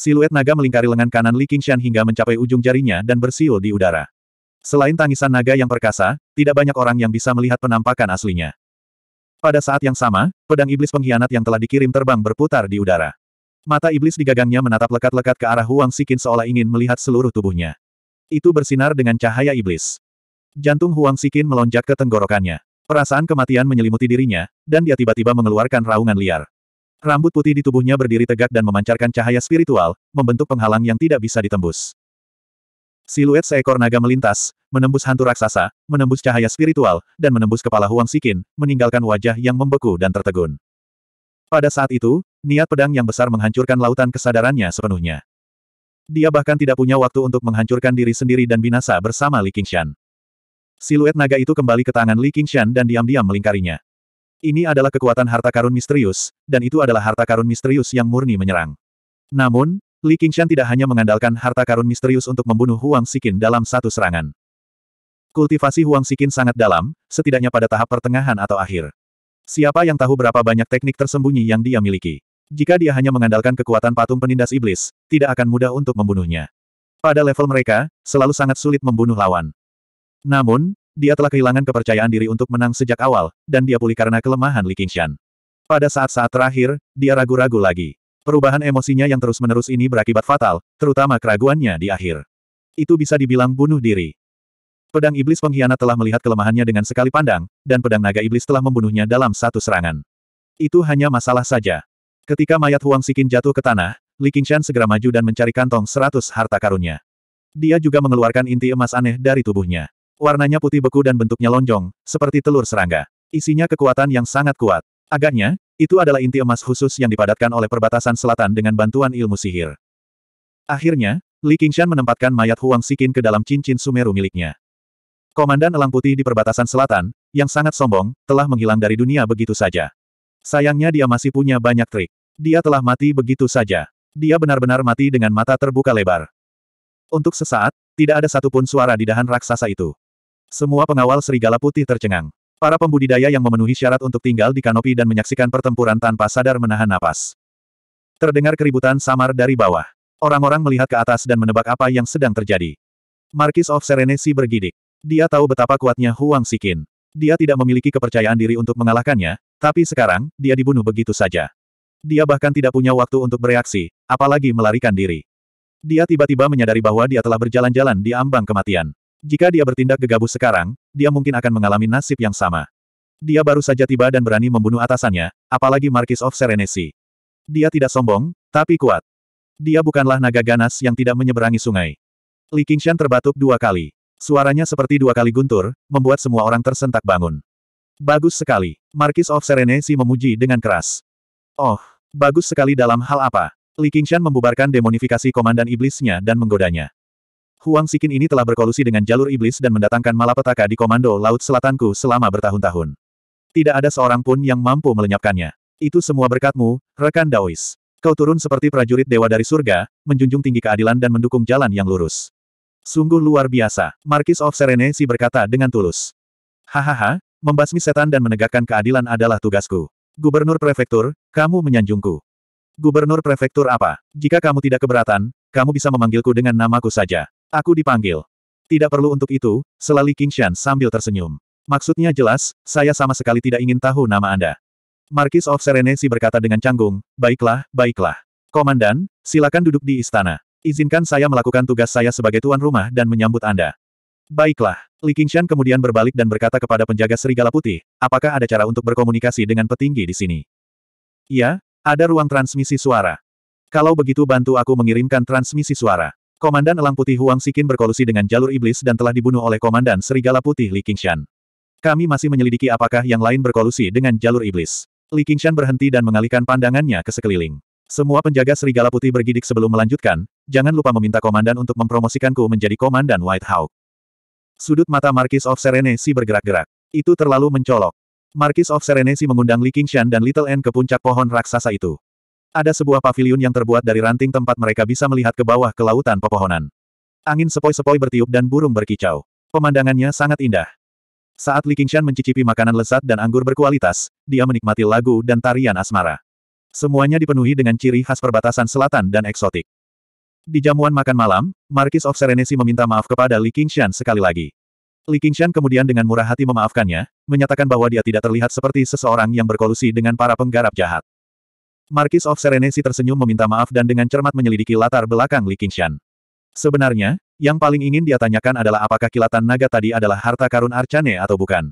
Siluet naga melingkari lengan kanan Li Qingshan hingga mencapai ujung jarinya dan bersiul di udara. Selain tangisan naga yang perkasa, tidak banyak orang yang bisa melihat penampakan aslinya. Pada saat yang sama, pedang iblis pengkhianat yang telah dikirim terbang berputar di udara. Mata iblis di gagangnya menatap lekat-lekat ke arah Huang Sikin seolah ingin melihat seluruh tubuhnya. Itu bersinar dengan cahaya iblis. Jantung Huang Sikin melonjak ke tenggorokannya. Perasaan kematian menyelimuti dirinya, dan dia tiba-tiba mengeluarkan raungan liar. Rambut putih di tubuhnya berdiri tegak dan memancarkan cahaya spiritual, membentuk penghalang yang tidak bisa ditembus. Siluet seekor naga melintas, menembus hantu raksasa, menembus cahaya spiritual, dan menembus kepala Huang Sikin, meninggalkan wajah yang membeku dan tertegun. Pada saat itu, niat pedang yang besar menghancurkan lautan kesadarannya sepenuhnya. Dia bahkan tidak punya waktu untuk menghancurkan diri sendiri dan binasa bersama Li Qingshan. Siluet naga itu kembali ke tangan Li Qingshan dan diam-diam melingkarinya. Ini adalah kekuatan harta karun misterius, dan itu adalah harta karun misterius yang murni menyerang. Namun, Li Qingshan tidak hanya mengandalkan harta karun misterius untuk membunuh Huang Sikin dalam satu serangan. Kultivasi Huang Sikin sangat dalam, setidaknya pada tahap pertengahan atau akhir. Siapa yang tahu berapa banyak teknik tersembunyi yang dia miliki? Jika dia hanya mengandalkan kekuatan patung penindas iblis, tidak akan mudah untuk membunuhnya. Pada level mereka, selalu sangat sulit membunuh lawan. Namun, dia telah kehilangan kepercayaan diri untuk menang sejak awal, dan dia pulih karena kelemahan Li Qingshan. Pada saat-saat terakhir, dia ragu-ragu lagi. Perubahan emosinya yang terus-menerus ini berakibat fatal, terutama keraguannya di akhir. Itu bisa dibilang bunuh diri. Pedang iblis pengkhianat telah melihat kelemahannya dengan sekali pandang, dan pedang naga iblis telah membunuhnya dalam satu serangan. Itu hanya masalah saja. Ketika mayat Huang Sikin jatuh ke tanah, Li Qingshan segera maju dan mencari kantong seratus harta karunnya. Dia juga mengeluarkan inti emas aneh dari tubuhnya. Warnanya putih beku dan bentuknya lonjong, seperti telur serangga. Isinya kekuatan yang sangat kuat. Agaknya, itu adalah inti emas khusus yang dipadatkan oleh perbatasan selatan dengan bantuan ilmu sihir. Akhirnya, Li Qingshan menempatkan mayat Huang Sikin ke dalam cincin Sumeru miliknya. Komandan Elang Putih di perbatasan selatan, yang sangat sombong, telah menghilang dari dunia begitu saja. Sayangnya dia masih punya banyak trik. Dia telah mati begitu saja. Dia benar-benar mati dengan mata terbuka lebar. Untuk sesaat, tidak ada satupun suara di dahan raksasa itu. Semua pengawal serigala putih tercengang. Para pembudidaya yang memenuhi syarat untuk tinggal di kanopi dan menyaksikan pertempuran tanpa sadar menahan napas. Terdengar keributan samar dari bawah. Orang-orang melihat ke atas dan menebak apa yang sedang terjadi. Markis of Serenesi bergidik. Dia tahu betapa kuatnya Huang Sikin. Dia tidak memiliki kepercayaan diri untuk mengalahkannya, tapi sekarang, dia dibunuh begitu saja. Dia bahkan tidak punya waktu untuk bereaksi, apalagi melarikan diri. Dia tiba-tiba menyadari bahwa dia telah berjalan-jalan di ambang kematian. Jika dia bertindak gegabah sekarang, dia mungkin akan mengalami nasib yang sama. Dia baru saja tiba dan berani membunuh atasannya, apalagi Marquis of Serenesi. Dia tidak sombong, tapi kuat. Dia bukanlah naga ganas yang tidak menyeberangi sungai. Li Qingshan terbatuk dua kali. Suaranya seperti dua kali guntur, membuat semua orang tersentak bangun. Bagus sekali. Marquis of Serenesi memuji dengan keras. Oh, bagus sekali dalam hal apa? Li Qingshan membubarkan demonifikasi komandan iblisnya dan menggodanya. Huang Sikin ini telah berkolusi dengan jalur iblis dan mendatangkan malapetaka di Komando Laut Selatanku selama bertahun-tahun. Tidak ada seorang pun yang mampu melenyapkannya. Itu semua berkatmu, rekan Daois. Kau turun seperti prajurit dewa dari surga, menjunjung tinggi keadilan dan mendukung jalan yang lurus. Sungguh luar biasa, Markis of Serenesi berkata dengan tulus. Hahaha, membasmi setan dan menegakkan keadilan adalah tugasku. Gubernur Prefektur, kamu menyanjungku. Gubernur Prefektur apa? Jika kamu tidak keberatan, kamu bisa memanggilku dengan namaku saja. Aku dipanggil. Tidak perlu untuk itu, selali Kingshan sambil tersenyum. Maksudnya jelas, saya sama sekali tidak ingin tahu nama Anda. Markis of Serenesi berkata dengan canggung, baiklah, baiklah. Komandan, silakan duduk di istana. Izinkan saya melakukan tugas saya sebagai tuan rumah dan menyambut Anda. Baiklah. Li Qingshan kemudian berbalik dan berkata kepada penjaga serigala putih, apakah ada cara untuk berkomunikasi dengan petinggi di sini? Ya, ada ruang transmisi suara. Kalau begitu bantu aku mengirimkan transmisi suara. Komandan Elang Putih Huang Sikin berkolusi dengan jalur iblis dan telah dibunuh oleh Komandan Serigala Putih Li Qingshan. Kami masih menyelidiki apakah yang lain berkolusi dengan jalur iblis. Li Qingshan berhenti dan mengalihkan pandangannya ke sekeliling. Semua penjaga Serigala Putih bergidik sebelum melanjutkan, jangan lupa meminta komandan untuk mempromosikanku menjadi komandan White Hawk. Sudut mata Markis of Serenesi bergerak-gerak. Itu terlalu mencolok. Markis of Serenesi mengundang Li Qingshan dan Little N ke puncak pohon raksasa itu. Ada sebuah paviliun yang terbuat dari ranting tempat mereka bisa melihat ke bawah ke lautan pepohonan. Angin sepoi-sepoi bertiup dan burung berkicau. Pemandangannya sangat indah. Saat Li Qingshan mencicipi makanan lezat dan anggur berkualitas, dia menikmati lagu dan tarian asmara. Semuanya dipenuhi dengan ciri khas perbatasan selatan dan eksotik. Di jamuan makan malam, Marquis of Serenesi meminta maaf kepada Li Qingshan sekali lagi. Li Qingshan kemudian dengan murah hati memaafkannya, menyatakan bahwa dia tidak terlihat seperti seseorang yang berkolusi dengan para penggarap jahat. Markis of Serenesi tersenyum meminta maaf dan dengan cermat menyelidiki latar belakang Li Qingshan. Sebenarnya, yang paling ingin dia tanyakan adalah apakah kilatan naga tadi adalah harta karun Arcane atau bukan.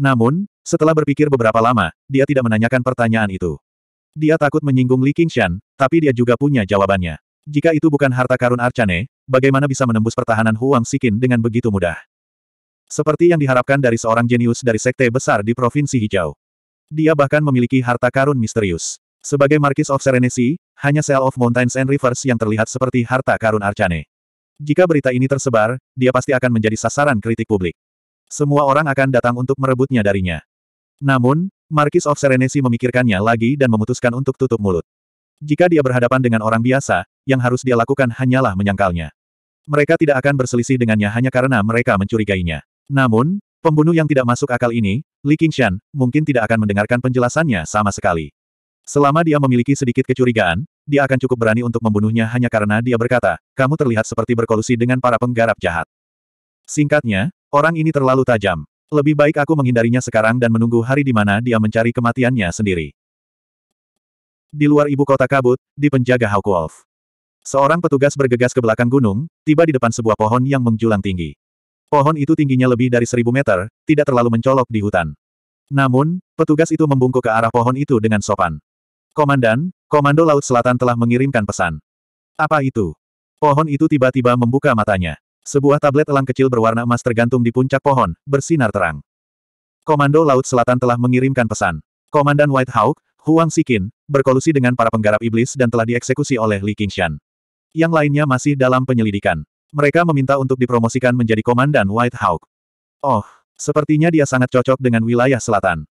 Namun, setelah berpikir beberapa lama, dia tidak menanyakan pertanyaan itu. Dia takut menyinggung Li Qingshan, tapi dia juga punya jawabannya. Jika itu bukan harta karun Arcane, bagaimana bisa menembus pertahanan Huang Sikin dengan begitu mudah? Seperti yang diharapkan dari seorang jenius dari sekte besar di Provinsi Hijau. Dia bahkan memiliki harta karun misterius. Sebagai Markis of Serenesi, hanya Cell of Mountains and Rivers yang terlihat seperti harta karun Arcane. Jika berita ini tersebar, dia pasti akan menjadi sasaran kritik publik. Semua orang akan datang untuk merebutnya darinya. Namun, Markis of Serenesi memikirkannya lagi dan memutuskan untuk tutup mulut. Jika dia berhadapan dengan orang biasa, yang harus dia lakukan hanyalah menyangkalnya. Mereka tidak akan berselisih dengannya hanya karena mereka mencurigainya. Namun, pembunuh yang tidak masuk akal ini, Li Qingshan, mungkin tidak akan mendengarkan penjelasannya sama sekali. Selama dia memiliki sedikit kecurigaan, dia akan cukup berani untuk membunuhnya hanya karena dia berkata, kamu terlihat seperti berkolusi dengan para penggarap jahat. Singkatnya, orang ini terlalu tajam. Lebih baik aku menghindarinya sekarang dan menunggu hari di mana dia mencari kematiannya sendiri. Di luar ibu kota kabut, di penjaga Wolf. Seorang petugas bergegas ke belakang gunung, tiba di depan sebuah pohon yang menjulang tinggi. Pohon itu tingginya lebih dari seribu meter, tidak terlalu mencolok di hutan. Namun, petugas itu membungkuk ke arah pohon itu dengan sopan. Komandan, Komando Laut Selatan telah mengirimkan pesan. Apa itu? Pohon itu tiba-tiba membuka matanya. Sebuah tablet elang kecil berwarna emas tergantung di puncak pohon, bersinar terang. Komando Laut Selatan telah mengirimkan pesan. Komandan White Hawk, Huang Sikin, berkolusi dengan para penggarap iblis dan telah dieksekusi oleh Li Qingshan. Yang lainnya masih dalam penyelidikan. Mereka meminta untuk dipromosikan menjadi Komandan White Hawk. Oh, sepertinya dia sangat cocok dengan wilayah selatan.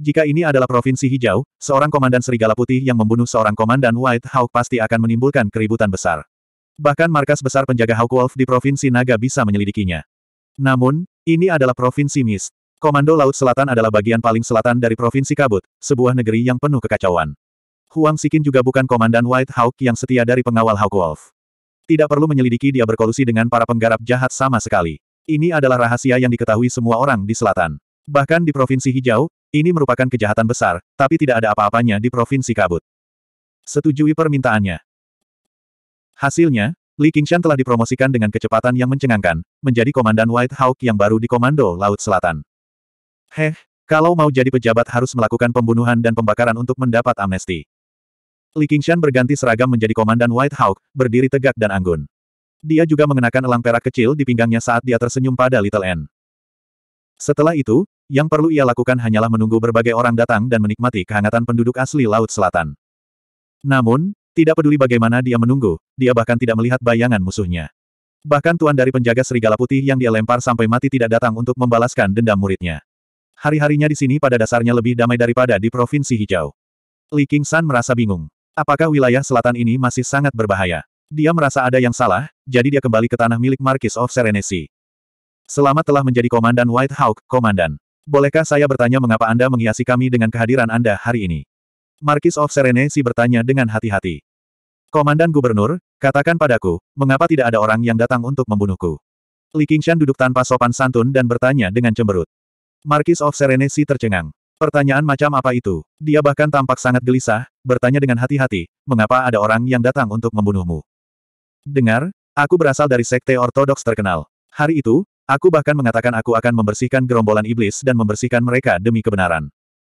Jika ini adalah provinsi hijau, seorang komandan serigala putih yang membunuh seorang komandan White Hawk pasti akan menimbulkan keributan besar. Bahkan markas besar penjaga Hawk Wolf di provinsi Naga bisa menyelidikinya. Namun, ini adalah provinsi Mist. Komando Laut Selatan adalah bagian paling selatan dari provinsi Kabut, sebuah negeri yang penuh kekacauan. Huang Sikin juga bukan komandan White Hawk yang setia dari pengawal Hawk Wolf. Tidak perlu menyelidiki dia berkolusi dengan para penggarap jahat sama sekali. Ini adalah rahasia yang diketahui semua orang di selatan. Bahkan di Provinsi Hijau, ini merupakan kejahatan besar, tapi tidak ada apa-apanya di Provinsi Kabut. Setujui permintaannya. Hasilnya, Li Qingshan telah dipromosikan dengan kecepatan yang mencengangkan, menjadi Komandan White Hawk yang baru di Komando Laut Selatan. Heh, kalau mau jadi pejabat harus melakukan pembunuhan dan pembakaran untuk mendapat amnesti. Li Qingshan berganti seragam menjadi Komandan White Hawk, berdiri tegak dan anggun. Dia juga mengenakan elang perak kecil di pinggangnya saat dia tersenyum pada Little N. Setelah itu, yang perlu ia lakukan hanyalah menunggu berbagai orang datang dan menikmati kehangatan penduduk asli Laut Selatan. Namun, tidak peduli bagaimana dia menunggu, dia bahkan tidak melihat bayangan musuhnya. Bahkan tuan dari penjaga serigala putih yang dia lempar sampai mati tidak datang untuk membalaskan dendam muridnya. Hari-harinya di sini pada dasarnya lebih damai daripada di Provinsi Hijau. Li San merasa bingung. Apakah wilayah selatan ini masih sangat berbahaya? Dia merasa ada yang salah, jadi dia kembali ke tanah milik Markis of Serenesi. Selamat telah menjadi Komandan White Hawk, Komandan. Bolehkah saya bertanya mengapa Anda menghiasi kami dengan kehadiran Anda hari ini? Markis of Serenesi bertanya dengan hati-hati. Komandan Gubernur, katakan padaku, mengapa tidak ada orang yang datang untuk membunuhku? Li Qingshan duduk tanpa sopan santun dan bertanya dengan cemberut. Markis of Serenesi tercengang. Pertanyaan macam apa itu? Dia bahkan tampak sangat gelisah, bertanya dengan hati-hati, mengapa ada orang yang datang untuk membunuhmu? Dengar, aku berasal dari sekte ortodoks terkenal. Hari itu, Aku bahkan mengatakan aku akan membersihkan gerombolan iblis dan membersihkan mereka demi kebenaran.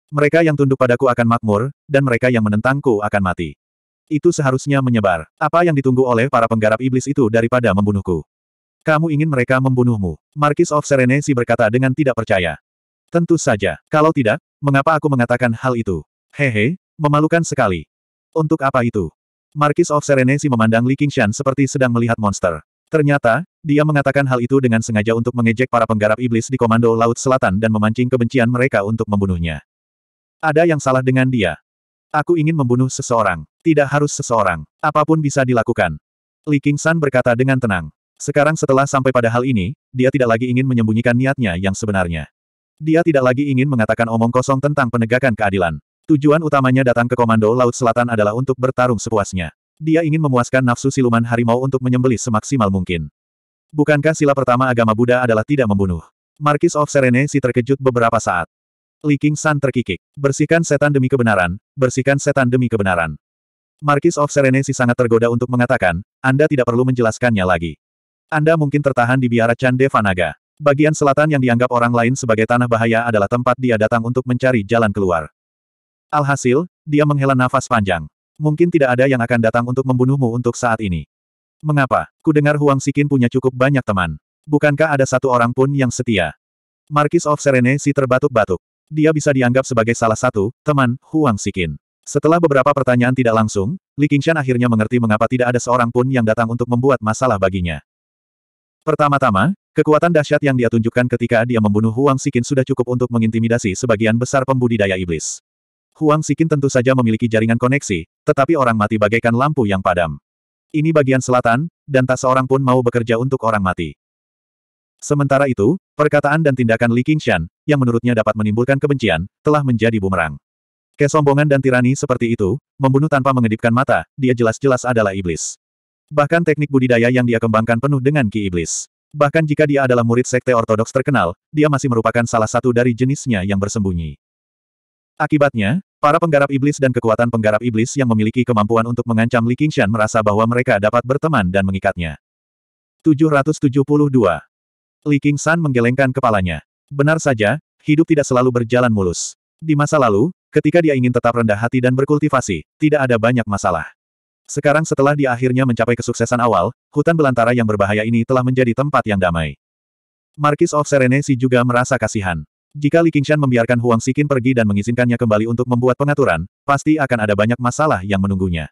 Mereka yang tunduk padaku akan makmur, dan mereka yang menentangku akan mati. Itu seharusnya menyebar. Apa yang ditunggu oleh para penggarap iblis itu daripada membunuhku? Kamu ingin mereka membunuhmu? Markis of Serenesi berkata dengan tidak percaya. Tentu saja. Kalau tidak, mengapa aku mengatakan hal itu? Hehe, memalukan sekali. Untuk apa itu? Markis of Serenesi memandang Li Qingshan seperti sedang melihat monster. Ternyata, dia mengatakan hal itu dengan sengaja untuk mengejek para penggarap iblis di Komando Laut Selatan dan memancing kebencian mereka untuk membunuhnya. Ada yang salah dengan dia. Aku ingin membunuh seseorang. Tidak harus seseorang. Apapun bisa dilakukan. Li Qingshan berkata dengan tenang. Sekarang setelah sampai pada hal ini, dia tidak lagi ingin menyembunyikan niatnya yang sebenarnya. Dia tidak lagi ingin mengatakan omong kosong tentang penegakan keadilan. Tujuan utamanya datang ke Komando Laut Selatan adalah untuk bertarung sepuasnya. Dia ingin memuaskan nafsu siluman harimau untuk menyembelih semaksimal mungkin. Bukankah sila pertama agama Buddha adalah tidak membunuh? Markis of Serene si terkejut beberapa saat. Li King San terkikik. Bersihkan setan demi kebenaran, bersihkan setan demi kebenaran. Markis of Serene si sangat tergoda untuk mengatakan, Anda tidak perlu menjelaskannya lagi. Anda mungkin tertahan di biara Chan Devanaga. Bagian selatan yang dianggap orang lain sebagai tanah bahaya adalah tempat dia datang untuk mencari jalan keluar. Alhasil, dia menghela nafas panjang. Mungkin tidak ada yang akan datang untuk membunuhmu untuk saat ini. Mengapa? Kudengar Huang Sikin punya cukup banyak teman. Bukankah ada satu orang pun yang setia? Markis of Serene si terbatuk-batuk. Dia bisa dianggap sebagai salah satu, teman, Huang Sikin. Setelah beberapa pertanyaan tidak langsung, Li Qingshan akhirnya mengerti mengapa tidak ada seorang pun yang datang untuk membuat masalah baginya. Pertama-tama, kekuatan dahsyat yang dia tunjukkan ketika dia membunuh Huang Sikin sudah cukup untuk mengintimidasi sebagian besar pembudidaya iblis. Huang Sikin tentu saja memiliki jaringan koneksi, tetapi orang mati bagaikan lampu yang padam. Ini bagian selatan, dan tak seorang pun mau bekerja untuk orang mati. Sementara itu, perkataan dan tindakan Li Qingshan, yang menurutnya dapat menimbulkan kebencian, telah menjadi bumerang. Kesombongan dan tirani seperti itu, membunuh tanpa mengedipkan mata, dia jelas-jelas adalah iblis. Bahkan teknik budidaya yang dia kembangkan penuh dengan ki iblis. Bahkan jika dia adalah murid sekte ortodoks terkenal, dia masih merupakan salah satu dari jenisnya yang bersembunyi. Akibatnya, Para penggarap iblis dan kekuatan penggarap iblis yang memiliki kemampuan untuk mengancam Li Qingshan merasa bahwa mereka dapat berteman dan mengikatnya. 772. Li Qingshan menggelengkan kepalanya. Benar saja, hidup tidak selalu berjalan mulus. Di masa lalu, ketika dia ingin tetap rendah hati dan berkultivasi, tidak ada banyak masalah. Sekarang setelah dia akhirnya mencapai kesuksesan awal, hutan belantara yang berbahaya ini telah menjadi tempat yang damai. Markis of Serenesi juga merasa kasihan. Jika Li Qingshan membiarkan Huang Sikin pergi dan mengizinkannya kembali untuk membuat pengaturan, pasti akan ada banyak masalah yang menunggunya.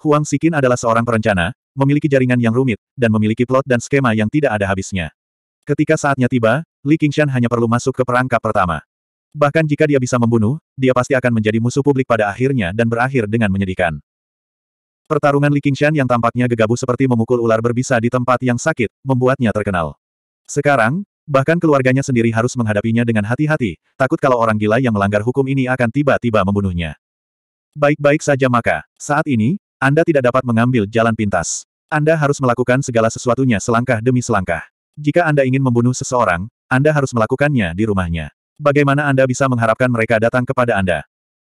Huang Sikin adalah seorang perencana, memiliki jaringan yang rumit, dan memiliki plot dan skema yang tidak ada habisnya. Ketika saatnya tiba, Li Qingshan hanya perlu masuk ke perangkap pertama. Bahkan jika dia bisa membunuh, dia pasti akan menjadi musuh publik pada akhirnya dan berakhir dengan menyedihkan. Pertarungan Li Qingshan yang tampaknya gegabah seperti memukul ular berbisa di tempat yang sakit, membuatnya terkenal. Sekarang, Bahkan keluarganya sendiri harus menghadapinya dengan hati-hati, takut kalau orang gila yang melanggar hukum ini akan tiba-tiba membunuhnya. Baik-baik saja maka, saat ini, Anda tidak dapat mengambil jalan pintas. Anda harus melakukan segala sesuatunya selangkah demi selangkah. Jika Anda ingin membunuh seseorang, Anda harus melakukannya di rumahnya. Bagaimana Anda bisa mengharapkan mereka datang kepada Anda?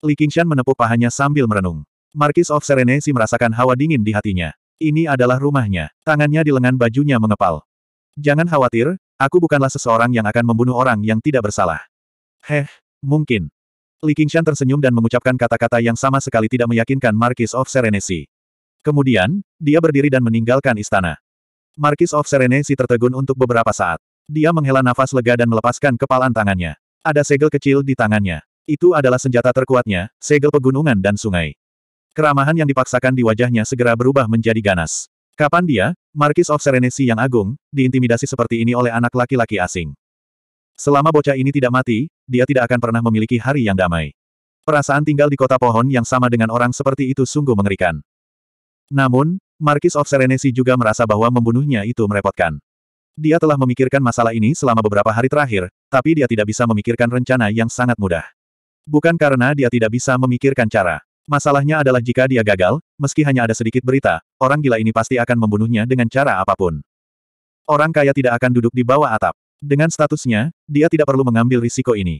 Li Qingshan menepuk pahanya sambil merenung. Markis of Serenesi merasakan hawa dingin di hatinya. Ini adalah rumahnya. Tangannya di lengan bajunya mengepal. Jangan khawatir, Aku bukanlah seseorang yang akan membunuh orang yang tidak bersalah. Heh, mungkin. Li Qingshan tersenyum dan mengucapkan kata-kata yang sama sekali tidak meyakinkan Marquis of Serenesi. Kemudian, dia berdiri dan meninggalkan istana. Marquis of Serenesi tertegun untuk beberapa saat. Dia menghela nafas lega dan melepaskan kepalan tangannya. Ada segel kecil di tangannya. Itu adalah senjata terkuatnya, segel pegunungan dan sungai. Keramahan yang dipaksakan di wajahnya segera berubah menjadi ganas. Kapan dia, Markis of Serenesi yang agung, diintimidasi seperti ini oleh anak laki-laki asing. Selama bocah ini tidak mati, dia tidak akan pernah memiliki hari yang damai. Perasaan tinggal di kota pohon yang sama dengan orang seperti itu sungguh mengerikan. Namun, Markis of Serenesi juga merasa bahwa membunuhnya itu merepotkan. Dia telah memikirkan masalah ini selama beberapa hari terakhir, tapi dia tidak bisa memikirkan rencana yang sangat mudah. Bukan karena dia tidak bisa memikirkan cara. Masalahnya adalah jika dia gagal, meski hanya ada sedikit berita, orang gila ini pasti akan membunuhnya dengan cara apapun. Orang kaya tidak akan duduk di bawah atap. Dengan statusnya, dia tidak perlu mengambil risiko ini.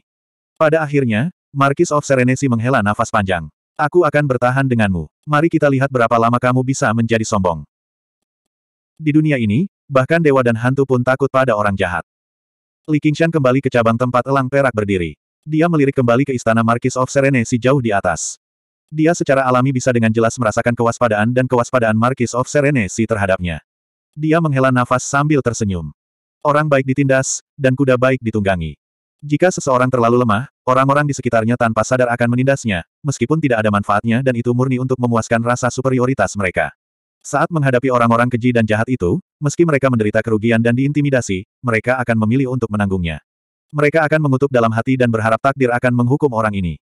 Pada akhirnya, Markis of Serenesi menghela nafas panjang. Aku akan bertahan denganmu. Mari kita lihat berapa lama kamu bisa menjadi sombong. Di dunia ini, bahkan dewa dan hantu pun takut pada orang jahat. Li Qingshan kembali ke cabang tempat elang perak berdiri. Dia melirik kembali ke istana Markis of Serenesi jauh di atas. Dia secara alami bisa dengan jelas merasakan kewaspadaan dan kewaspadaan Markis of Serenesi terhadapnya. Dia menghela nafas sambil tersenyum. Orang baik ditindas, dan kuda baik ditunggangi. Jika seseorang terlalu lemah, orang-orang di sekitarnya tanpa sadar akan menindasnya, meskipun tidak ada manfaatnya dan itu murni untuk memuaskan rasa superioritas mereka. Saat menghadapi orang-orang keji dan jahat itu, meski mereka menderita kerugian dan diintimidasi, mereka akan memilih untuk menanggungnya. Mereka akan mengutuk dalam hati dan berharap takdir akan menghukum orang ini.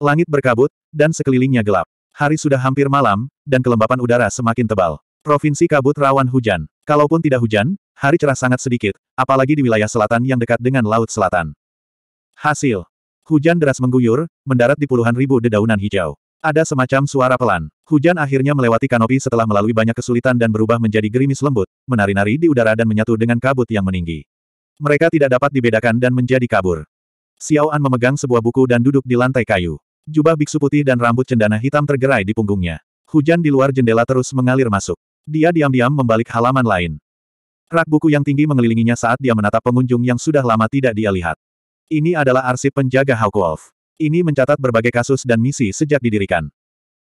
Langit berkabut, dan sekelilingnya gelap. Hari sudah hampir malam, dan kelembapan udara semakin tebal. Provinsi kabut rawan hujan. Kalaupun tidak hujan, hari cerah sangat sedikit, apalagi di wilayah selatan yang dekat dengan Laut Selatan. Hasil. Hujan deras mengguyur, mendarat di puluhan ribu dedaunan hijau. Ada semacam suara pelan. Hujan akhirnya melewati kanopi setelah melalui banyak kesulitan dan berubah menjadi gerimis lembut, menari-nari di udara dan menyatu dengan kabut yang meninggi. Mereka tidak dapat dibedakan dan menjadi kabur. Xiao An memegang sebuah buku dan duduk di lantai kayu. Jubah biksu putih dan rambut cendana hitam tergerai di punggungnya. Hujan di luar jendela terus mengalir masuk. Dia diam-diam membalik halaman lain. Rak buku yang tinggi mengelilinginya saat dia menatap pengunjung yang sudah lama tidak dia lihat. Ini adalah arsip penjaga Hawk Wolf. Ini mencatat berbagai kasus dan misi sejak didirikan.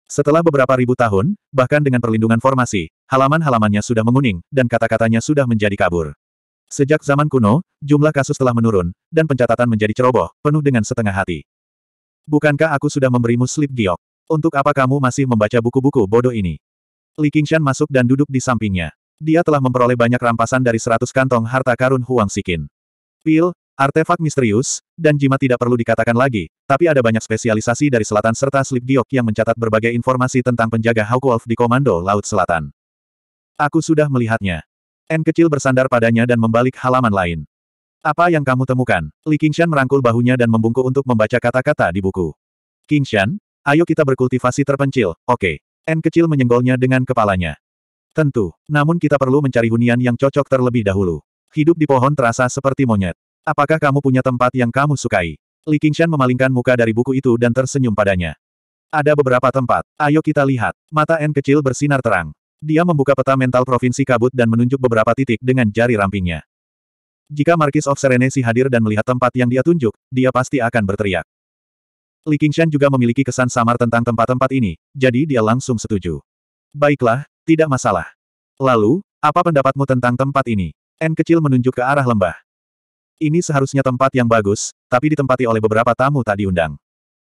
Setelah beberapa ribu tahun, bahkan dengan perlindungan formasi, halaman-halamannya sudah menguning, dan kata-katanya sudah menjadi kabur. Sejak zaman kuno, jumlah kasus telah menurun, dan pencatatan menjadi ceroboh, penuh dengan setengah hati. Bukankah aku sudah memberimu slip giok? Untuk apa kamu masih membaca buku-buku bodoh ini? Li Qingshan masuk dan duduk di sampingnya. Dia telah memperoleh banyak rampasan dari seratus kantong harta karun Huang Sikin. Pil, artefak misterius, dan jimat tidak perlu dikatakan lagi, tapi ada banyak spesialisasi dari selatan serta slip giok yang mencatat berbagai informasi tentang penjaga Hawk Wolf di Komando Laut Selatan. Aku sudah melihatnya. N kecil bersandar padanya dan membalik halaman lain. Apa yang kamu temukan? Li Qingshan merangkul bahunya dan membungkuk untuk membaca kata-kata di buku. Qingshan, ayo kita berkultivasi terpencil, oke. Okay. N kecil menyenggolnya dengan kepalanya. Tentu, namun kita perlu mencari hunian yang cocok terlebih dahulu. Hidup di pohon terasa seperti monyet. Apakah kamu punya tempat yang kamu sukai? Li Qingshan memalingkan muka dari buku itu dan tersenyum padanya. Ada beberapa tempat, ayo kita lihat. Mata N kecil bersinar terang. Dia membuka peta mental Provinsi Kabut dan menunjuk beberapa titik dengan jari rampingnya. Jika Markis of Serenesi hadir dan melihat tempat yang dia tunjuk, dia pasti akan berteriak. Li Qingshan juga memiliki kesan samar tentang tempat-tempat ini, jadi dia langsung setuju. Baiklah, tidak masalah. Lalu, apa pendapatmu tentang tempat ini? N kecil menunjuk ke arah lembah. Ini seharusnya tempat yang bagus, tapi ditempati oleh beberapa tamu tak diundang.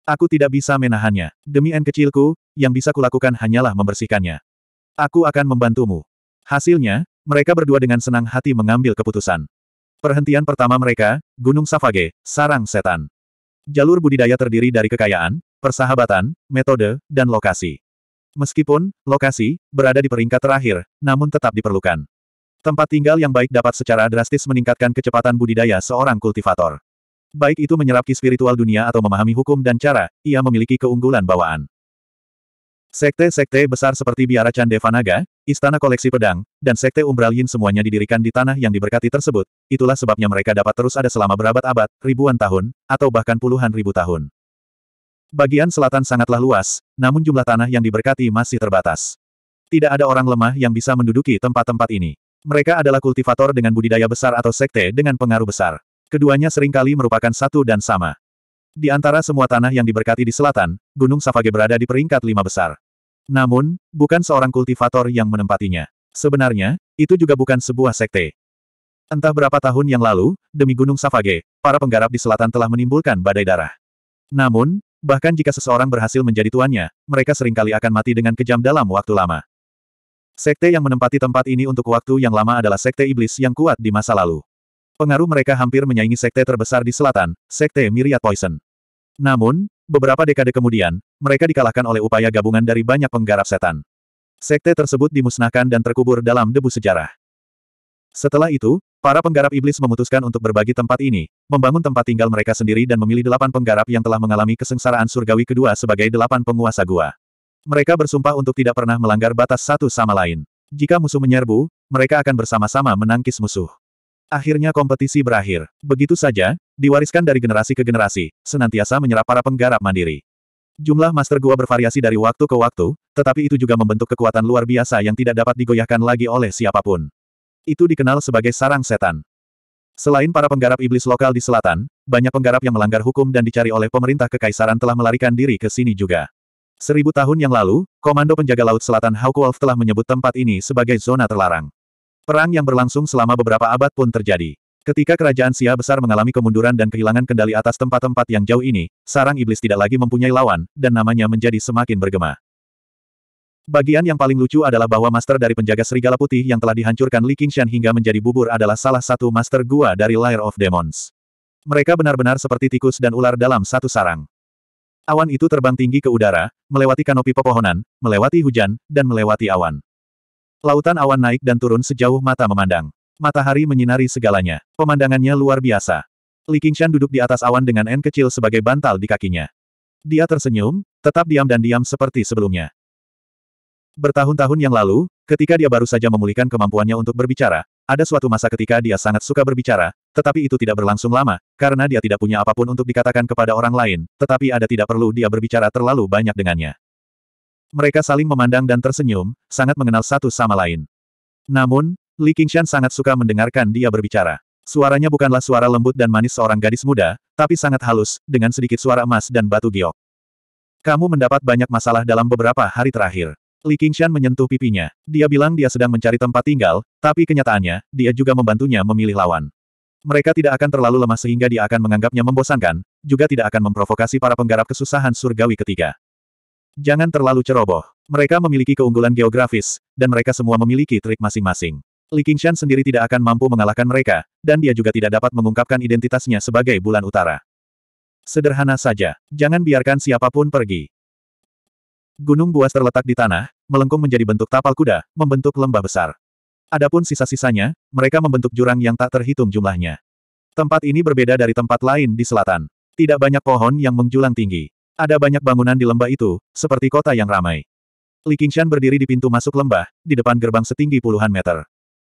Aku tidak bisa menahannya. Demi N kecilku, yang bisa kulakukan hanyalah membersihkannya. Aku akan membantumu. Hasilnya, mereka berdua dengan senang hati mengambil keputusan. Perhentian pertama mereka, Gunung Savage, Sarang Setan. Jalur budidaya terdiri dari kekayaan, persahabatan, metode, dan lokasi. Meskipun, lokasi, berada di peringkat terakhir, namun tetap diperlukan. Tempat tinggal yang baik dapat secara drastis meningkatkan kecepatan budidaya seorang kultivator. Baik itu menyerap spiritual dunia atau memahami hukum dan cara, ia memiliki keunggulan bawaan. Sekte-sekte besar seperti Biara Candevanaga, Istana Koleksi Pedang, dan Sekte Umbral Yin semuanya didirikan di tanah yang diberkati tersebut, itulah sebabnya mereka dapat terus ada selama berabad-abad, ribuan tahun, atau bahkan puluhan ribu tahun. Bagian selatan sangatlah luas, namun jumlah tanah yang diberkati masih terbatas. Tidak ada orang lemah yang bisa menduduki tempat-tempat ini. Mereka adalah kultivator dengan budidaya besar atau sekte dengan pengaruh besar. Keduanya seringkali merupakan satu dan sama. Di antara semua tanah yang diberkati di selatan, Gunung Savage berada di peringkat lima besar. Namun, bukan seorang kultivator yang menempatinya. Sebenarnya, itu juga bukan sebuah sekte. Entah berapa tahun yang lalu, demi Gunung Savage, para penggarap di selatan telah menimbulkan badai darah. Namun, bahkan jika seseorang berhasil menjadi tuannya, mereka seringkali akan mati dengan kejam dalam waktu lama. Sekte yang menempati tempat ini untuk waktu yang lama adalah sekte iblis yang kuat di masa lalu. Pengaruh mereka hampir menyaingi sekte terbesar di selatan, sekte Myriad Poison. Namun, beberapa dekade kemudian, mereka dikalahkan oleh upaya gabungan dari banyak penggarap setan. Sekte tersebut dimusnahkan dan terkubur dalam debu sejarah. Setelah itu, para penggarap iblis memutuskan untuk berbagi tempat ini, membangun tempat tinggal mereka sendiri dan memilih delapan penggarap yang telah mengalami kesengsaraan surgawi kedua sebagai delapan penguasa gua. Mereka bersumpah untuk tidak pernah melanggar batas satu sama lain. Jika musuh menyerbu, mereka akan bersama-sama menangkis musuh. Akhirnya kompetisi berakhir. Begitu saja, diwariskan dari generasi ke generasi, senantiasa menyerap para penggarap mandiri. Jumlah Master Gua bervariasi dari waktu ke waktu, tetapi itu juga membentuk kekuatan luar biasa yang tidak dapat digoyahkan lagi oleh siapapun. Itu dikenal sebagai sarang setan. Selain para penggarap iblis lokal di selatan, banyak penggarap yang melanggar hukum dan dicari oleh pemerintah kekaisaran telah melarikan diri ke sini juga. Seribu tahun yang lalu, Komando Penjaga Laut Selatan Hawkwolf telah menyebut tempat ini sebagai zona terlarang. Perang yang berlangsung selama beberapa abad pun terjadi. Ketika kerajaan Sia besar mengalami kemunduran dan kehilangan kendali atas tempat-tempat yang jauh ini, sarang iblis tidak lagi mempunyai lawan, dan namanya menjadi semakin bergema. Bagian yang paling lucu adalah bahwa master dari penjaga serigala putih yang telah dihancurkan Li Qingshan hingga menjadi bubur adalah salah satu master gua dari Lair of Demons. Mereka benar-benar seperti tikus dan ular dalam satu sarang. Awan itu terbang tinggi ke udara, melewati kanopi pepohonan, melewati hujan, dan melewati awan. Lautan awan naik dan turun sejauh mata memandang. Matahari menyinari segalanya. Pemandangannya luar biasa. Li Qingshan duduk di atas awan dengan N kecil sebagai bantal di kakinya. Dia tersenyum, tetap diam dan diam seperti sebelumnya. Bertahun-tahun yang lalu, ketika dia baru saja memulihkan kemampuannya untuk berbicara, ada suatu masa ketika dia sangat suka berbicara, tetapi itu tidak berlangsung lama, karena dia tidak punya apapun untuk dikatakan kepada orang lain, tetapi ada tidak perlu dia berbicara terlalu banyak dengannya. Mereka saling memandang dan tersenyum, sangat mengenal satu sama lain. Namun, Li Qingshan sangat suka mendengarkan dia berbicara. Suaranya bukanlah suara lembut dan manis seorang gadis muda, tapi sangat halus, dengan sedikit suara emas dan batu giok. Kamu mendapat banyak masalah dalam beberapa hari terakhir. Li Qingshan menyentuh pipinya. Dia bilang dia sedang mencari tempat tinggal, tapi kenyataannya, dia juga membantunya memilih lawan. Mereka tidak akan terlalu lemah sehingga dia akan menganggapnya membosankan, juga tidak akan memprovokasi para penggarap kesusahan surgawi ketiga. Jangan terlalu ceroboh. Mereka memiliki keunggulan geografis, dan mereka semua memiliki trik masing-masing. Li Qingshan sendiri tidak akan mampu mengalahkan mereka, dan dia juga tidak dapat mengungkapkan identitasnya sebagai bulan utara. Sederhana saja, jangan biarkan siapapun pergi. Gunung buas terletak di tanah, melengkung menjadi bentuk tapal kuda, membentuk lembah besar. Adapun sisa-sisanya, mereka membentuk jurang yang tak terhitung jumlahnya. Tempat ini berbeda dari tempat lain di selatan. Tidak banyak pohon yang menjulang tinggi. Ada banyak bangunan di lembah itu, seperti kota yang ramai. Li Qingshan berdiri di pintu masuk lembah, di depan gerbang setinggi puluhan meter.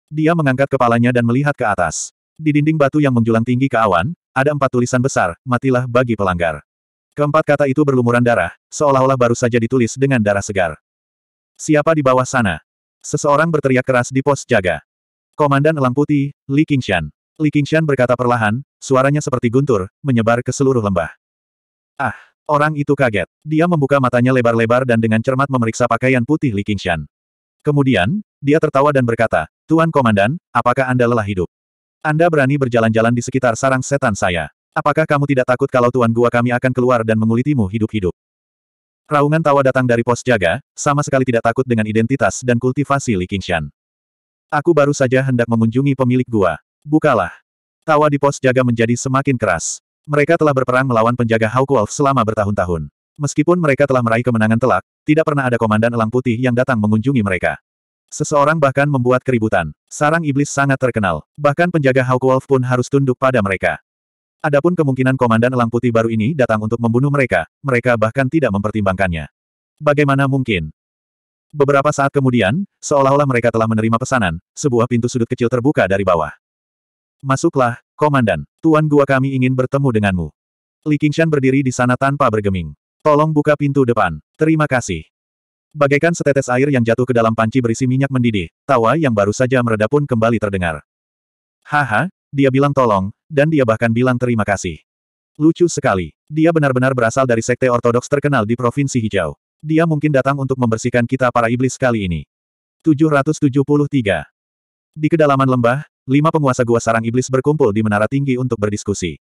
Dia mengangkat kepalanya dan melihat ke atas. Di dinding batu yang menjulang tinggi ke awan, ada empat tulisan besar, matilah bagi pelanggar. Keempat kata itu berlumuran darah, seolah-olah baru saja ditulis dengan darah segar. Siapa di bawah sana? Seseorang berteriak keras di pos jaga. Komandan Elang Putih, Li Qingshan. Li Qingshan berkata perlahan, suaranya seperti guntur, menyebar ke seluruh lembah. Ah, orang itu kaget. Dia membuka matanya lebar-lebar dan dengan cermat memeriksa pakaian putih Li Qingshan. Kemudian, dia tertawa dan berkata, Tuan Komandan, apakah Anda lelah hidup? Anda berani berjalan-jalan di sekitar sarang setan saya. Apakah kamu tidak takut kalau Tuan Gua kami akan keluar dan mengulitimu hidup-hidup? Raungan tawa datang dari pos jaga, sama sekali tidak takut dengan identitas dan kultivasi Li Qingshan. Aku baru saja hendak mengunjungi pemilik gua. Bukalah. Tawa di pos jaga menjadi semakin keras. Mereka telah berperang melawan penjaga Hawkwolf selama bertahun-tahun. Meskipun mereka telah meraih kemenangan telak, tidak pernah ada komandan elang putih yang datang mengunjungi mereka. Seseorang bahkan membuat keributan. Sarang iblis sangat terkenal. Bahkan penjaga Hawk Wolf pun harus tunduk pada mereka. Adapun kemungkinan Komandan Elang Putih baru ini datang untuk membunuh mereka, mereka bahkan tidak mempertimbangkannya. Bagaimana mungkin? Beberapa saat kemudian, seolah-olah mereka telah menerima pesanan, sebuah pintu sudut kecil terbuka dari bawah. Masuklah, Komandan. Tuan gua kami ingin bertemu denganmu. Li Qingshan berdiri di sana tanpa bergeming. Tolong buka pintu depan. Terima kasih. Bagaikan setetes air yang jatuh ke dalam panci berisi minyak mendidih, tawa yang baru saja mereda pun kembali terdengar. Haha, dia bilang tolong, dan dia bahkan bilang terima kasih. Lucu sekali. Dia benar-benar berasal dari sekte ortodoks terkenal di Provinsi Hijau. Dia mungkin datang untuk membersihkan kita para iblis kali ini. 773. Di kedalaman lembah, lima penguasa gua sarang iblis berkumpul di menara tinggi untuk berdiskusi.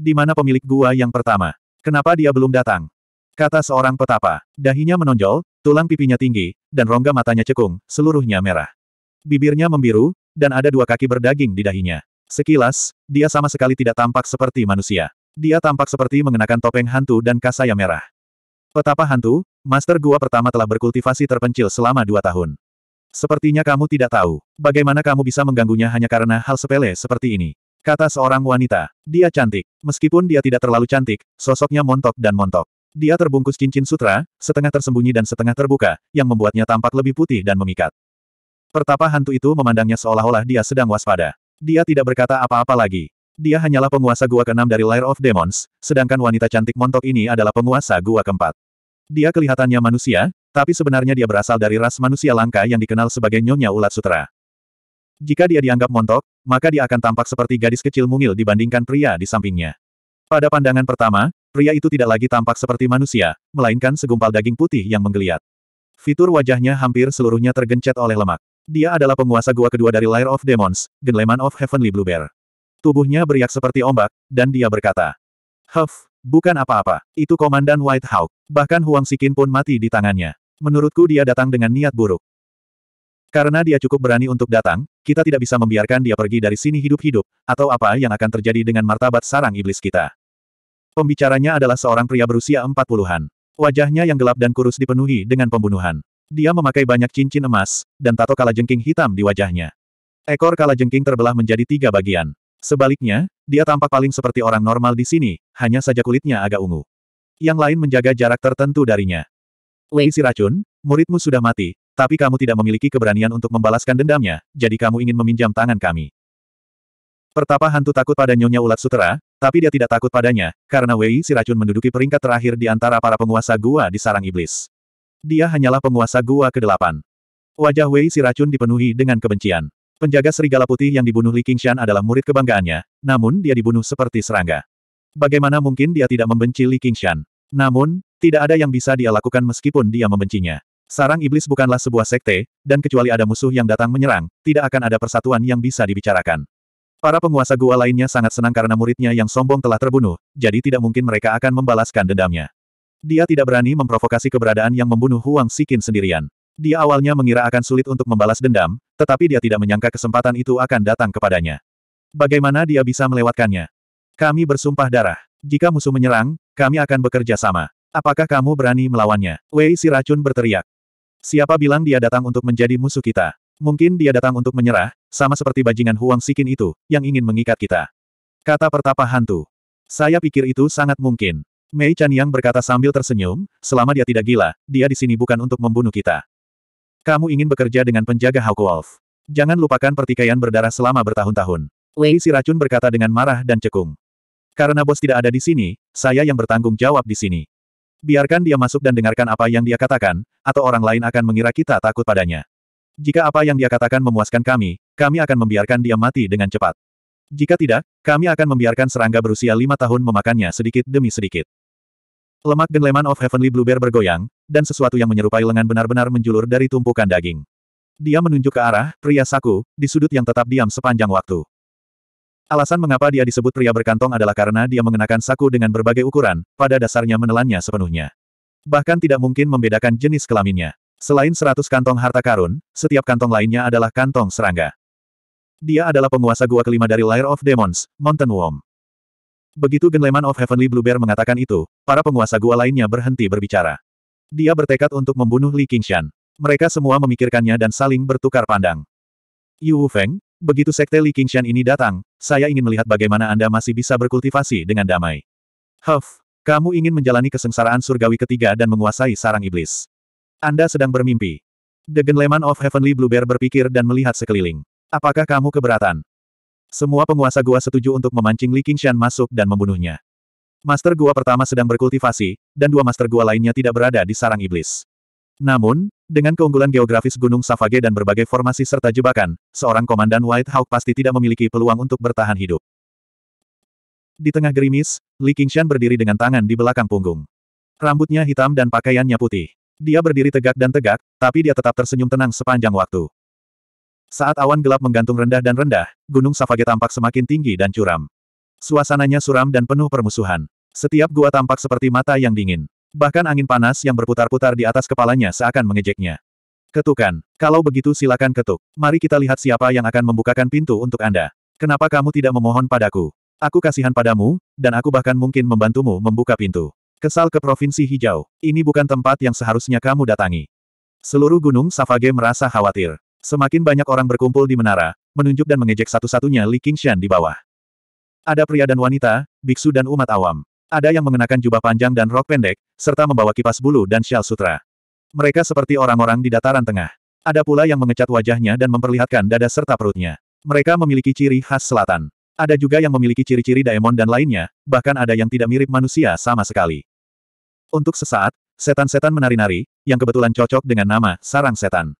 Di mana pemilik gua yang pertama? Kenapa dia belum datang? Kata seorang petapa. Dahinya menonjol, tulang pipinya tinggi, dan rongga matanya cekung, seluruhnya merah. Bibirnya membiru, dan ada dua kaki berdaging di dahinya. Sekilas, dia sama sekali tidak tampak seperti manusia. Dia tampak seperti mengenakan topeng hantu dan kasaya merah. Petapa hantu, Master Gua pertama telah berkultivasi terpencil selama dua tahun. Sepertinya kamu tidak tahu, bagaimana kamu bisa mengganggunya hanya karena hal sepele seperti ini. Kata seorang wanita, dia cantik. Meskipun dia tidak terlalu cantik, sosoknya montok dan montok. Dia terbungkus cincin sutra, setengah tersembunyi dan setengah terbuka, yang membuatnya tampak lebih putih dan memikat. Pertapa hantu itu memandangnya seolah-olah dia sedang waspada. Dia tidak berkata apa-apa lagi. Dia hanyalah penguasa gua keenam dari Lair of Demons, sedangkan wanita cantik montok ini adalah penguasa gua keempat. Dia kelihatannya manusia, tapi sebenarnya dia berasal dari ras manusia langka yang dikenal sebagai Nyonya Ulat Sutra. Jika dia dianggap montok, maka dia akan tampak seperti gadis kecil mungil dibandingkan pria di sampingnya. Pada pandangan pertama, Pria itu tidak lagi tampak seperti manusia, melainkan segumpal daging putih yang menggeliat. Fitur wajahnya hampir seluruhnya tergencet oleh lemak. Dia adalah penguasa gua kedua dari Lair of Demons, Genleman of Heavenly Blue Bear. Tubuhnya beriak seperti ombak, dan dia berkata, Huff, bukan apa-apa, itu Komandan White Hawk. Bahkan Huang Sikin pun mati di tangannya. Menurutku dia datang dengan niat buruk. Karena dia cukup berani untuk datang, kita tidak bisa membiarkan dia pergi dari sini hidup-hidup, atau apa yang akan terjadi dengan martabat sarang iblis kita. Pembicaranya adalah seorang pria berusia empat puluhan. Wajahnya yang gelap dan kurus dipenuhi dengan pembunuhan. Dia memakai banyak cincin emas, dan tato kalajengking hitam di wajahnya. Ekor kalajengking terbelah menjadi tiga bagian. Sebaliknya, dia tampak paling seperti orang normal di sini, hanya saja kulitnya agak ungu. Yang lain menjaga jarak tertentu darinya. Wei si racun, muridmu sudah mati, tapi kamu tidak memiliki keberanian untuk membalaskan dendamnya, jadi kamu ingin meminjam tangan kami. Pertapa hantu takut pada Nyonya Ulat Sutera, tapi dia tidak takut padanya, karena Wei Si Racun menduduki peringkat terakhir di antara para penguasa gua di sarang iblis. Dia hanyalah penguasa gua ke-8. Wajah Wei Si Racun dipenuhi dengan kebencian. Penjaga serigala putih yang dibunuh Li Qingshan adalah murid kebanggaannya, namun dia dibunuh seperti serangga. Bagaimana mungkin dia tidak membenci Li Qingshan? Namun, tidak ada yang bisa dia lakukan meskipun dia membencinya. Sarang iblis bukanlah sebuah sekte, dan kecuali ada musuh yang datang menyerang, tidak akan ada persatuan yang bisa dibicarakan. Para penguasa gua lainnya sangat senang karena muridnya yang sombong telah terbunuh, jadi tidak mungkin mereka akan membalaskan dendamnya. Dia tidak berani memprovokasi keberadaan yang membunuh Huang Sikin sendirian. Dia awalnya mengira akan sulit untuk membalas dendam, tetapi dia tidak menyangka kesempatan itu akan datang kepadanya. Bagaimana dia bisa melewatkannya? Kami bersumpah darah. Jika musuh menyerang, kami akan bekerja sama. Apakah kamu berani melawannya? Wei si racun berteriak. Siapa bilang dia datang untuk menjadi musuh kita? Mungkin dia datang untuk menyerah, sama seperti bajingan Huang Sikin itu, yang ingin mengikat kita. Kata pertapa hantu. Saya pikir itu sangat mungkin. Mei Chan Yang berkata sambil tersenyum, selama dia tidak gila, dia di sini bukan untuk membunuh kita. Kamu ingin bekerja dengan penjaga Hawk Wolf. Jangan lupakan pertikaian berdarah selama bertahun-tahun. Wei Si Racun berkata dengan marah dan cekung. Karena bos tidak ada di sini, saya yang bertanggung jawab di sini. Biarkan dia masuk dan dengarkan apa yang dia katakan, atau orang lain akan mengira kita takut padanya. Jika apa yang dia katakan memuaskan kami, kami akan membiarkan dia mati dengan cepat. Jika tidak, kami akan membiarkan serangga berusia lima tahun memakannya sedikit demi sedikit. Lemak dan genleman of Heavenly Blue bergoyang, dan sesuatu yang menyerupai lengan benar-benar menjulur dari tumpukan daging. Dia menunjuk ke arah pria saku, di sudut yang tetap diam sepanjang waktu. Alasan mengapa dia disebut pria berkantong adalah karena dia mengenakan saku dengan berbagai ukuran, pada dasarnya menelannya sepenuhnya. Bahkan tidak mungkin membedakan jenis kelaminnya. Selain seratus kantong harta karun, setiap kantong lainnya adalah kantong serangga. Dia adalah penguasa gua kelima dari Lair of Demons, Mountain Worm. Begitu Genleman of Heavenly Blue Bear mengatakan itu, para penguasa gua lainnya berhenti berbicara. Dia bertekad untuk membunuh Li Qingshan. Mereka semua memikirkannya dan saling bertukar pandang. Yu Feng, begitu sekte Li Qingshan ini datang, saya ingin melihat bagaimana Anda masih bisa berkultivasi dengan damai. Huff, kamu ingin menjalani kesengsaraan surgawi ketiga dan menguasai sarang iblis. Anda sedang bermimpi. The Genleman of Heavenly Blue Bear berpikir dan melihat sekeliling. Apakah kamu keberatan? Semua penguasa gua setuju untuk memancing Li Qingshan masuk dan membunuhnya. Master gua pertama sedang berkultivasi, dan dua master gua lainnya tidak berada di sarang iblis. Namun, dengan keunggulan geografis Gunung Savage dan berbagai formasi serta jebakan, seorang komandan White Hawk pasti tidak memiliki peluang untuk bertahan hidup. Di tengah gerimis, Li Qingshan berdiri dengan tangan di belakang punggung. Rambutnya hitam dan pakaiannya putih. Dia berdiri tegak dan tegak, tapi dia tetap tersenyum tenang sepanjang waktu. Saat awan gelap menggantung rendah dan rendah, Gunung Savage tampak semakin tinggi dan curam. Suasananya suram dan penuh permusuhan. Setiap gua tampak seperti mata yang dingin. Bahkan angin panas yang berputar-putar di atas kepalanya seakan mengejeknya. Ketukan. Kalau begitu silakan ketuk. Mari kita lihat siapa yang akan membukakan pintu untuk Anda. Kenapa kamu tidak memohon padaku? Aku kasihan padamu, dan aku bahkan mungkin membantumu membuka pintu. Kesal ke Provinsi Hijau. Ini bukan tempat yang seharusnya kamu datangi. Seluruh gunung Savage merasa khawatir. Semakin banyak orang berkumpul di menara, menunjuk dan mengejek satu-satunya Li Qingshan di bawah. Ada pria dan wanita, biksu dan umat awam. Ada yang mengenakan jubah panjang dan rok pendek, serta membawa kipas bulu dan syal sutra. Mereka seperti orang-orang di dataran tengah. Ada pula yang mengecat wajahnya dan memperlihatkan dada serta perutnya. Mereka memiliki ciri khas selatan. Ada juga yang memiliki ciri-ciri daemon dan lainnya, bahkan ada yang tidak mirip manusia sama sekali. Untuk sesaat, setan-setan menari-nari, yang kebetulan cocok dengan nama sarang setan.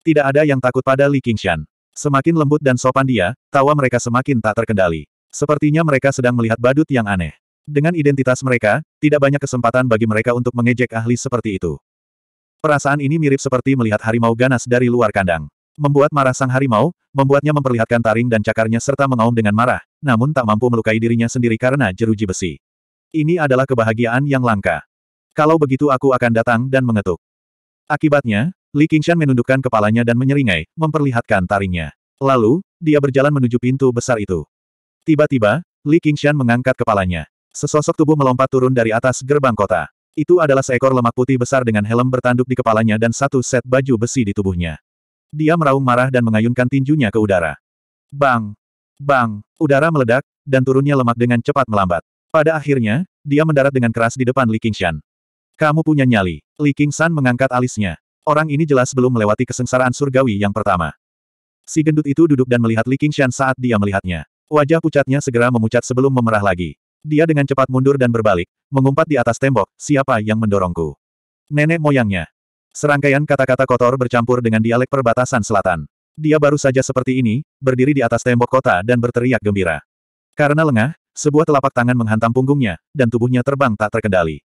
Tidak ada yang takut pada Li Qingshan. Semakin lembut dan sopan dia, tawa mereka semakin tak terkendali. Sepertinya mereka sedang melihat badut yang aneh. Dengan identitas mereka, tidak banyak kesempatan bagi mereka untuk mengejek ahli seperti itu. Perasaan ini mirip seperti melihat harimau ganas dari luar kandang. Membuat marah sang harimau, membuatnya memperlihatkan taring dan cakarnya serta mengaum dengan marah, namun tak mampu melukai dirinya sendiri karena jeruji besi. Ini adalah kebahagiaan yang langka. Kalau begitu aku akan datang dan mengetuk. Akibatnya, Li Qingshan menundukkan kepalanya dan menyeringai, memperlihatkan taringnya. Lalu, dia berjalan menuju pintu besar itu. Tiba-tiba, Li Qingshan mengangkat kepalanya. Sesosok tubuh melompat turun dari atas gerbang kota. Itu adalah seekor lemak putih besar dengan helm bertanduk di kepalanya dan satu set baju besi di tubuhnya. Dia meraung marah dan mengayunkan tinjunya ke udara. Bang! Bang! Udara meledak, dan turunnya lemak dengan cepat melambat. Pada akhirnya, dia mendarat dengan keras di depan Li Qingshan. Kamu punya nyali. Li Qingshan mengangkat alisnya. Orang ini jelas belum melewati kesengsaraan surgawi yang pertama. Si gendut itu duduk dan melihat Li Qingshan saat dia melihatnya. Wajah pucatnya segera memucat sebelum memerah lagi. Dia dengan cepat mundur dan berbalik, mengumpat di atas tembok, siapa yang mendorongku? Nenek moyangnya. Serangkaian kata-kata kotor bercampur dengan dialek perbatasan selatan. Dia baru saja seperti ini, berdiri di atas tembok kota dan berteriak gembira. Karena lengah, sebuah telapak tangan menghantam punggungnya, dan tubuhnya terbang tak terkendali.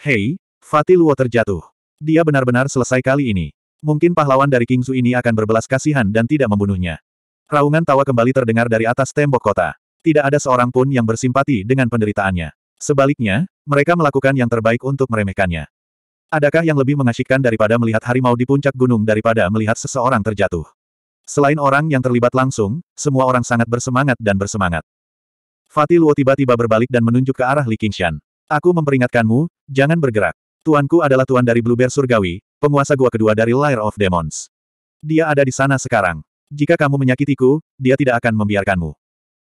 Hei, Fatih Luo terjatuh. Dia benar-benar selesai kali ini. Mungkin pahlawan dari Kingzu ini akan berbelas kasihan dan tidak membunuhnya. Raungan tawa kembali terdengar dari atas tembok kota. Tidak ada seorang pun yang bersimpati dengan penderitaannya. Sebaliknya, mereka melakukan yang terbaik untuk meremehkannya. Adakah yang lebih mengasyikkan daripada melihat harimau di puncak gunung daripada melihat seseorang terjatuh? Selain orang yang terlibat langsung, semua orang sangat bersemangat dan bersemangat. Fatih Luo tiba-tiba berbalik dan menunjuk ke arah Li Qingshan. Aku memperingatkanmu, jangan bergerak. Tuanku adalah tuan dari Bluebear Surgawi, penguasa gua kedua dari Lair of Demons. Dia ada di sana sekarang. Jika kamu menyakitiku, dia tidak akan membiarkanmu.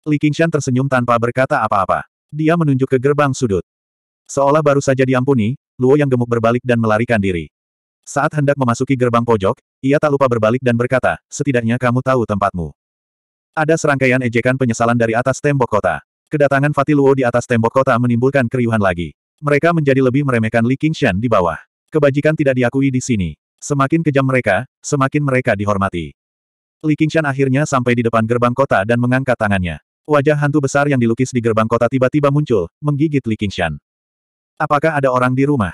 Li Qingshan tersenyum tanpa berkata apa-apa. Dia menunjuk ke gerbang sudut. Seolah baru saja diampuni, Luo yang gemuk berbalik dan melarikan diri. Saat hendak memasuki gerbang pojok, ia tak lupa berbalik dan berkata, setidaknya kamu tahu tempatmu. Ada serangkaian ejekan penyesalan dari atas tembok kota. Kedatangan Fatih Luo di atas tembok kota menimbulkan keriuhan lagi. Mereka menjadi lebih meremehkan Li Qingshan di bawah. Kebajikan tidak diakui di sini. Semakin kejam mereka, semakin mereka dihormati. Li Qingshan akhirnya sampai di depan gerbang kota dan mengangkat tangannya. Wajah hantu besar yang dilukis di gerbang kota tiba-tiba muncul, menggigit Li Qingshan. Apakah ada orang di rumah?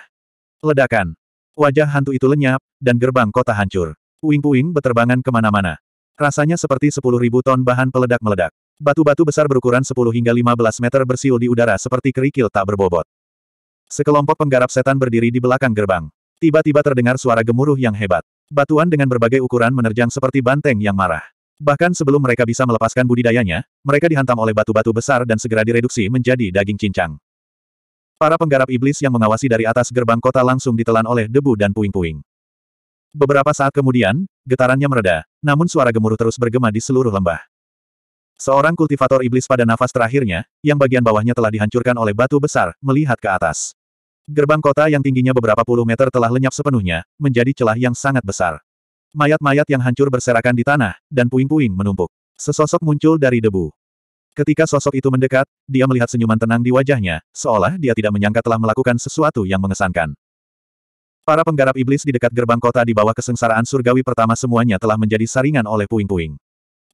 Ledakan. Wajah hantu itu lenyap, dan gerbang kota hancur. Puing-puing beterbangan kemana-mana. Rasanya seperti 10.000 ton bahan peledak meledak. Batu-batu besar berukuran 10 hingga 15 meter bersiul di udara seperti kerikil tak berbobot. Sekelompok penggarap setan berdiri di belakang gerbang. Tiba-tiba terdengar suara gemuruh yang hebat. Batuan dengan berbagai ukuran menerjang seperti banteng yang marah. Bahkan sebelum mereka bisa melepaskan budidayanya, mereka dihantam oleh batu-batu besar dan segera direduksi menjadi daging cincang. Para penggarap iblis yang mengawasi dari atas gerbang kota langsung ditelan oleh debu dan puing-puing. Beberapa saat kemudian, getarannya mereda, namun suara gemuruh terus bergema di seluruh lembah. Seorang kultivator iblis pada nafas terakhirnya, yang bagian bawahnya telah dihancurkan oleh batu besar, melihat ke atas. Gerbang kota yang tingginya beberapa puluh meter telah lenyap sepenuhnya, menjadi celah yang sangat besar. Mayat-mayat yang hancur berserakan di tanah, dan puing-puing menumpuk. Sesosok muncul dari debu. Ketika sosok itu mendekat, dia melihat senyuman tenang di wajahnya, seolah dia tidak menyangka telah melakukan sesuatu yang mengesankan. Para penggarap iblis di dekat gerbang kota di bawah kesengsaraan surgawi pertama semuanya telah menjadi saringan oleh puing-puing.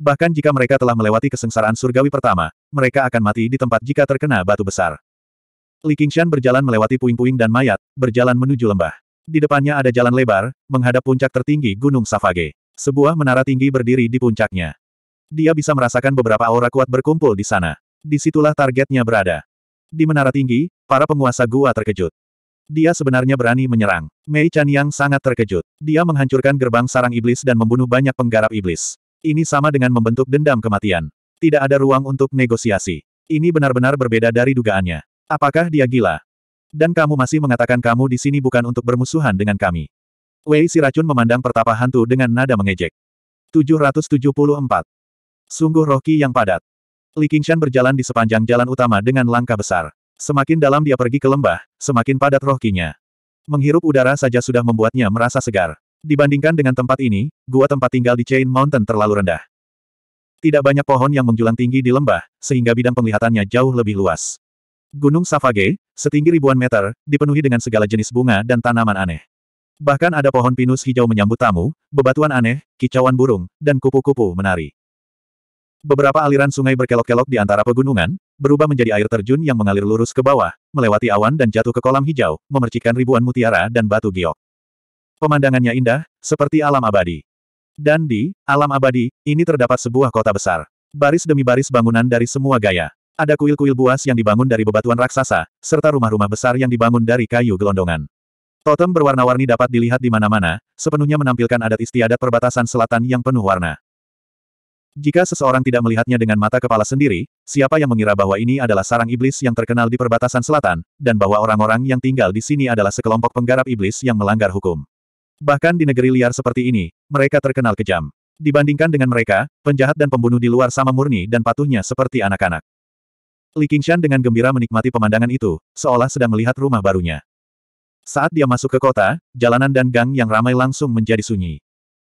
Bahkan jika mereka telah melewati kesengsaraan surgawi pertama, mereka akan mati di tempat jika terkena batu besar. Li Qingshan berjalan melewati puing-puing dan mayat, berjalan menuju lembah. Di depannya ada jalan lebar, menghadap puncak tertinggi Gunung Safage. Sebuah menara tinggi berdiri di puncaknya. Dia bisa merasakan beberapa aura kuat berkumpul di sana. Disitulah targetnya berada. Di menara tinggi, para penguasa gua terkejut. Dia sebenarnya berani menyerang. Mei yang sangat terkejut. Dia menghancurkan gerbang sarang iblis dan membunuh banyak penggarap iblis. Ini sama dengan membentuk dendam kematian. Tidak ada ruang untuk negosiasi. Ini benar-benar berbeda dari dugaannya. Apakah dia gila? Dan kamu masih mengatakan kamu di sini bukan untuk bermusuhan dengan kami. Wei Siracun memandang pertapa hantu dengan nada mengejek. 774. Sungguh roki yang padat. Li Qingshan berjalan di sepanjang jalan utama dengan langkah besar. Semakin dalam dia pergi ke lembah, semakin padat rohkinya. Menghirup udara saja sudah membuatnya merasa segar. Dibandingkan dengan tempat ini, gua tempat tinggal di Chain Mountain terlalu rendah. Tidak banyak pohon yang menjulang tinggi di lembah, sehingga bidang penglihatannya jauh lebih luas. Gunung Savage, setinggi ribuan meter, dipenuhi dengan segala jenis bunga dan tanaman aneh. Bahkan ada pohon pinus hijau menyambut tamu, bebatuan aneh, kicauan burung, dan kupu-kupu menari. Beberapa aliran sungai berkelok-kelok di antara pegunungan, berubah menjadi air terjun yang mengalir lurus ke bawah, melewati awan dan jatuh ke kolam hijau, memercikkan ribuan mutiara dan batu giok. Pemandangannya indah, seperti alam abadi. Dan di alam abadi, ini terdapat sebuah kota besar. Baris demi baris bangunan dari semua gaya. Ada kuil-kuil buas yang dibangun dari bebatuan raksasa, serta rumah-rumah besar yang dibangun dari kayu gelondongan. Totem berwarna-warni dapat dilihat di mana-mana, sepenuhnya menampilkan adat istiadat perbatasan selatan yang penuh warna. Jika seseorang tidak melihatnya dengan mata kepala sendiri, siapa yang mengira bahwa ini adalah sarang iblis yang terkenal di perbatasan selatan, dan bahwa orang-orang yang tinggal di sini adalah sekelompok penggarap iblis yang melanggar hukum. Bahkan di negeri liar seperti ini, mereka terkenal kejam. Dibandingkan dengan mereka, penjahat dan pembunuh di luar sama murni dan patuhnya seperti anak-anak. Li Qingshan dengan gembira menikmati pemandangan itu, seolah sedang melihat rumah barunya. Saat dia masuk ke kota, jalanan dan gang yang ramai langsung menjadi sunyi.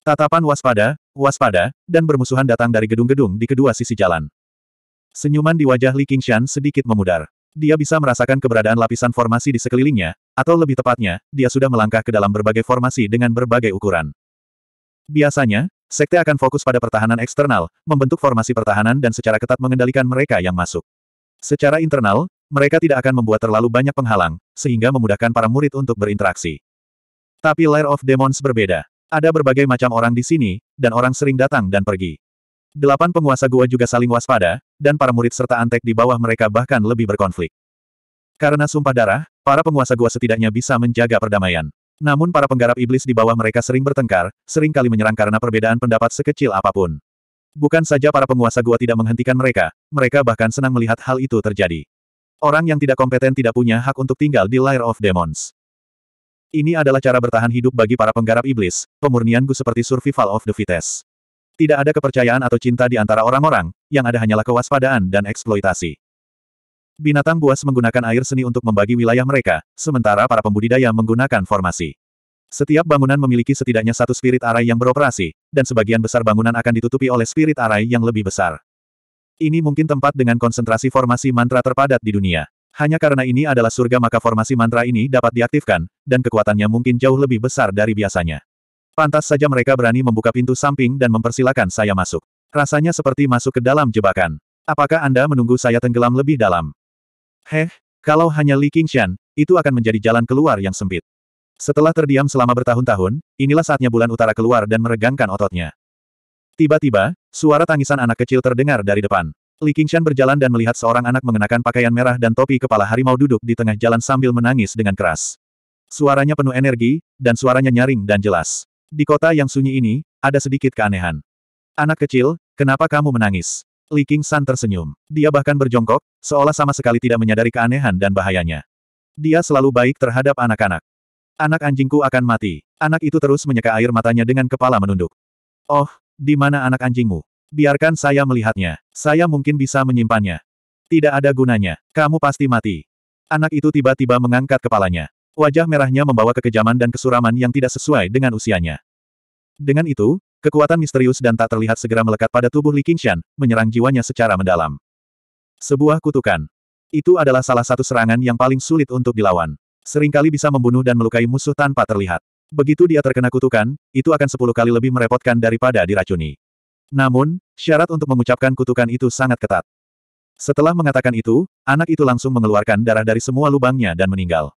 Tatapan waspada, waspada, dan bermusuhan datang dari gedung-gedung di kedua sisi jalan. Senyuman di wajah Li Qingshan sedikit memudar. Dia bisa merasakan keberadaan lapisan formasi di sekelilingnya, atau lebih tepatnya, dia sudah melangkah ke dalam berbagai formasi dengan berbagai ukuran. Biasanya, sekte akan fokus pada pertahanan eksternal, membentuk formasi pertahanan dan secara ketat mengendalikan mereka yang masuk. Secara internal, mereka tidak akan membuat terlalu banyak penghalang, sehingga memudahkan para murid untuk berinteraksi. Tapi Lair of Demons berbeda. Ada berbagai macam orang di sini, dan orang sering datang dan pergi. Delapan penguasa gua juga saling waspada, dan para murid serta antek di bawah mereka bahkan lebih berkonflik. Karena sumpah darah, para penguasa gua setidaknya bisa menjaga perdamaian. Namun para penggarap iblis di bawah mereka sering bertengkar, sering kali menyerang karena perbedaan pendapat sekecil apapun. Bukan saja para penguasa gua tidak menghentikan mereka, mereka bahkan senang melihat hal itu terjadi. Orang yang tidak kompeten tidak punya hak untuk tinggal di Lair of Demons. Ini adalah cara bertahan hidup bagi para penggarap iblis, pemurnian Gu seperti Survival of the Fittest. Tidak ada kepercayaan atau cinta di antara orang-orang, yang ada hanyalah kewaspadaan dan eksploitasi. Binatang buas menggunakan air seni untuk membagi wilayah mereka, sementara para pembudidaya menggunakan formasi. Setiap bangunan memiliki setidaknya satu spirit arai yang beroperasi, dan sebagian besar bangunan akan ditutupi oleh spirit arai yang lebih besar. Ini mungkin tempat dengan konsentrasi formasi mantra terpadat di dunia. Hanya karena ini adalah surga maka formasi mantra ini dapat diaktifkan, dan kekuatannya mungkin jauh lebih besar dari biasanya. Pantas saja mereka berani membuka pintu samping dan mempersilahkan saya masuk. Rasanya seperti masuk ke dalam jebakan. Apakah Anda menunggu saya tenggelam lebih dalam? Heh, kalau hanya Li Qingshan, itu akan menjadi jalan keluar yang sempit. Setelah terdiam selama bertahun-tahun, inilah saatnya bulan utara keluar dan meregangkan ototnya. Tiba-tiba, suara tangisan anak kecil terdengar dari depan. Li Qingshan berjalan dan melihat seorang anak mengenakan pakaian merah dan topi kepala harimau duduk di tengah jalan sambil menangis dengan keras. Suaranya penuh energi, dan suaranya nyaring dan jelas. Di kota yang sunyi ini, ada sedikit keanehan. Anak kecil, kenapa kamu menangis? Li King San tersenyum. Dia bahkan berjongkok, seolah sama sekali tidak menyadari keanehan dan bahayanya. Dia selalu baik terhadap anak-anak. Anak anjingku akan mati. Anak itu terus menyeka air matanya dengan kepala menunduk. Oh, di mana anak anjingmu? Biarkan saya melihatnya. Saya mungkin bisa menyimpannya. Tidak ada gunanya. Kamu pasti mati. Anak itu tiba-tiba mengangkat kepalanya. Wajah merahnya membawa kekejaman dan kesuraman yang tidak sesuai dengan usianya. Dengan itu, kekuatan misterius dan tak terlihat segera melekat pada tubuh Li Qingshan, menyerang jiwanya secara mendalam. Sebuah kutukan. Itu adalah salah satu serangan yang paling sulit untuk dilawan. Seringkali bisa membunuh dan melukai musuh tanpa terlihat. Begitu dia terkena kutukan, itu akan sepuluh kali lebih merepotkan daripada diracuni. Namun, syarat untuk mengucapkan kutukan itu sangat ketat. Setelah mengatakan itu, anak itu langsung mengeluarkan darah dari semua lubangnya dan meninggal.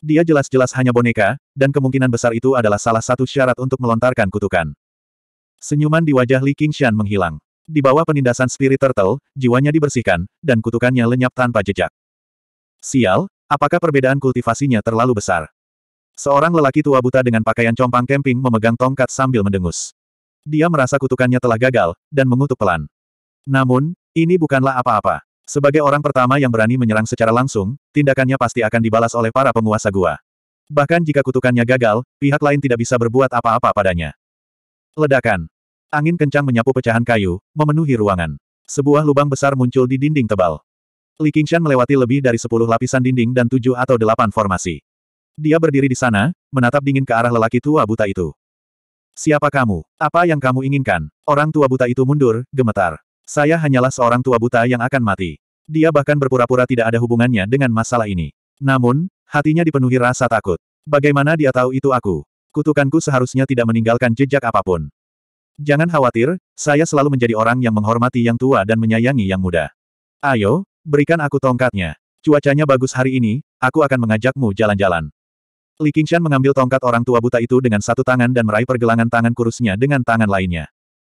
Dia jelas-jelas hanya boneka, dan kemungkinan besar itu adalah salah satu syarat untuk melontarkan kutukan. Senyuman di wajah Li Qingshan menghilang. Di bawah penindasan Spirit Turtle, jiwanya dibersihkan, dan kutukannya lenyap tanpa jejak. Sial, apakah perbedaan kultivasinya terlalu besar? Seorang lelaki tua buta dengan pakaian compang camping memegang tongkat sambil mendengus. Dia merasa kutukannya telah gagal, dan mengutuk pelan. Namun, ini bukanlah apa-apa. Sebagai orang pertama yang berani menyerang secara langsung, tindakannya pasti akan dibalas oleh para penguasa gua. Bahkan jika kutukannya gagal, pihak lain tidak bisa berbuat apa-apa padanya. Ledakan. Angin kencang menyapu pecahan kayu, memenuhi ruangan. Sebuah lubang besar muncul di dinding tebal. Li Qingshan melewati lebih dari sepuluh lapisan dinding dan tujuh atau delapan formasi. Dia berdiri di sana, menatap dingin ke arah lelaki tua buta itu. Siapa kamu? Apa yang kamu inginkan? Orang tua buta itu mundur, gemetar. Saya hanyalah seorang tua buta yang akan mati. Dia bahkan berpura-pura tidak ada hubungannya dengan masalah ini. Namun, hatinya dipenuhi rasa takut. Bagaimana dia tahu itu aku? Kutukanku seharusnya tidak meninggalkan jejak apapun. Jangan khawatir, saya selalu menjadi orang yang menghormati yang tua dan menyayangi yang muda. Ayo, berikan aku tongkatnya. Cuacanya bagus hari ini, aku akan mengajakmu jalan-jalan. Li Qingshan mengambil tongkat orang tua buta itu dengan satu tangan dan meraih pergelangan tangan kurusnya dengan tangan lainnya.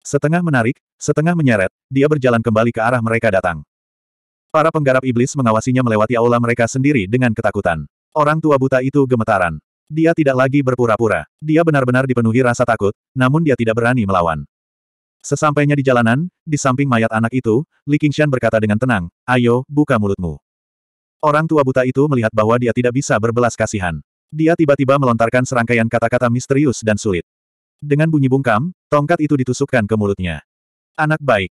Setengah menarik, setengah menyeret, dia berjalan kembali ke arah mereka datang. Para penggarap iblis mengawasinya melewati aula mereka sendiri dengan ketakutan. Orang tua buta itu gemetaran. Dia tidak lagi berpura-pura. Dia benar-benar dipenuhi rasa takut, namun dia tidak berani melawan. Sesampainya di jalanan, di samping mayat anak itu, Li Qingshan berkata dengan tenang, Ayo, buka mulutmu. Orang tua buta itu melihat bahwa dia tidak bisa berbelas kasihan. Dia tiba-tiba melontarkan serangkaian kata-kata misterius dan sulit. Dengan bunyi bungkam, tongkat itu ditusukkan ke mulutnya. Anak baik.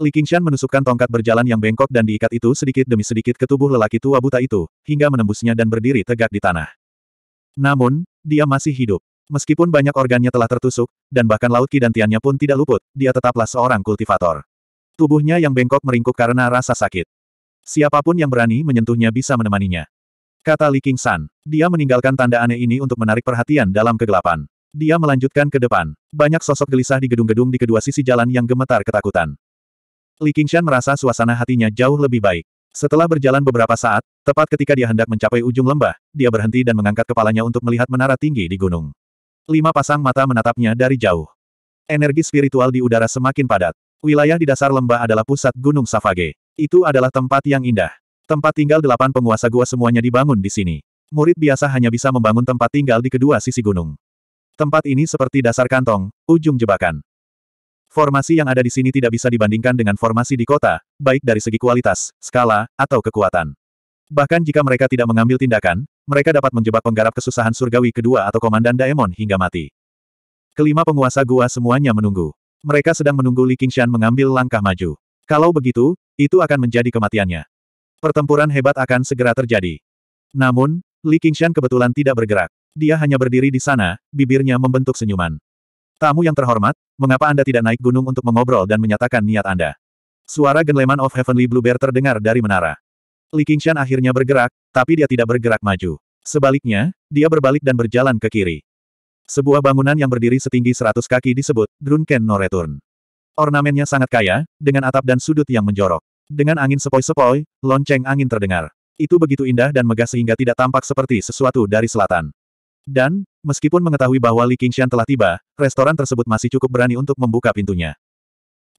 Li Qingshan menusukkan tongkat berjalan yang bengkok dan diikat itu sedikit demi sedikit ke tubuh lelaki tua buta itu, hingga menembusnya dan berdiri tegak di tanah. Namun, dia masih hidup. Meskipun banyak organnya telah tertusuk, dan bahkan laut kidantiannya pun tidak luput, dia tetaplah seorang kultivator. Tubuhnya yang bengkok meringkuk karena rasa sakit. Siapapun yang berani menyentuhnya bisa menemaninya. Kata Li Qingshan, dia meninggalkan tanda aneh ini untuk menarik perhatian dalam kegelapan. Dia melanjutkan ke depan. Banyak sosok gelisah di gedung-gedung di kedua sisi jalan yang gemetar ketakutan. Li Qingshan merasa suasana hatinya jauh lebih baik. Setelah berjalan beberapa saat, tepat ketika dia hendak mencapai ujung lembah, dia berhenti dan mengangkat kepalanya untuk melihat menara tinggi di gunung. Lima pasang mata menatapnya dari jauh. Energi spiritual di udara semakin padat. Wilayah di dasar lembah adalah pusat Gunung Savage. Itu adalah tempat yang indah. Tempat tinggal delapan penguasa gua semuanya dibangun di sini. Murid biasa hanya bisa membangun tempat tinggal di kedua sisi gunung. Tempat ini seperti dasar kantong, ujung jebakan. Formasi yang ada di sini tidak bisa dibandingkan dengan formasi di kota, baik dari segi kualitas, skala, atau kekuatan. Bahkan jika mereka tidak mengambil tindakan, mereka dapat menjebak penggarap kesusahan surgawi kedua atau komandan Daemon hingga mati. Kelima penguasa gua semuanya menunggu. Mereka sedang menunggu Li Qingshan mengambil langkah maju. Kalau begitu, itu akan menjadi kematiannya. Pertempuran hebat akan segera terjadi. Namun, Li Qingshan kebetulan tidak bergerak. Dia hanya berdiri di sana, bibirnya membentuk senyuman. Tamu yang terhormat, mengapa Anda tidak naik gunung untuk mengobrol dan menyatakan niat Anda? Suara genleman of Heavenly Blue Bear terdengar dari menara. Li Qingshan akhirnya bergerak, tapi dia tidak bergerak maju. Sebaliknya, dia berbalik dan berjalan ke kiri. Sebuah bangunan yang berdiri setinggi 100 kaki disebut Drunken No Return. Ornamennya sangat kaya, dengan atap dan sudut yang menjorok. Dengan angin sepoi-sepoi, lonceng angin terdengar. Itu begitu indah dan megah sehingga tidak tampak seperti sesuatu dari selatan. Dan, meskipun mengetahui bahwa Li Qingshan telah tiba, restoran tersebut masih cukup berani untuk membuka pintunya.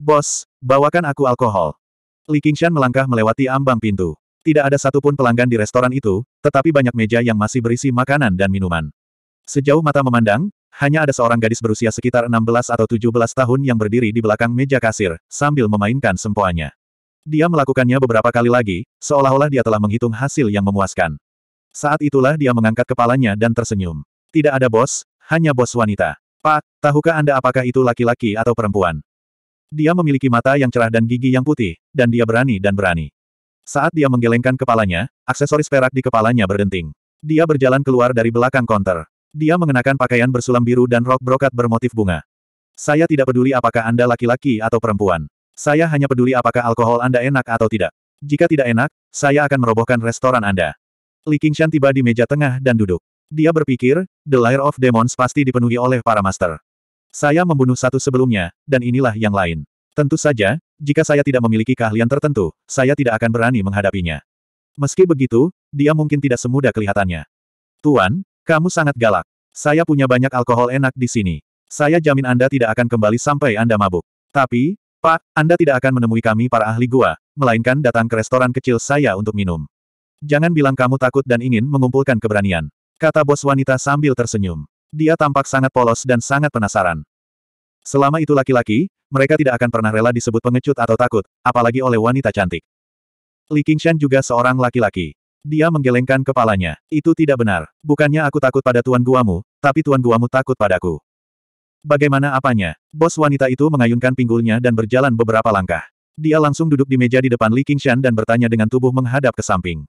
Bos, bawakan aku alkohol. Li Qingshan melangkah melewati ambang pintu. Tidak ada satupun pelanggan di restoran itu, tetapi banyak meja yang masih berisi makanan dan minuman. Sejauh mata memandang, hanya ada seorang gadis berusia sekitar 16 atau 17 tahun yang berdiri di belakang meja kasir, sambil memainkan sempoanya. Dia melakukannya beberapa kali lagi, seolah-olah dia telah menghitung hasil yang memuaskan. Saat itulah dia mengangkat kepalanya dan tersenyum. Tidak ada bos, hanya bos wanita. Pak, tahukah Anda apakah itu laki-laki atau perempuan? Dia memiliki mata yang cerah dan gigi yang putih, dan dia berani dan berani. Saat dia menggelengkan kepalanya, aksesoris perak di kepalanya berdenting. Dia berjalan keluar dari belakang konter. Dia mengenakan pakaian bersulam biru dan rok brokat bermotif bunga. Saya tidak peduli apakah Anda laki-laki atau perempuan. Saya hanya peduli apakah alkohol Anda enak atau tidak. Jika tidak enak, saya akan merobohkan restoran Anda. Li Qingshan tiba di meja tengah dan duduk. Dia berpikir, The Lair of Demons pasti dipenuhi oleh para master. Saya membunuh satu sebelumnya, dan inilah yang lain. Tentu saja, jika saya tidak memiliki keahlian tertentu, saya tidak akan berani menghadapinya. Meski begitu, dia mungkin tidak semudah kelihatannya. Tuan, kamu sangat galak. Saya punya banyak alkohol enak di sini. Saya jamin Anda tidak akan kembali sampai Anda mabuk. Tapi, Pak, Anda tidak akan menemui kami para ahli gua, melainkan datang ke restoran kecil saya untuk minum. Jangan bilang kamu takut dan ingin mengumpulkan keberanian. Kata bos wanita sambil tersenyum. Dia tampak sangat polos dan sangat penasaran. Selama itu laki-laki, mereka tidak akan pernah rela disebut pengecut atau takut, apalagi oleh wanita cantik. Li Qingshan juga seorang laki-laki. Dia menggelengkan kepalanya. Itu tidak benar. Bukannya aku takut pada tuan guamu, tapi tuan guamu takut padaku. Bagaimana apanya? Bos wanita itu mengayunkan pinggulnya dan berjalan beberapa langkah. Dia langsung duduk di meja di depan Li Qingshan dan bertanya dengan tubuh menghadap ke samping.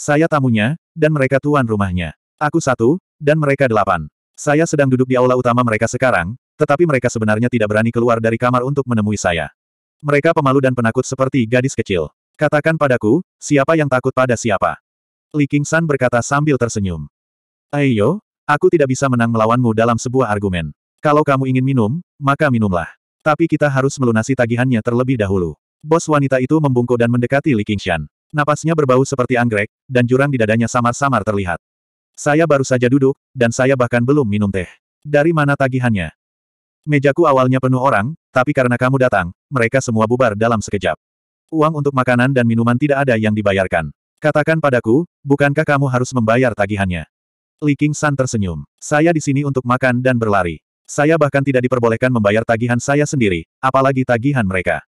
Saya tamunya, dan mereka tuan rumahnya. Aku satu, dan mereka delapan. Saya sedang duduk di aula utama mereka sekarang, tetapi mereka sebenarnya tidak berani keluar dari kamar untuk menemui saya. Mereka pemalu dan penakut seperti gadis kecil. Katakan padaku, siapa yang takut pada siapa? Li San berkata sambil tersenyum. Ayo, aku tidak bisa menang melawanmu dalam sebuah argumen. Kalau kamu ingin minum, maka minumlah. Tapi kita harus melunasi tagihannya terlebih dahulu. Bos wanita itu membungkuk dan mendekati Li Qingshan. Napasnya berbau seperti anggrek, dan jurang di dadanya samar-samar terlihat. Saya baru saja duduk, dan saya bahkan belum minum teh. Dari mana tagihannya? Mejaku awalnya penuh orang, tapi karena kamu datang, mereka semua bubar dalam sekejap. Uang untuk makanan dan minuman tidak ada yang dibayarkan. Katakan padaku, bukankah kamu harus membayar tagihannya? Li King San tersenyum. Saya di sini untuk makan dan berlari. Saya bahkan tidak diperbolehkan membayar tagihan saya sendiri, apalagi tagihan mereka.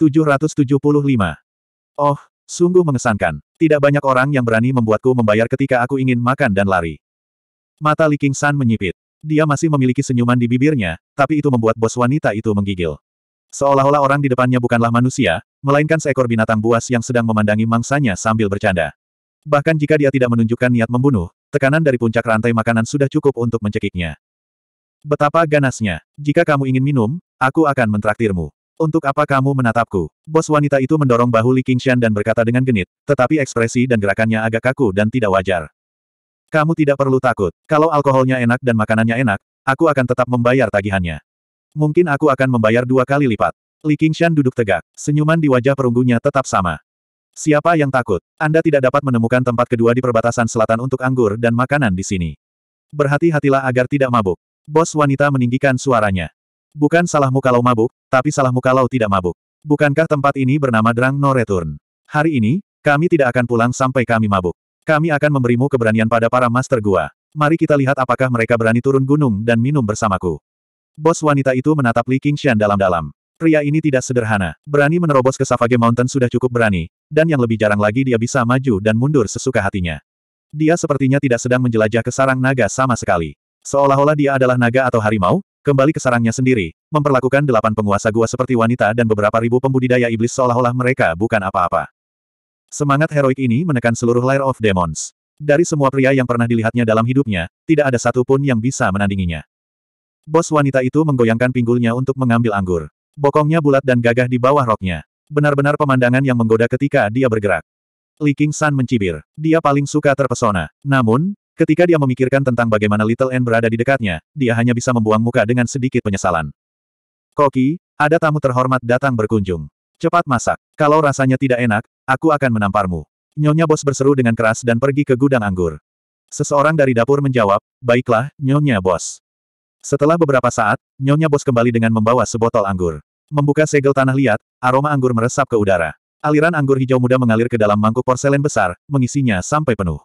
775. Oh, Sungguh mengesankan. Tidak banyak orang yang berani membuatku membayar ketika aku ingin makan dan lari. Mata Li King San menyipit. Dia masih memiliki senyuman di bibirnya, tapi itu membuat bos wanita itu menggigil. Seolah-olah orang di depannya bukanlah manusia, melainkan seekor binatang buas yang sedang memandangi mangsanya sambil bercanda. Bahkan jika dia tidak menunjukkan niat membunuh, tekanan dari puncak rantai makanan sudah cukup untuk mencekiknya. Betapa ganasnya. Jika kamu ingin minum, aku akan mentraktirmu. Untuk apa kamu menatapku? Bos wanita itu mendorong bahu Li Qingshan dan berkata dengan genit, tetapi ekspresi dan gerakannya agak kaku dan tidak wajar. Kamu tidak perlu takut. Kalau alkoholnya enak dan makanannya enak, aku akan tetap membayar tagihannya. Mungkin aku akan membayar dua kali lipat. Li Qingshan duduk tegak, senyuman di wajah perunggunya tetap sama. Siapa yang takut? Anda tidak dapat menemukan tempat kedua di perbatasan selatan untuk anggur dan makanan di sini. Berhati-hatilah agar tidak mabuk. Bos wanita meninggikan suaranya. Bukan salahmu kalau mabuk, tapi salahmu kalau tidak mabuk. Bukankah tempat ini bernama Drang No Return? Hari ini, kami tidak akan pulang sampai kami mabuk. Kami akan memberimu keberanian pada para master gua. Mari kita lihat apakah mereka berani turun gunung dan minum bersamaku. Bos wanita itu menatap Li Qingshan dalam-dalam. Pria ini tidak sederhana. Berani menerobos ke Savage Mountain sudah cukup berani, dan yang lebih jarang lagi dia bisa maju dan mundur sesuka hatinya. Dia sepertinya tidak sedang menjelajah ke sarang naga sama sekali. Seolah-olah dia adalah naga atau harimau, kembali ke sarangnya sendiri, memperlakukan delapan penguasa gua seperti wanita dan beberapa ribu pembudidaya iblis seolah-olah mereka bukan apa-apa. Semangat heroik ini menekan seluruh Lair of Demons. Dari semua pria yang pernah dilihatnya dalam hidupnya, tidak ada satu pun yang bisa menandinginya. Bos wanita itu menggoyangkan pinggulnya untuk mengambil anggur. Bokongnya bulat dan gagah di bawah roknya. Benar-benar pemandangan yang menggoda ketika dia bergerak. Li King San mencibir. Dia paling suka terpesona. Namun, Ketika dia memikirkan tentang bagaimana Little N berada di dekatnya, dia hanya bisa membuang muka dengan sedikit penyesalan. Koki, ada tamu terhormat datang berkunjung. Cepat masak. Kalau rasanya tidak enak, aku akan menamparmu. Nyonya Bos berseru dengan keras dan pergi ke gudang anggur. Seseorang dari dapur menjawab, baiklah, Nyonya Bos. Setelah beberapa saat, Nyonya Bos kembali dengan membawa sebotol anggur. Membuka segel tanah liat, aroma anggur meresap ke udara. Aliran anggur hijau muda mengalir ke dalam mangkuk porselen besar, mengisinya sampai penuh.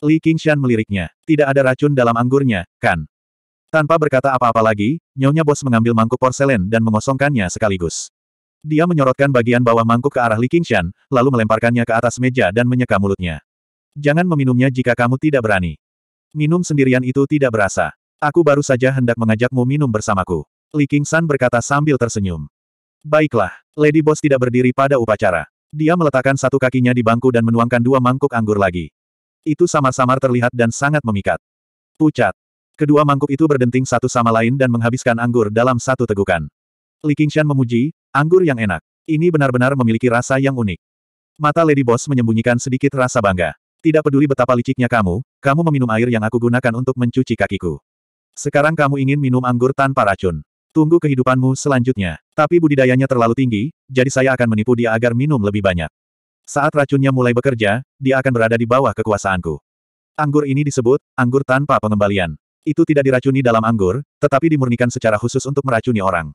Li Qingshan meliriknya. Tidak ada racun dalam anggurnya, kan? Tanpa berkata apa-apa lagi, Nyonya Bos mengambil mangkuk porselen dan mengosongkannya sekaligus. Dia menyorotkan bagian bawah mangkuk ke arah Li Qingshan, lalu melemparkannya ke atas meja dan menyeka mulutnya. Jangan meminumnya jika kamu tidak berani. Minum sendirian itu tidak berasa. Aku baru saja hendak mengajakmu minum bersamaku. Li Qingshan berkata sambil tersenyum. Baiklah, Lady Bos tidak berdiri pada upacara. Dia meletakkan satu kakinya di bangku dan menuangkan dua mangkuk anggur lagi. Itu samar-samar terlihat dan sangat memikat. Pucat. Kedua mangkuk itu berdenting satu sama lain dan menghabiskan anggur dalam satu tegukan. Li Qingshan memuji, anggur yang enak. Ini benar-benar memiliki rasa yang unik. Mata Lady Boss menyembunyikan sedikit rasa bangga. Tidak peduli betapa liciknya kamu, kamu meminum air yang aku gunakan untuk mencuci kakiku. Sekarang kamu ingin minum anggur tanpa racun. Tunggu kehidupanmu selanjutnya. Tapi budidayanya terlalu tinggi, jadi saya akan menipu dia agar minum lebih banyak. Saat racunnya mulai bekerja, dia akan berada di bawah kekuasaanku. Anggur ini disebut, anggur tanpa pengembalian. Itu tidak diracuni dalam anggur, tetapi dimurnikan secara khusus untuk meracuni orang.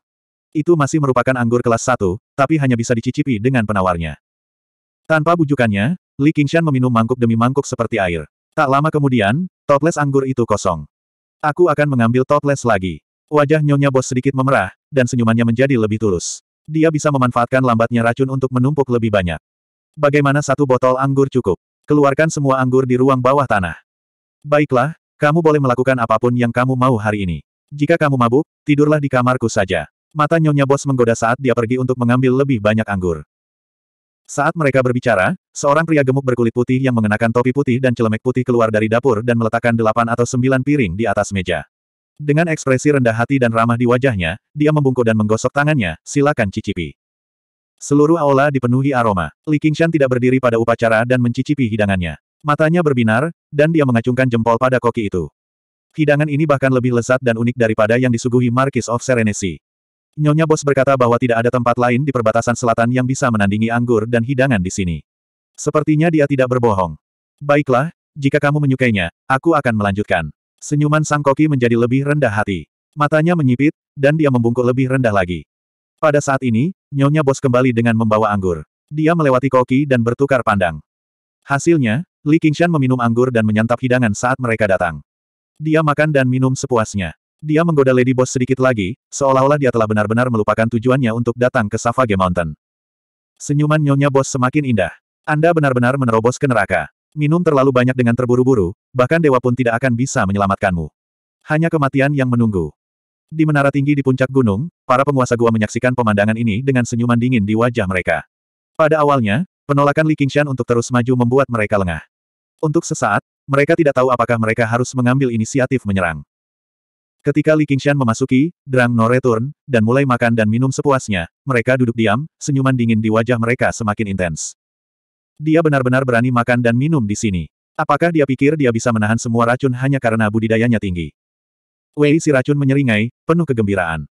Itu masih merupakan anggur kelas satu, tapi hanya bisa dicicipi dengan penawarnya. Tanpa bujukannya, Li Qingshan meminum mangkuk demi mangkuk seperti air. Tak lama kemudian, toples anggur itu kosong. Aku akan mengambil toples lagi. Wajah Nyonya Bos sedikit memerah, dan senyumannya menjadi lebih tulus. Dia bisa memanfaatkan lambatnya racun untuk menumpuk lebih banyak. Bagaimana satu botol anggur cukup? Keluarkan semua anggur di ruang bawah tanah. Baiklah, kamu boleh melakukan apapun yang kamu mau hari ini. Jika kamu mabuk, tidurlah di kamarku saja. Mata Nyonya Bos menggoda saat dia pergi untuk mengambil lebih banyak anggur. Saat mereka berbicara, seorang pria gemuk berkulit putih yang mengenakan topi putih dan celemek putih keluar dari dapur dan meletakkan delapan atau sembilan piring di atas meja. Dengan ekspresi rendah hati dan ramah di wajahnya, dia membungkuk dan menggosok tangannya, silakan cicipi. Seluruh aula dipenuhi aroma. Li Qingshan tidak berdiri pada upacara dan mencicipi hidangannya. Matanya berbinar, dan dia mengacungkan jempol pada koki itu. Hidangan ini bahkan lebih lezat dan unik daripada yang disuguhi Marquis of Serenesi. Nyonya Bos berkata bahwa tidak ada tempat lain di perbatasan selatan yang bisa menandingi anggur dan hidangan di sini. Sepertinya dia tidak berbohong. Baiklah, jika kamu menyukainya, aku akan melanjutkan. Senyuman sang koki menjadi lebih rendah hati. Matanya menyipit, dan dia membungkuk lebih rendah lagi. Pada saat ini, Nyonya Bos kembali dengan membawa anggur. Dia melewati koki dan bertukar pandang. Hasilnya, Li Qingshan meminum anggur dan menyantap hidangan saat mereka datang. Dia makan dan minum sepuasnya. Dia menggoda Lady Boss sedikit lagi, seolah-olah dia telah benar-benar melupakan tujuannya untuk datang ke Savage Mountain. Senyuman Nyonya Bos semakin indah. Anda benar-benar menerobos ke neraka. Minum terlalu banyak dengan terburu-buru, bahkan dewa pun tidak akan bisa menyelamatkanmu. Hanya kematian yang menunggu. Di menara tinggi di puncak gunung, para penguasa gua menyaksikan pemandangan ini dengan senyuman dingin di wajah mereka. Pada awalnya, penolakan Li Qingshan untuk terus maju membuat mereka lengah. Untuk sesaat, mereka tidak tahu apakah mereka harus mengambil inisiatif menyerang. Ketika Li Qingshan memasuki, Drang No Return, dan mulai makan dan minum sepuasnya, mereka duduk diam, senyuman dingin di wajah mereka semakin intens. Dia benar-benar berani makan dan minum di sini. Apakah dia pikir dia bisa menahan semua racun hanya karena budidayanya tinggi? Wei si racun menyeringai, penuh kegembiraan.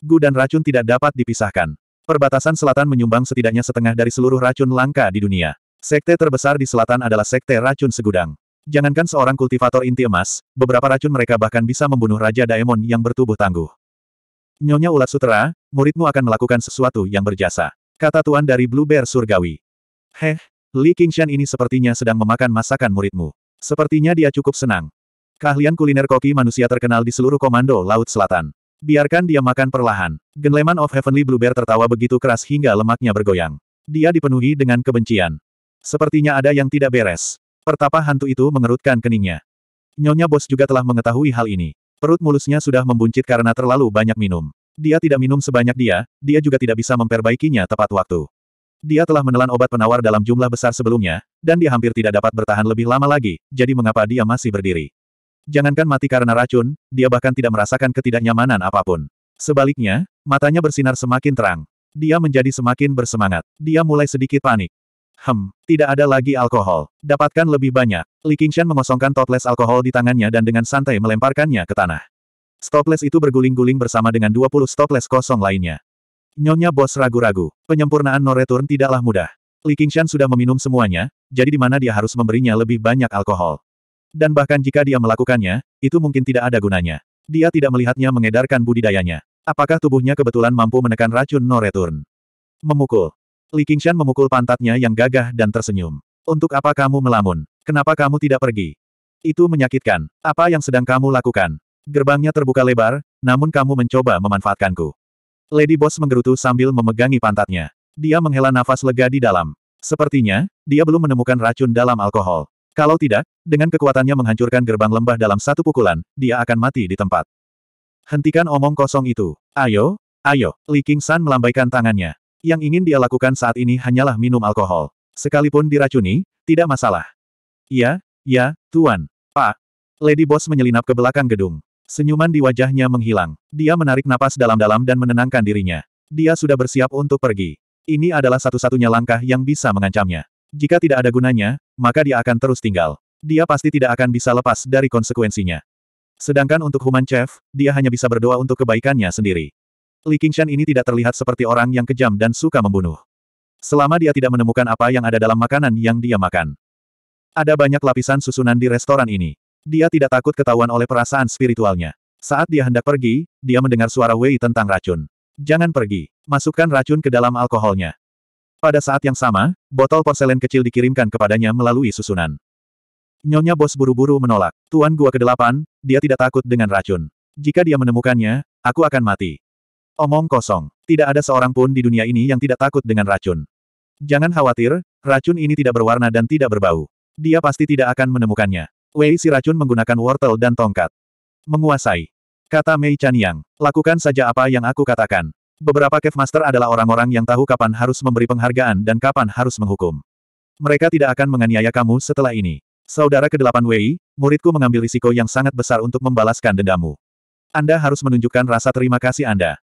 Gu dan racun tidak dapat dipisahkan. Perbatasan selatan menyumbang setidaknya setengah dari seluruh racun langka di dunia. Sekte terbesar di selatan adalah sekte racun segudang. Jangankan seorang kultivator inti emas, beberapa racun mereka bahkan bisa membunuh Raja Daemon yang bertubuh tangguh. Nyonya ulat sutera, muridmu akan melakukan sesuatu yang berjasa. Kata tuan dari Blue Bear Surgawi. Heh, Li Qingshan ini sepertinya sedang memakan masakan muridmu. Sepertinya dia cukup senang. Keahlian kuliner koki manusia terkenal di seluruh komando Laut Selatan. Biarkan dia makan perlahan. Genleman of Heavenly Bluebear tertawa begitu keras hingga lemaknya bergoyang. Dia dipenuhi dengan kebencian. Sepertinya ada yang tidak beres. Pertapa hantu itu mengerutkan keningnya. Nyonya Bos juga telah mengetahui hal ini. Perut mulusnya sudah membuncit karena terlalu banyak minum. Dia tidak minum sebanyak dia, dia juga tidak bisa memperbaikinya tepat waktu. Dia telah menelan obat penawar dalam jumlah besar sebelumnya, dan dia hampir tidak dapat bertahan lebih lama lagi, jadi mengapa dia masih berdiri. Jangankan mati karena racun, dia bahkan tidak merasakan ketidaknyamanan apapun. Sebaliknya, matanya bersinar semakin terang. Dia menjadi semakin bersemangat. Dia mulai sedikit panik. Hem, tidak ada lagi alkohol. Dapatkan lebih banyak. Li Qingshan mengosongkan toples alkohol di tangannya dan dengan santai melemparkannya ke tanah. Stoples itu berguling-guling bersama dengan 20 stoples kosong lainnya. Nyonya bos ragu-ragu. Penyempurnaan no return tidaklah mudah. Li Qingshan sudah meminum semuanya, jadi di mana dia harus memberinya lebih banyak alkohol. Dan bahkan jika dia melakukannya, itu mungkin tidak ada gunanya. Dia tidak melihatnya mengedarkan budidayanya. Apakah tubuhnya kebetulan mampu menekan racun no return? Memukul. Li Qingshan memukul pantatnya yang gagah dan tersenyum. Untuk apa kamu melamun? Kenapa kamu tidak pergi? Itu menyakitkan. Apa yang sedang kamu lakukan? Gerbangnya terbuka lebar, namun kamu mencoba memanfaatkanku. Lady Boss menggerutu sambil memegangi pantatnya. Dia menghela nafas lega di dalam. Sepertinya, dia belum menemukan racun dalam alkohol. Kalau tidak, dengan kekuatannya menghancurkan gerbang lembah dalam satu pukulan, dia akan mati di tempat. Hentikan omong kosong itu. Ayo, ayo, Li King San melambaikan tangannya. Yang ingin dia lakukan saat ini hanyalah minum alkohol. Sekalipun diracuni, tidak masalah. Ya, ya, Tuan. Pak. Lady Boss menyelinap ke belakang gedung. Senyuman di wajahnya menghilang. Dia menarik napas dalam-dalam dan menenangkan dirinya. Dia sudah bersiap untuk pergi. Ini adalah satu-satunya langkah yang bisa mengancamnya. Jika tidak ada gunanya, maka dia akan terus tinggal. Dia pasti tidak akan bisa lepas dari konsekuensinya. Sedangkan untuk Human Chef, dia hanya bisa berdoa untuk kebaikannya sendiri. Li Qingshan ini tidak terlihat seperti orang yang kejam dan suka membunuh. Selama dia tidak menemukan apa yang ada dalam makanan yang dia makan. Ada banyak lapisan susunan di restoran ini. Dia tidak takut ketahuan oleh perasaan spiritualnya. Saat dia hendak pergi, dia mendengar suara Wei tentang racun. Jangan pergi. Masukkan racun ke dalam alkoholnya. Pada saat yang sama, botol porselen kecil dikirimkan kepadanya melalui susunan. Nyonya bos buru-buru menolak. Tuan gua kedelapan, dia tidak takut dengan racun. Jika dia menemukannya, aku akan mati. Omong kosong. Tidak ada seorang pun di dunia ini yang tidak takut dengan racun. Jangan khawatir, racun ini tidak berwarna dan tidak berbau. Dia pasti tidak akan menemukannya. Wei si racun menggunakan wortel dan tongkat. Menguasai. Kata Mei Yang. lakukan saja apa yang aku katakan. Beberapa Cave Master adalah orang-orang yang tahu kapan harus memberi penghargaan dan kapan harus menghukum. Mereka tidak akan menganiaya kamu setelah ini. Saudara ke-8 Wei, muridku mengambil risiko yang sangat besar untuk membalaskan dendamu. Anda harus menunjukkan rasa terima kasih Anda.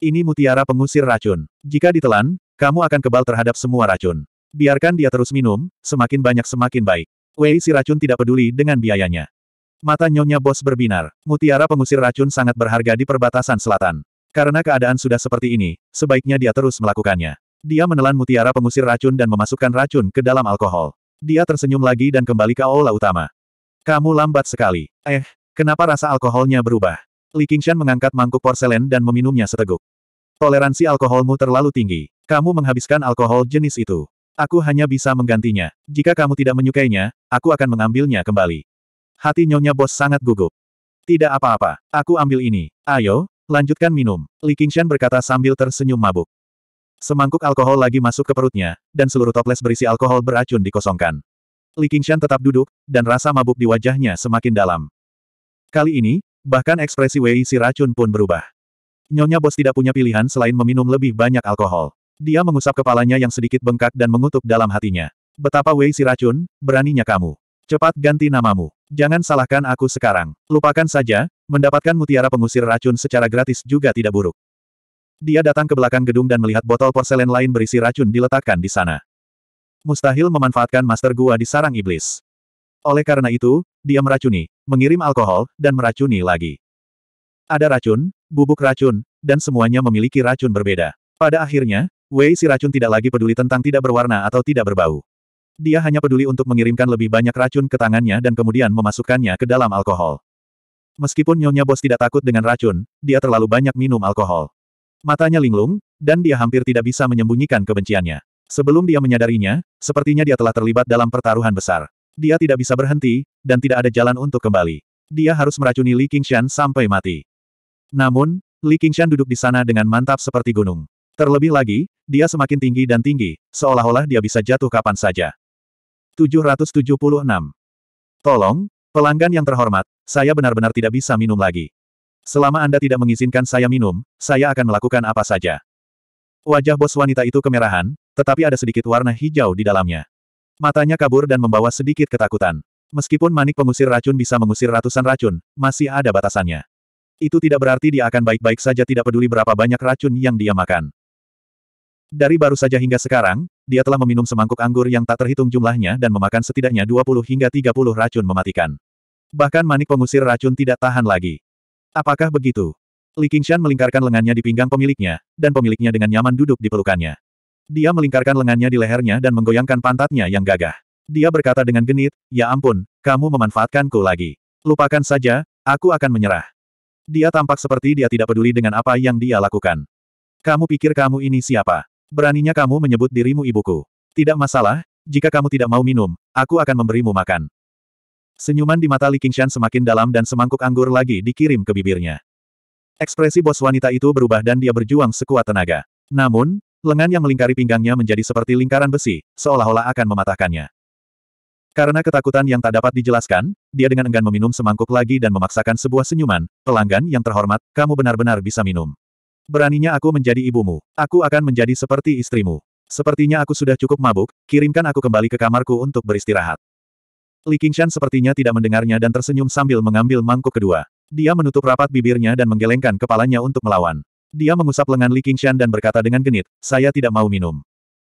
Ini mutiara pengusir racun. Jika ditelan, kamu akan kebal terhadap semua racun. Biarkan dia terus minum, semakin banyak semakin baik. Wei si racun tidak peduli dengan biayanya. Mata nyonya bos berbinar. Mutiara pengusir racun sangat berharga di perbatasan selatan. Karena keadaan sudah seperti ini, sebaiknya dia terus melakukannya. Dia menelan mutiara pengusir racun dan memasukkan racun ke dalam alkohol. Dia tersenyum lagi dan kembali ke aula utama. Kamu lambat sekali. Eh, kenapa rasa alkoholnya berubah? Li Qingshan mengangkat mangkuk porselen dan meminumnya seteguk. Toleransi alkoholmu terlalu tinggi. Kamu menghabiskan alkohol jenis itu. Aku hanya bisa menggantinya. Jika kamu tidak menyukainya, aku akan mengambilnya kembali. Hati Nyonya Bos sangat gugup. Tidak apa-apa, aku ambil ini. Ayo, Lanjutkan minum, Li Qingshan berkata sambil tersenyum mabuk. Semangkuk alkohol lagi masuk ke perutnya, dan seluruh toples berisi alkohol beracun dikosongkan. Li Qingshan tetap duduk, dan rasa mabuk di wajahnya semakin dalam. Kali ini, bahkan ekspresi Wei si racun pun berubah. Nyonya bos tidak punya pilihan selain meminum lebih banyak alkohol. Dia mengusap kepalanya yang sedikit bengkak dan mengutuk dalam hatinya. Betapa Wei si racun, beraninya kamu. Cepat ganti namamu. Jangan salahkan aku sekarang. Lupakan saja, mendapatkan mutiara pengusir racun secara gratis juga tidak buruk. Dia datang ke belakang gedung dan melihat botol porselen lain berisi racun diletakkan di sana. Mustahil memanfaatkan master gua di sarang iblis. Oleh karena itu, dia meracuni, mengirim alkohol, dan meracuni lagi. Ada racun, bubuk racun, dan semuanya memiliki racun berbeda. Pada akhirnya, Wei si racun tidak lagi peduli tentang tidak berwarna atau tidak berbau. Dia hanya peduli untuk mengirimkan lebih banyak racun ke tangannya dan kemudian memasukkannya ke dalam alkohol. Meskipun Nyonya Bos tidak takut dengan racun, dia terlalu banyak minum alkohol. Matanya linglung, dan dia hampir tidak bisa menyembunyikan kebenciannya. Sebelum dia menyadarinya, sepertinya dia telah terlibat dalam pertaruhan besar. Dia tidak bisa berhenti, dan tidak ada jalan untuk kembali. Dia harus meracuni Li Qingshan sampai mati. Namun, Li Qingshan duduk di sana dengan mantap seperti gunung. Terlebih lagi, dia semakin tinggi dan tinggi, seolah-olah dia bisa jatuh kapan saja. 776. Tolong, pelanggan yang terhormat, saya benar-benar tidak bisa minum lagi. Selama Anda tidak mengizinkan saya minum, saya akan melakukan apa saja. Wajah bos wanita itu kemerahan, tetapi ada sedikit warna hijau di dalamnya. Matanya kabur dan membawa sedikit ketakutan. Meskipun manik pengusir racun bisa mengusir ratusan racun, masih ada batasannya. Itu tidak berarti dia akan baik-baik saja tidak peduli berapa banyak racun yang dia makan. Dari baru saja hingga sekarang, dia telah meminum semangkuk anggur yang tak terhitung jumlahnya dan memakan setidaknya 20 hingga 30 racun mematikan. Bahkan manik pengusir racun tidak tahan lagi. Apakah begitu? Li Qingshan melingkarkan lengannya di pinggang pemiliknya, dan pemiliknya dengan nyaman duduk di pelukannya. Dia melingkarkan lengannya di lehernya dan menggoyangkan pantatnya yang gagah. Dia berkata dengan genit, Ya ampun, kamu memanfaatkanku lagi. Lupakan saja, aku akan menyerah. Dia tampak seperti dia tidak peduli dengan apa yang dia lakukan. Kamu pikir kamu ini siapa? Beraninya kamu menyebut dirimu ibuku. Tidak masalah, jika kamu tidak mau minum, aku akan memberimu makan. Senyuman di mata Li Qingshan semakin dalam dan semangkuk anggur lagi dikirim ke bibirnya. Ekspresi bos wanita itu berubah dan dia berjuang sekuat tenaga. Namun, lengan yang melingkari pinggangnya menjadi seperti lingkaran besi, seolah-olah akan mematahkannya. Karena ketakutan yang tak dapat dijelaskan, dia dengan enggan meminum semangkuk lagi dan memaksakan sebuah senyuman, pelanggan yang terhormat, kamu benar-benar bisa minum. Beraninya aku menjadi ibumu. Aku akan menjadi seperti istrimu. Sepertinya aku sudah cukup mabuk, kirimkan aku kembali ke kamarku untuk beristirahat. Li Qingshan sepertinya tidak mendengarnya dan tersenyum sambil mengambil mangkuk kedua. Dia menutup rapat bibirnya dan menggelengkan kepalanya untuk melawan. Dia mengusap lengan Li Qingshan dan berkata dengan genit, saya tidak mau minum.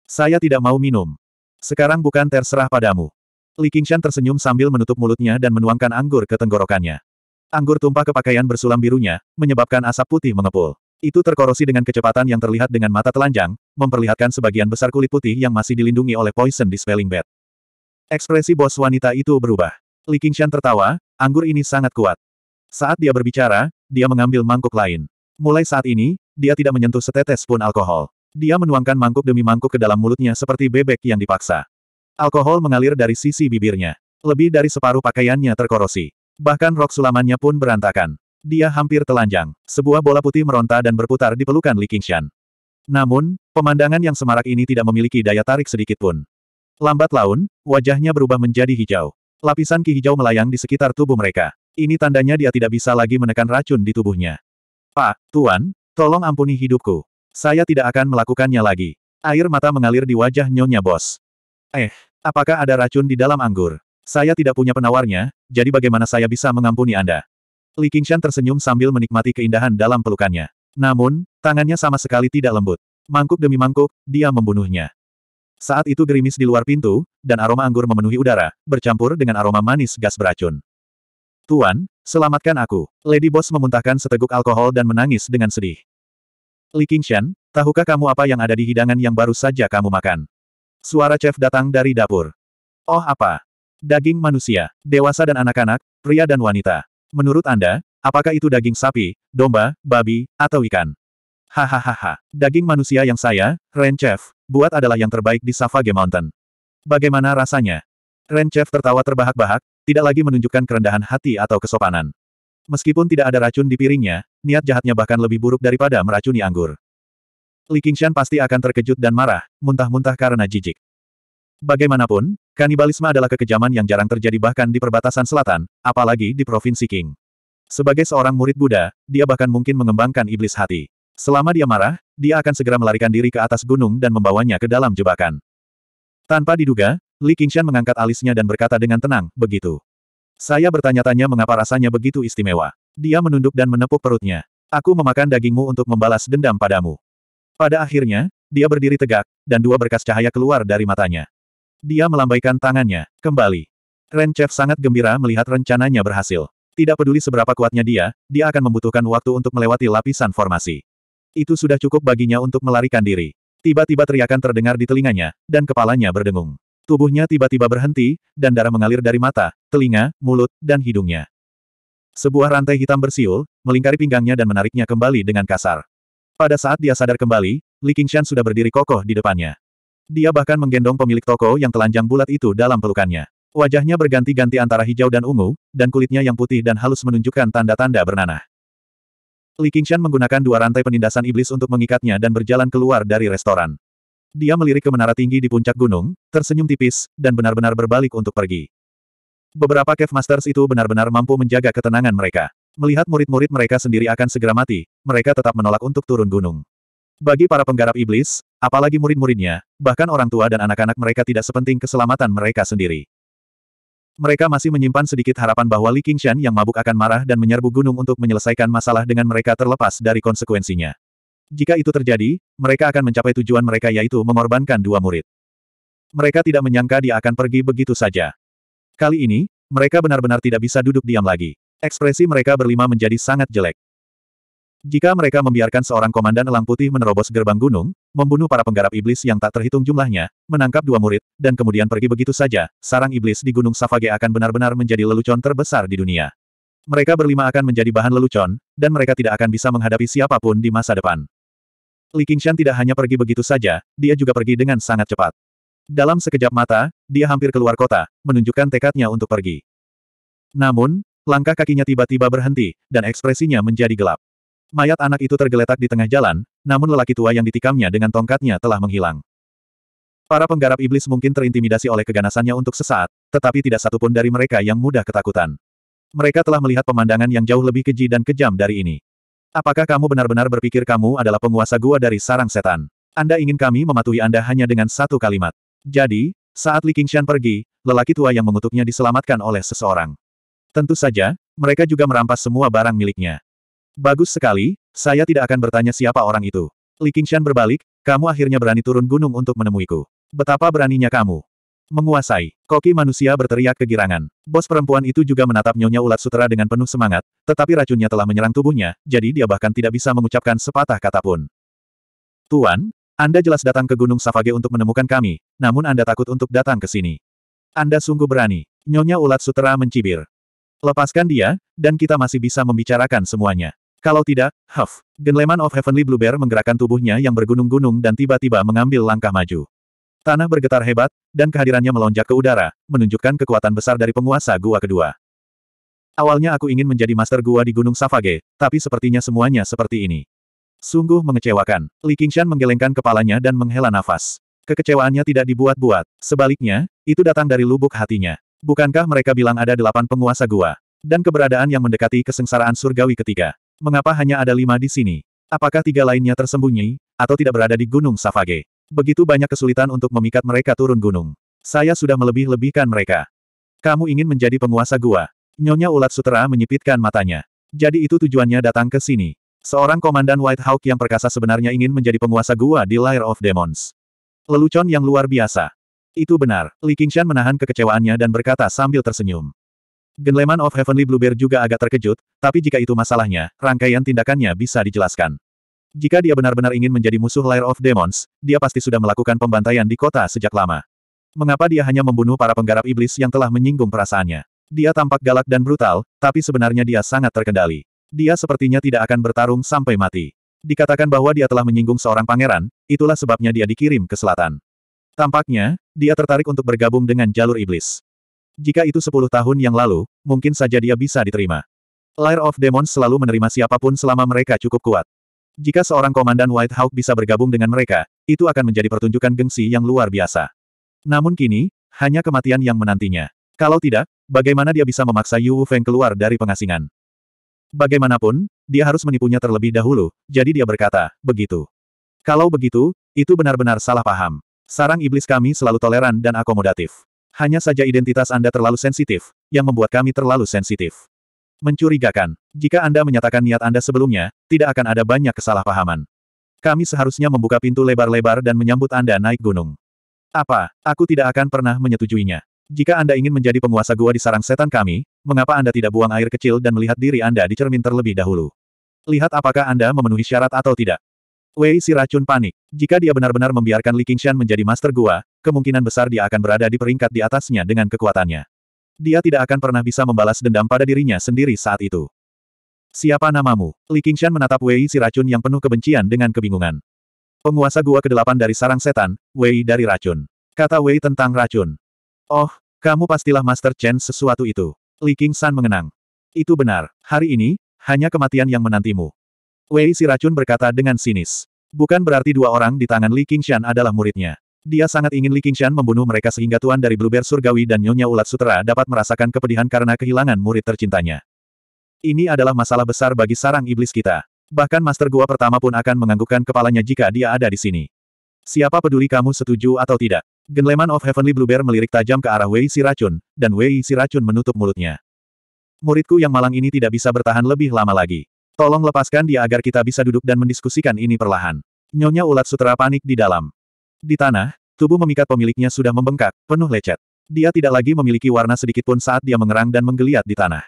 Saya tidak mau minum. Sekarang bukan terserah padamu. Li Qingshan tersenyum sambil menutup mulutnya dan menuangkan anggur ke tenggorokannya. Anggur tumpah ke pakaian bersulam birunya, menyebabkan asap putih mengepul. Itu terkorosi dengan kecepatan yang terlihat dengan mata telanjang, memperlihatkan sebagian besar kulit putih yang masih dilindungi oleh poison di spelling bed. Ekspresi bos wanita itu berubah. Li Qingshan tertawa, anggur ini sangat kuat. Saat dia berbicara, dia mengambil mangkuk lain. Mulai saat ini, dia tidak menyentuh setetes pun alkohol. Dia menuangkan mangkuk demi mangkuk ke dalam mulutnya seperti bebek yang dipaksa. Alkohol mengalir dari sisi bibirnya. Lebih dari separuh pakaiannya terkorosi. Bahkan rok sulamannya pun berantakan. Dia hampir telanjang. Sebuah bola putih meronta dan berputar di pelukan Li Qingshan. Namun, pemandangan yang semarak ini tidak memiliki daya tarik sedikitpun. Lambat laun, wajahnya berubah menjadi hijau. Lapisan ki hijau melayang di sekitar tubuh mereka. Ini tandanya dia tidak bisa lagi menekan racun di tubuhnya. Pak, ah, Tuan, tolong ampuni hidupku. Saya tidak akan melakukannya lagi. Air mata mengalir di wajah nyonya bos. Eh, apakah ada racun di dalam anggur? Saya tidak punya penawarnya, jadi bagaimana saya bisa mengampuni Anda? Li Qingshan tersenyum sambil menikmati keindahan dalam pelukannya. Namun, tangannya sama sekali tidak lembut. Mangkuk demi mangkuk, dia membunuhnya. Saat itu gerimis di luar pintu, dan aroma anggur memenuhi udara, bercampur dengan aroma manis gas beracun. Tuan, selamatkan aku. Lady Boss memuntahkan seteguk alkohol dan menangis dengan sedih. Li Qingshan, tahukah kamu apa yang ada di hidangan yang baru saja kamu makan? Suara chef datang dari dapur. Oh apa? Daging manusia, dewasa dan anak-anak, pria dan wanita. Menurut Anda, apakah itu daging sapi, domba, babi, atau ikan? Hahaha, daging manusia yang saya, Ren Chef, buat adalah yang terbaik di Savage Mountain. Bagaimana rasanya? Ren Chef tertawa terbahak-bahak, tidak lagi menunjukkan kerendahan hati atau kesopanan. Meskipun tidak ada racun di piringnya, niat jahatnya bahkan lebih buruk daripada meracuni anggur. Li Qingshan pasti akan terkejut dan marah, muntah-muntah karena jijik. Bagaimanapun, kanibalisme adalah kekejaman yang jarang terjadi bahkan di perbatasan selatan, apalagi di Provinsi King. Sebagai seorang murid Buddha, dia bahkan mungkin mengembangkan iblis hati. Selama dia marah, dia akan segera melarikan diri ke atas gunung dan membawanya ke dalam jebakan. Tanpa diduga, Li Qingshan mengangkat alisnya dan berkata dengan tenang, begitu. Saya bertanya-tanya mengapa rasanya begitu istimewa. Dia menunduk dan menepuk perutnya. Aku memakan dagingmu untuk membalas dendam padamu. Pada akhirnya, dia berdiri tegak, dan dua berkas cahaya keluar dari matanya. Dia melambaikan tangannya, kembali. Ren Chef sangat gembira melihat rencananya berhasil. Tidak peduli seberapa kuatnya dia, dia akan membutuhkan waktu untuk melewati lapisan formasi. Itu sudah cukup baginya untuk melarikan diri. Tiba-tiba teriakan terdengar di telinganya, dan kepalanya berdengung. Tubuhnya tiba-tiba berhenti, dan darah mengalir dari mata, telinga, mulut, dan hidungnya. Sebuah rantai hitam bersiul, melingkari pinggangnya dan menariknya kembali dengan kasar. Pada saat dia sadar kembali, Li Qingshan sudah berdiri kokoh di depannya. Dia bahkan menggendong pemilik toko yang telanjang bulat itu dalam pelukannya. Wajahnya berganti-ganti antara hijau dan ungu, dan kulitnya yang putih dan halus menunjukkan tanda-tanda bernanah. Li Qingshan menggunakan dua rantai penindasan iblis untuk mengikatnya dan berjalan keluar dari restoran. Dia melirik ke menara tinggi di puncak gunung, tersenyum tipis, dan benar-benar berbalik untuk pergi. Beberapa Cave Masters itu benar-benar mampu menjaga ketenangan mereka. Melihat murid-murid mereka sendiri akan segera mati, mereka tetap menolak untuk turun gunung. Bagi para penggarap iblis, apalagi murid-muridnya, bahkan orang tua dan anak-anak mereka tidak sepenting keselamatan mereka sendiri. Mereka masih menyimpan sedikit harapan bahwa Li Qingshan yang mabuk akan marah dan menyerbu gunung untuk menyelesaikan masalah dengan mereka terlepas dari konsekuensinya. Jika itu terjadi, mereka akan mencapai tujuan mereka yaitu mengorbankan dua murid. Mereka tidak menyangka dia akan pergi begitu saja. Kali ini, mereka benar-benar tidak bisa duduk diam lagi. Ekspresi mereka berlima menjadi sangat jelek. Jika mereka membiarkan seorang komandan elang putih menerobos gerbang gunung, membunuh para penggarap iblis yang tak terhitung jumlahnya, menangkap dua murid, dan kemudian pergi begitu saja, sarang iblis di Gunung Savage akan benar-benar menjadi lelucon terbesar di dunia. Mereka berlima akan menjadi bahan lelucon, dan mereka tidak akan bisa menghadapi siapapun di masa depan. Li Qingshan tidak hanya pergi begitu saja, dia juga pergi dengan sangat cepat. Dalam sekejap mata, dia hampir keluar kota, menunjukkan tekadnya untuk pergi. Namun, langkah kakinya tiba-tiba berhenti, dan ekspresinya menjadi gelap. Mayat anak itu tergeletak di tengah jalan, namun lelaki tua yang ditikamnya dengan tongkatnya telah menghilang. Para penggarap iblis mungkin terintimidasi oleh keganasannya untuk sesaat, tetapi tidak satupun dari mereka yang mudah ketakutan. Mereka telah melihat pemandangan yang jauh lebih keji dan kejam dari ini. Apakah kamu benar-benar berpikir kamu adalah penguasa gua dari sarang setan? Anda ingin kami mematuhi Anda hanya dengan satu kalimat. Jadi, saat Li Qingshan pergi, lelaki tua yang mengutuknya diselamatkan oleh seseorang. Tentu saja, mereka juga merampas semua barang miliknya. Bagus sekali, saya tidak akan bertanya siapa orang itu. Li Qingshan berbalik, kamu akhirnya berani turun gunung untuk menemuiku. Betapa beraninya kamu. Menguasai, koki manusia berteriak kegirangan. Bos perempuan itu juga menatap Nyonya Ulat Sutera dengan penuh semangat, tetapi racunnya telah menyerang tubuhnya, jadi dia bahkan tidak bisa mengucapkan sepatah kata pun. Tuan, Anda jelas datang ke Gunung Savage untuk menemukan kami, namun Anda takut untuk datang ke sini. Anda sungguh berani. Nyonya Ulat Sutera mencibir. Lepaskan dia, dan kita masih bisa membicarakan semuanya. Kalau tidak, Huff. Genleman of Heavenly Blue Bear menggerakkan tubuhnya yang bergunung-gunung dan tiba-tiba mengambil langkah maju. Tanah bergetar hebat, dan kehadirannya melonjak ke udara, menunjukkan kekuatan besar dari penguasa gua kedua. Awalnya aku ingin menjadi master gua di Gunung Savage, tapi sepertinya semuanya seperti ini. Sungguh mengecewakan. Li Qingshan menggelengkan kepalanya dan menghela nafas. Kekecewaannya tidak dibuat-buat. Sebaliknya, itu datang dari lubuk hatinya. Bukankah mereka bilang ada delapan penguasa gua? Dan keberadaan yang mendekati kesengsaraan surgawi ketiga. Mengapa hanya ada lima di sini? Apakah tiga lainnya tersembunyi, atau tidak berada di Gunung Savage? Begitu banyak kesulitan untuk memikat mereka turun gunung. Saya sudah melebih-lebihkan mereka. Kamu ingin menjadi penguasa gua. Nyonya ulat sutera menyipitkan matanya. Jadi itu tujuannya datang ke sini. Seorang komandan White Hawk yang perkasa sebenarnya ingin menjadi penguasa gua di Lair of Demons. Lelucon yang luar biasa. Itu benar, Li Qingshan menahan kekecewaannya dan berkata sambil tersenyum. Genleman of Heavenly Bluebeard juga agak terkejut, tapi jika itu masalahnya, rangkaian tindakannya bisa dijelaskan. Jika dia benar-benar ingin menjadi musuh Lair of Demons, dia pasti sudah melakukan pembantaian di kota sejak lama. Mengapa dia hanya membunuh para penggarap iblis yang telah menyinggung perasaannya? Dia tampak galak dan brutal, tapi sebenarnya dia sangat terkendali. Dia sepertinya tidak akan bertarung sampai mati. Dikatakan bahwa dia telah menyinggung seorang pangeran, itulah sebabnya dia dikirim ke selatan. Tampaknya, dia tertarik untuk bergabung dengan jalur iblis. Jika itu sepuluh tahun yang lalu, mungkin saja dia bisa diterima. Lair of Demons selalu menerima siapapun selama mereka cukup kuat. Jika seorang komandan White Hawk bisa bergabung dengan mereka, itu akan menjadi pertunjukan gengsi yang luar biasa. Namun kini, hanya kematian yang menantinya. Kalau tidak, bagaimana dia bisa memaksa Yu Feng keluar dari pengasingan? Bagaimanapun, dia harus menipunya terlebih dahulu, jadi dia berkata, begitu. Kalau begitu, itu benar-benar salah paham. Sarang iblis kami selalu toleran dan akomodatif. Hanya saja identitas Anda terlalu sensitif, yang membuat kami terlalu sensitif. Mencurigakan. Jika Anda menyatakan niat Anda sebelumnya, tidak akan ada banyak kesalahpahaman. Kami seharusnya membuka pintu lebar-lebar dan menyambut Anda naik gunung. Apa? Aku tidak akan pernah menyetujuinya. Jika Anda ingin menjadi penguasa gua di sarang setan kami, mengapa Anda tidak buang air kecil dan melihat diri Anda di cermin terlebih dahulu? Lihat apakah Anda memenuhi syarat atau tidak. Wei si racun panik. Jika dia benar-benar membiarkan Li Qingshan menjadi master gua, kemungkinan besar dia akan berada di peringkat di atasnya dengan kekuatannya. Dia tidak akan pernah bisa membalas dendam pada dirinya sendiri saat itu. Siapa namamu? Li Qingshan menatap Wei si racun yang penuh kebencian dengan kebingungan. Penguasa gua kedelapan dari sarang setan, Wei dari racun. Kata Wei tentang racun. Oh, kamu pastilah Master Chen sesuatu itu. Li Qingshan mengenang. Itu benar, hari ini, hanya kematian yang menantimu. Wei si racun berkata dengan sinis. Bukan berarti dua orang di tangan Li Qingshan adalah muridnya. Dia sangat ingin Li Qingshan membunuh mereka sehingga Tuan dari Bluebear Surgawi dan Nyonya Ulat Sutera dapat merasakan kepedihan karena kehilangan murid tercintanya. Ini adalah masalah besar bagi sarang iblis kita. Bahkan Master Gua pertama pun akan menganggukkan kepalanya jika dia ada di sini. Siapa peduli kamu setuju atau tidak? Genleman of Heavenly Bluebear melirik tajam ke arah Wei Si Racun, dan Wei Si Racun menutup mulutnya. Muridku yang malang ini tidak bisa bertahan lebih lama lagi. Tolong lepaskan dia agar kita bisa duduk dan mendiskusikan ini perlahan. Nyonya Ulat Sutera panik di dalam. Di tanah, tubuh memikat pemiliknya sudah membengkak, penuh lecet. Dia tidak lagi memiliki warna sedikit pun saat dia mengerang dan menggeliat di tanah.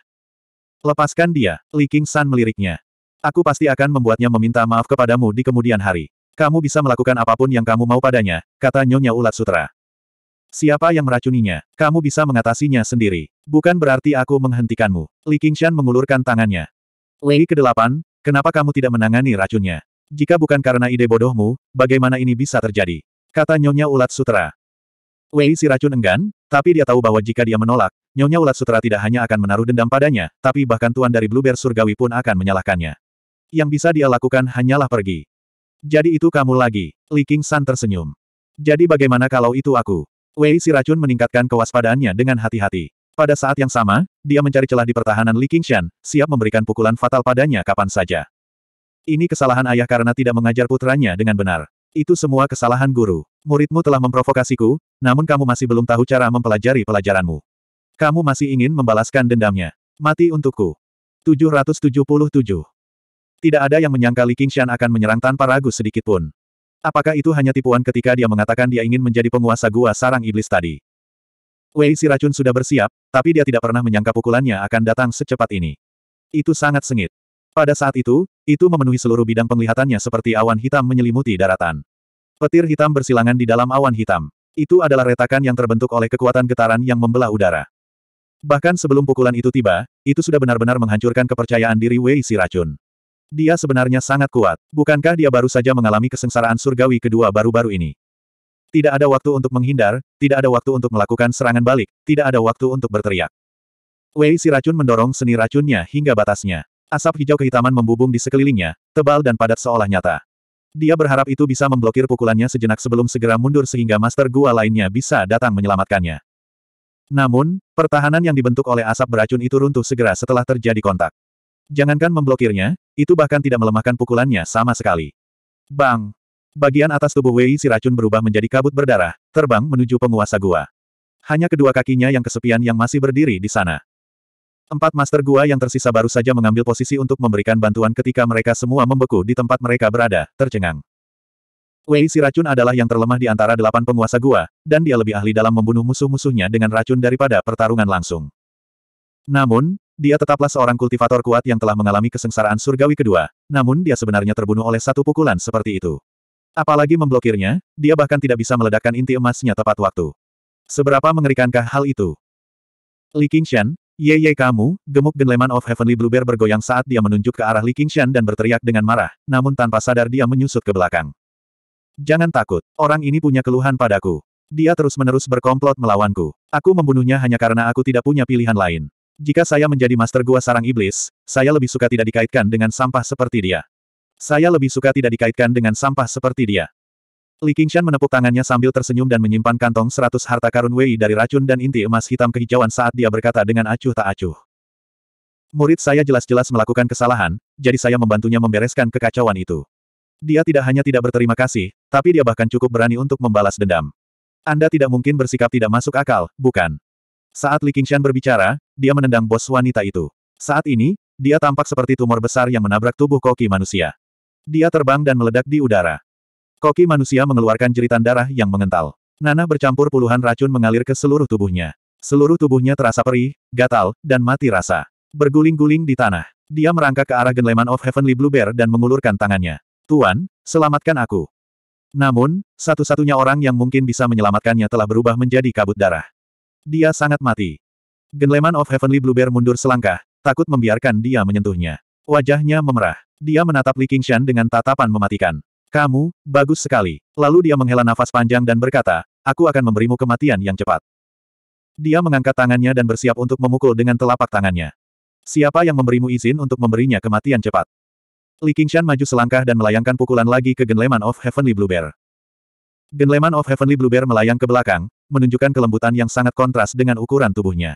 Lepaskan dia, Li King San meliriknya. Aku pasti akan membuatnya meminta maaf kepadamu di kemudian hari. Kamu bisa melakukan apapun yang kamu mau padanya, kata Nyonya Ulat Sutra. Siapa yang meracuninya? Kamu bisa mengatasinya sendiri. Bukan berarti aku menghentikanmu. Li Qingshan mengulurkan tangannya. Li ke kedelapan, kenapa kamu tidak menangani racunnya? Jika bukan karena ide bodohmu, bagaimana ini bisa terjadi? Kata Nyonya Ulat Sutra. Wei si racun enggan, tapi dia tahu bahwa jika dia menolak, Nyonya Ulat Sutra tidak hanya akan menaruh dendam padanya, tapi bahkan Tuan dari Blue Bear Surgawi pun akan menyalahkannya. Yang bisa dia lakukan hanyalah pergi. Jadi itu kamu lagi, Li King San tersenyum. Jadi bagaimana kalau itu aku? Wei si racun meningkatkan kewaspadaannya dengan hati-hati. Pada saat yang sama, dia mencari celah di pertahanan Li Qingshan, siap memberikan pukulan fatal padanya kapan saja. Ini kesalahan ayah karena tidak mengajar putranya dengan benar. Itu semua kesalahan guru. Muridmu telah memprovokasiku, namun kamu masih belum tahu cara mempelajari pelajaranmu. Kamu masih ingin membalaskan dendamnya. Mati untukku. 777. Tidak ada yang menyangka Li Qingshan akan menyerang tanpa ragu sedikitpun. Apakah itu hanya tipuan ketika dia mengatakan dia ingin menjadi penguasa gua sarang iblis tadi? Wei Si Racun sudah bersiap, tapi dia tidak pernah menyangka pukulannya akan datang secepat ini. Itu sangat sengit. Pada saat itu, itu memenuhi seluruh bidang penglihatannya seperti awan hitam menyelimuti daratan. Petir hitam bersilangan di dalam awan hitam. Itu adalah retakan yang terbentuk oleh kekuatan getaran yang membelah udara. Bahkan sebelum pukulan itu tiba, itu sudah benar-benar menghancurkan kepercayaan diri Wei Si Racun. Dia sebenarnya sangat kuat. Bukankah dia baru saja mengalami kesengsaraan surgawi kedua baru-baru ini? Tidak ada waktu untuk menghindar, tidak ada waktu untuk melakukan serangan balik, tidak ada waktu untuk berteriak. Wei Si Racun mendorong seni racunnya hingga batasnya. Asap hijau kehitaman membubung di sekelilingnya, tebal dan padat seolah nyata. Dia berharap itu bisa memblokir pukulannya sejenak sebelum segera mundur sehingga master gua lainnya bisa datang menyelamatkannya. Namun, pertahanan yang dibentuk oleh asap beracun itu runtuh segera setelah terjadi kontak. Jangankan memblokirnya, itu bahkan tidak melemahkan pukulannya sama sekali. Bang! Bagian atas tubuh Wei si racun berubah menjadi kabut berdarah, terbang menuju penguasa gua. Hanya kedua kakinya yang kesepian yang masih berdiri di sana. Empat master gua yang tersisa baru saja mengambil posisi untuk memberikan bantuan ketika mereka semua membeku di tempat mereka berada, tercengang. Wei Si Racun adalah yang terlemah di antara delapan penguasa gua, dan dia lebih ahli dalam membunuh musuh-musuhnya dengan racun daripada pertarungan langsung. Namun, dia tetaplah seorang kultivator kuat yang telah mengalami kesengsaraan surgawi kedua, namun dia sebenarnya terbunuh oleh satu pukulan seperti itu. Apalagi memblokirnya, dia bahkan tidak bisa meledakkan inti emasnya tepat waktu. Seberapa mengerikankah hal itu? Li Qingshan, Yeye kamu, gemuk Genleman of Heavenly Bluebird bergoyang saat dia menunjuk ke arah Li Qingshan dan berteriak dengan marah, namun tanpa sadar dia menyusut ke belakang. Jangan takut, orang ini punya keluhan padaku. Dia terus-menerus berkomplot melawanku. Aku membunuhnya hanya karena aku tidak punya pilihan lain. Jika saya menjadi master gua sarang iblis, saya lebih suka tidak dikaitkan dengan sampah seperti dia. Saya lebih suka tidak dikaitkan dengan sampah seperti dia. Li Qingshan menepuk tangannya sambil tersenyum dan menyimpan kantong seratus harta karun Wei dari racun dan inti emas hitam kehijauan saat dia berkata dengan acuh tak acuh. Murid saya jelas-jelas melakukan kesalahan, jadi saya membantunya membereskan kekacauan itu. Dia tidak hanya tidak berterima kasih, tapi dia bahkan cukup berani untuk membalas dendam. Anda tidak mungkin bersikap tidak masuk akal, bukan? Saat Li Qingshan berbicara, dia menendang bos wanita itu. Saat ini, dia tampak seperti tumor besar yang menabrak tubuh koki manusia. Dia terbang dan meledak di udara. Koki manusia mengeluarkan jeritan darah yang mengental. Nanah bercampur puluhan racun mengalir ke seluruh tubuhnya. Seluruh tubuhnya terasa perih, gatal, dan mati rasa. Berguling-guling di tanah. Dia merangkak ke arah Genleman of Heavenly Blue Bear dan mengulurkan tangannya. Tuan, selamatkan aku. Namun, satu-satunya orang yang mungkin bisa menyelamatkannya telah berubah menjadi kabut darah. Dia sangat mati. Genleman of Heavenly Blue Bear mundur selangkah, takut membiarkan dia menyentuhnya. Wajahnya memerah. Dia menatap Li Qingshan dengan tatapan mematikan. Kamu, bagus sekali. Lalu dia menghela nafas panjang dan berkata, aku akan memberimu kematian yang cepat. Dia mengangkat tangannya dan bersiap untuk memukul dengan telapak tangannya. Siapa yang memberimu izin untuk memberinya kematian cepat? Li Qingshan maju selangkah dan melayangkan pukulan lagi ke Genleman of Heavenly Blue Bear. Genleman of Heavenly Blue Bear melayang ke belakang, menunjukkan kelembutan yang sangat kontras dengan ukuran tubuhnya.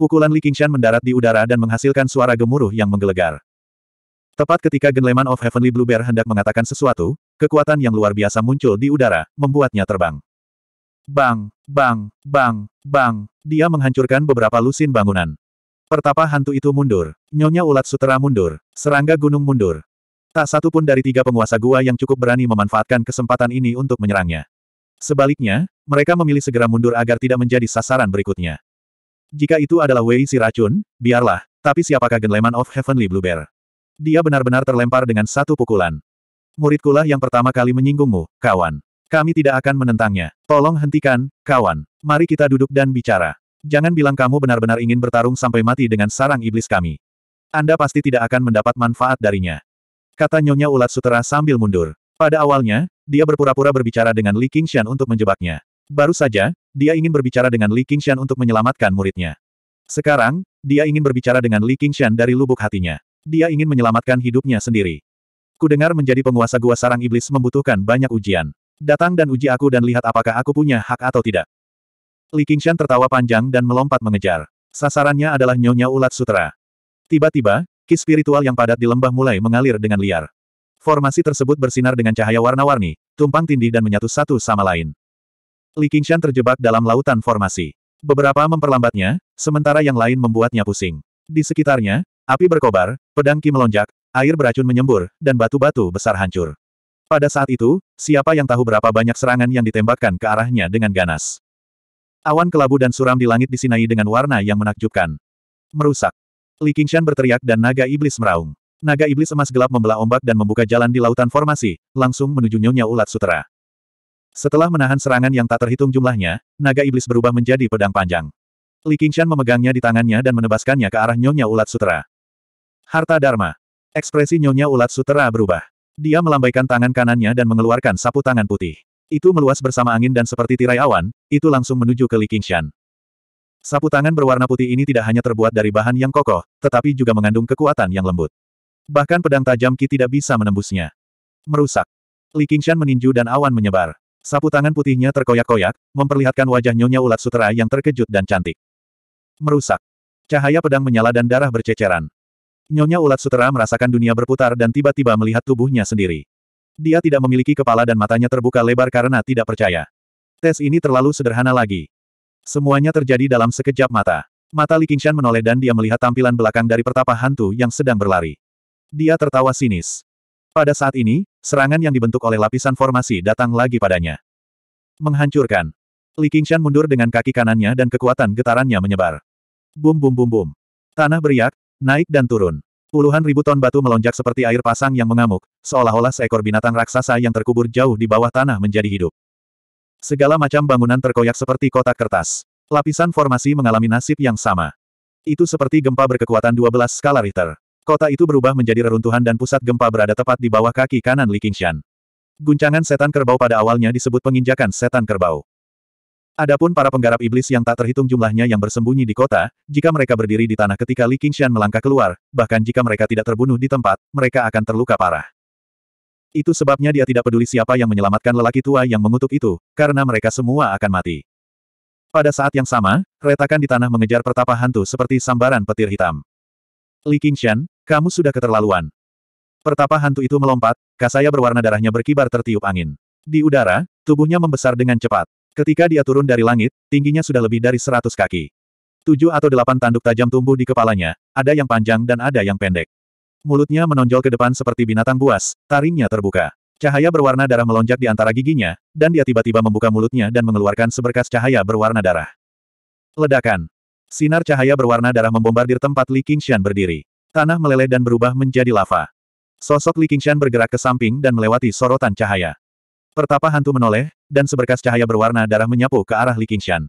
Pukulan Li Qingshan mendarat di udara dan menghasilkan suara gemuruh yang menggelegar. Tepat ketika Genleman of Heavenly Blue Bear hendak mengatakan sesuatu, kekuatan yang luar biasa muncul di udara, membuatnya terbang. Bang, bang, bang, bang, dia menghancurkan beberapa lusin bangunan. Pertapa hantu itu mundur, nyonya ulat sutera mundur, serangga gunung mundur. Tak satu pun dari tiga penguasa gua yang cukup berani memanfaatkan kesempatan ini untuk menyerangnya. Sebaliknya, mereka memilih segera mundur agar tidak menjadi sasaran berikutnya. Jika itu adalah Wei si racun, biarlah, tapi siapakah Genleman of Heavenly Blue Bear? Dia benar-benar terlempar dengan satu pukulan. Muridkulah yang pertama kali menyinggungmu, kawan. Kami tidak akan menentangnya. Tolong hentikan, kawan. Mari kita duduk dan bicara. Jangan bilang kamu benar-benar ingin bertarung sampai mati dengan sarang iblis kami. Anda pasti tidak akan mendapat manfaat darinya. Kata Nyonya Ulat Sutera sambil mundur. Pada awalnya, dia berpura-pura berbicara dengan Li Qingshan untuk menjebaknya. Baru saja, dia ingin berbicara dengan Li Qingshan untuk menyelamatkan muridnya. Sekarang, dia ingin berbicara dengan Li Qingshan dari lubuk hatinya. Dia ingin menyelamatkan hidupnya sendiri. Kudengar menjadi penguasa gua sarang iblis membutuhkan banyak ujian. Datang dan uji aku dan lihat apakah aku punya hak atau tidak. Li Qingshan tertawa panjang dan melompat mengejar. Sasarannya adalah Nyonya Ulat Sutra. Tiba-tiba, ki spiritual yang padat di lembah mulai mengalir dengan liar. Formasi tersebut bersinar dengan cahaya warna-warni, tumpang tindih dan menyatu satu sama lain. Li Qingshan terjebak dalam lautan formasi. Beberapa memperlambatnya, sementara yang lain membuatnya pusing. Di sekitarnya, Api berkobar, pedang Ki melonjak, air beracun menyembur, dan batu-batu besar hancur. Pada saat itu, siapa yang tahu berapa banyak serangan yang ditembakkan ke arahnya dengan ganas. Awan kelabu dan suram di langit disinai dengan warna yang menakjubkan. Merusak. Li Qingshan berteriak dan naga iblis meraung. Naga iblis emas gelap membelah ombak dan membuka jalan di lautan formasi, langsung menuju nyonya ulat sutera. Setelah menahan serangan yang tak terhitung jumlahnya, naga iblis berubah menjadi pedang panjang. Li Qingshan memegangnya di tangannya dan menebaskannya ke arah nyonya ulat sutera. Harta Dharma. Ekspresi Nyonya Ulat Sutera berubah. Dia melambaikan tangan kanannya dan mengeluarkan sapu tangan putih. Itu meluas bersama angin dan seperti tirai awan, itu langsung menuju ke Li Qingshan. Sapu tangan berwarna putih ini tidak hanya terbuat dari bahan yang kokoh, tetapi juga mengandung kekuatan yang lembut. Bahkan pedang tajam Ki tidak bisa menembusnya. Merusak. Li Qingshan meninju dan awan menyebar. Sapu tangan putihnya terkoyak-koyak, memperlihatkan wajah Nyonya Ulat Sutera yang terkejut dan cantik. Merusak. Cahaya pedang menyala dan darah berceceran. Nyonya ulat sutera merasakan dunia berputar dan tiba-tiba melihat tubuhnya sendiri. Dia tidak memiliki kepala dan matanya terbuka lebar karena tidak percaya. Tes ini terlalu sederhana lagi. Semuanya terjadi dalam sekejap mata. Mata Li Qingshan menoleh dan dia melihat tampilan belakang dari pertapa hantu yang sedang berlari. Dia tertawa sinis. Pada saat ini, serangan yang dibentuk oleh lapisan formasi datang lagi padanya. Menghancurkan. Li Qingshan mundur dengan kaki kanannya dan kekuatan getarannya menyebar. Bum bum bum bum. Tanah beriak, Naik dan turun. Puluhan ribu ton batu melonjak seperti air pasang yang mengamuk, seolah-olah seekor binatang raksasa yang terkubur jauh di bawah tanah menjadi hidup. Segala macam bangunan terkoyak seperti kotak kertas. Lapisan formasi mengalami nasib yang sama. Itu seperti gempa berkekuatan 12 skala Richter. Kota itu berubah menjadi reruntuhan dan pusat gempa berada tepat di bawah kaki kanan Li Qingshan. Guncangan setan kerbau pada awalnya disebut penginjakan setan kerbau. Adapun para penggarap iblis yang tak terhitung jumlahnya yang bersembunyi di kota, jika mereka berdiri di tanah ketika Li Qingshan melangkah keluar, bahkan jika mereka tidak terbunuh di tempat, mereka akan terluka parah. Itu sebabnya dia tidak peduli siapa yang menyelamatkan lelaki tua yang mengutuk itu, karena mereka semua akan mati. Pada saat yang sama, retakan di tanah mengejar pertapa hantu seperti sambaran petir hitam. Li Qingshan, kamu sudah keterlaluan. Pertapa hantu itu melompat, kasaya berwarna darahnya berkibar tertiup angin. Di udara, tubuhnya membesar dengan cepat. Ketika dia turun dari langit, tingginya sudah lebih dari seratus kaki. Tujuh atau delapan tanduk tajam tumbuh di kepalanya, ada yang panjang dan ada yang pendek. Mulutnya menonjol ke depan seperti binatang buas, taringnya terbuka. Cahaya berwarna darah melonjak di antara giginya, dan dia tiba-tiba membuka mulutnya dan mengeluarkan seberkas cahaya berwarna darah. Ledakan. Sinar cahaya berwarna darah membombardir tempat Li Qingshan berdiri. Tanah meleleh dan berubah menjadi lava. Sosok Li Qingshan bergerak ke samping dan melewati sorotan cahaya. Pertapa hantu menoleh, dan seberkas cahaya berwarna darah menyapu ke arah Li Qingshan.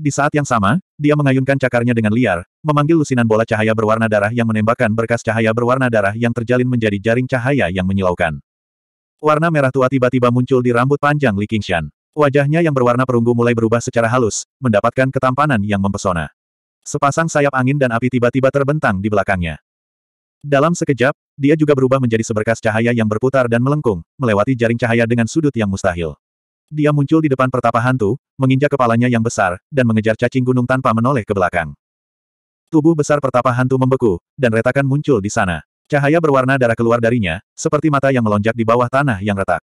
Di saat yang sama, dia mengayunkan cakarnya dengan liar, memanggil lusinan bola cahaya berwarna darah yang menembakkan berkas cahaya berwarna darah yang terjalin menjadi jaring cahaya yang menyilaukan. Warna merah tua tiba-tiba muncul di rambut panjang Li Qingshan. Wajahnya yang berwarna perunggu mulai berubah secara halus, mendapatkan ketampanan yang mempesona. Sepasang sayap angin dan api tiba-tiba terbentang di belakangnya. Dalam sekejap, dia juga berubah menjadi seberkas cahaya yang berputar dan melengkung, melewati jaring cahaya dengan sudut yang mustahil. Dia muncul di depan pertapa hantu, menginjak kepalanya yang besar, dan mengejar cacing gunung tanpa menoleh ke belakang. Tubuh besar pertapa hantu membeku, dan retakan muncul di sana. Cahaya berwarna darah keluar darinya, seperti mata yang melonjak di bawah tanah yang retak.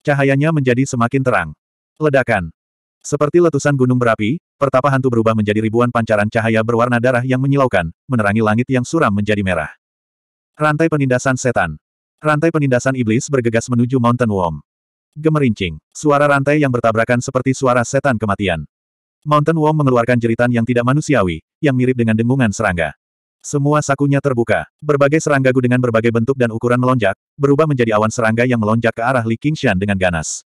Cahayanya menjadi semakin terang. Ledakan. Seperti letusan gunung berapi, pertapa hantu berubah menjadi ribuan pancaran cahaya berwarna darah yang menyilaukan, menerangi langit yang suram menjadi merah. Rantai penindasan setan. Rantai penindasan iblis bergegas menuju Mountain Worm. Gemerincing. Suara rantai yang bertabrakan seperti suara setan kematian. Mountain Wong mengeluarkan jeritan yang tidak manusiawi, yang mirip dengan dengungan serangga. Semua sakunya terbuka. Berbagai serangga gu dengan berbagai bentuk dan ukuran melonjak, berubah menjadi awan serangga yang melonjak ke arah Li Qingshan dengan ganas.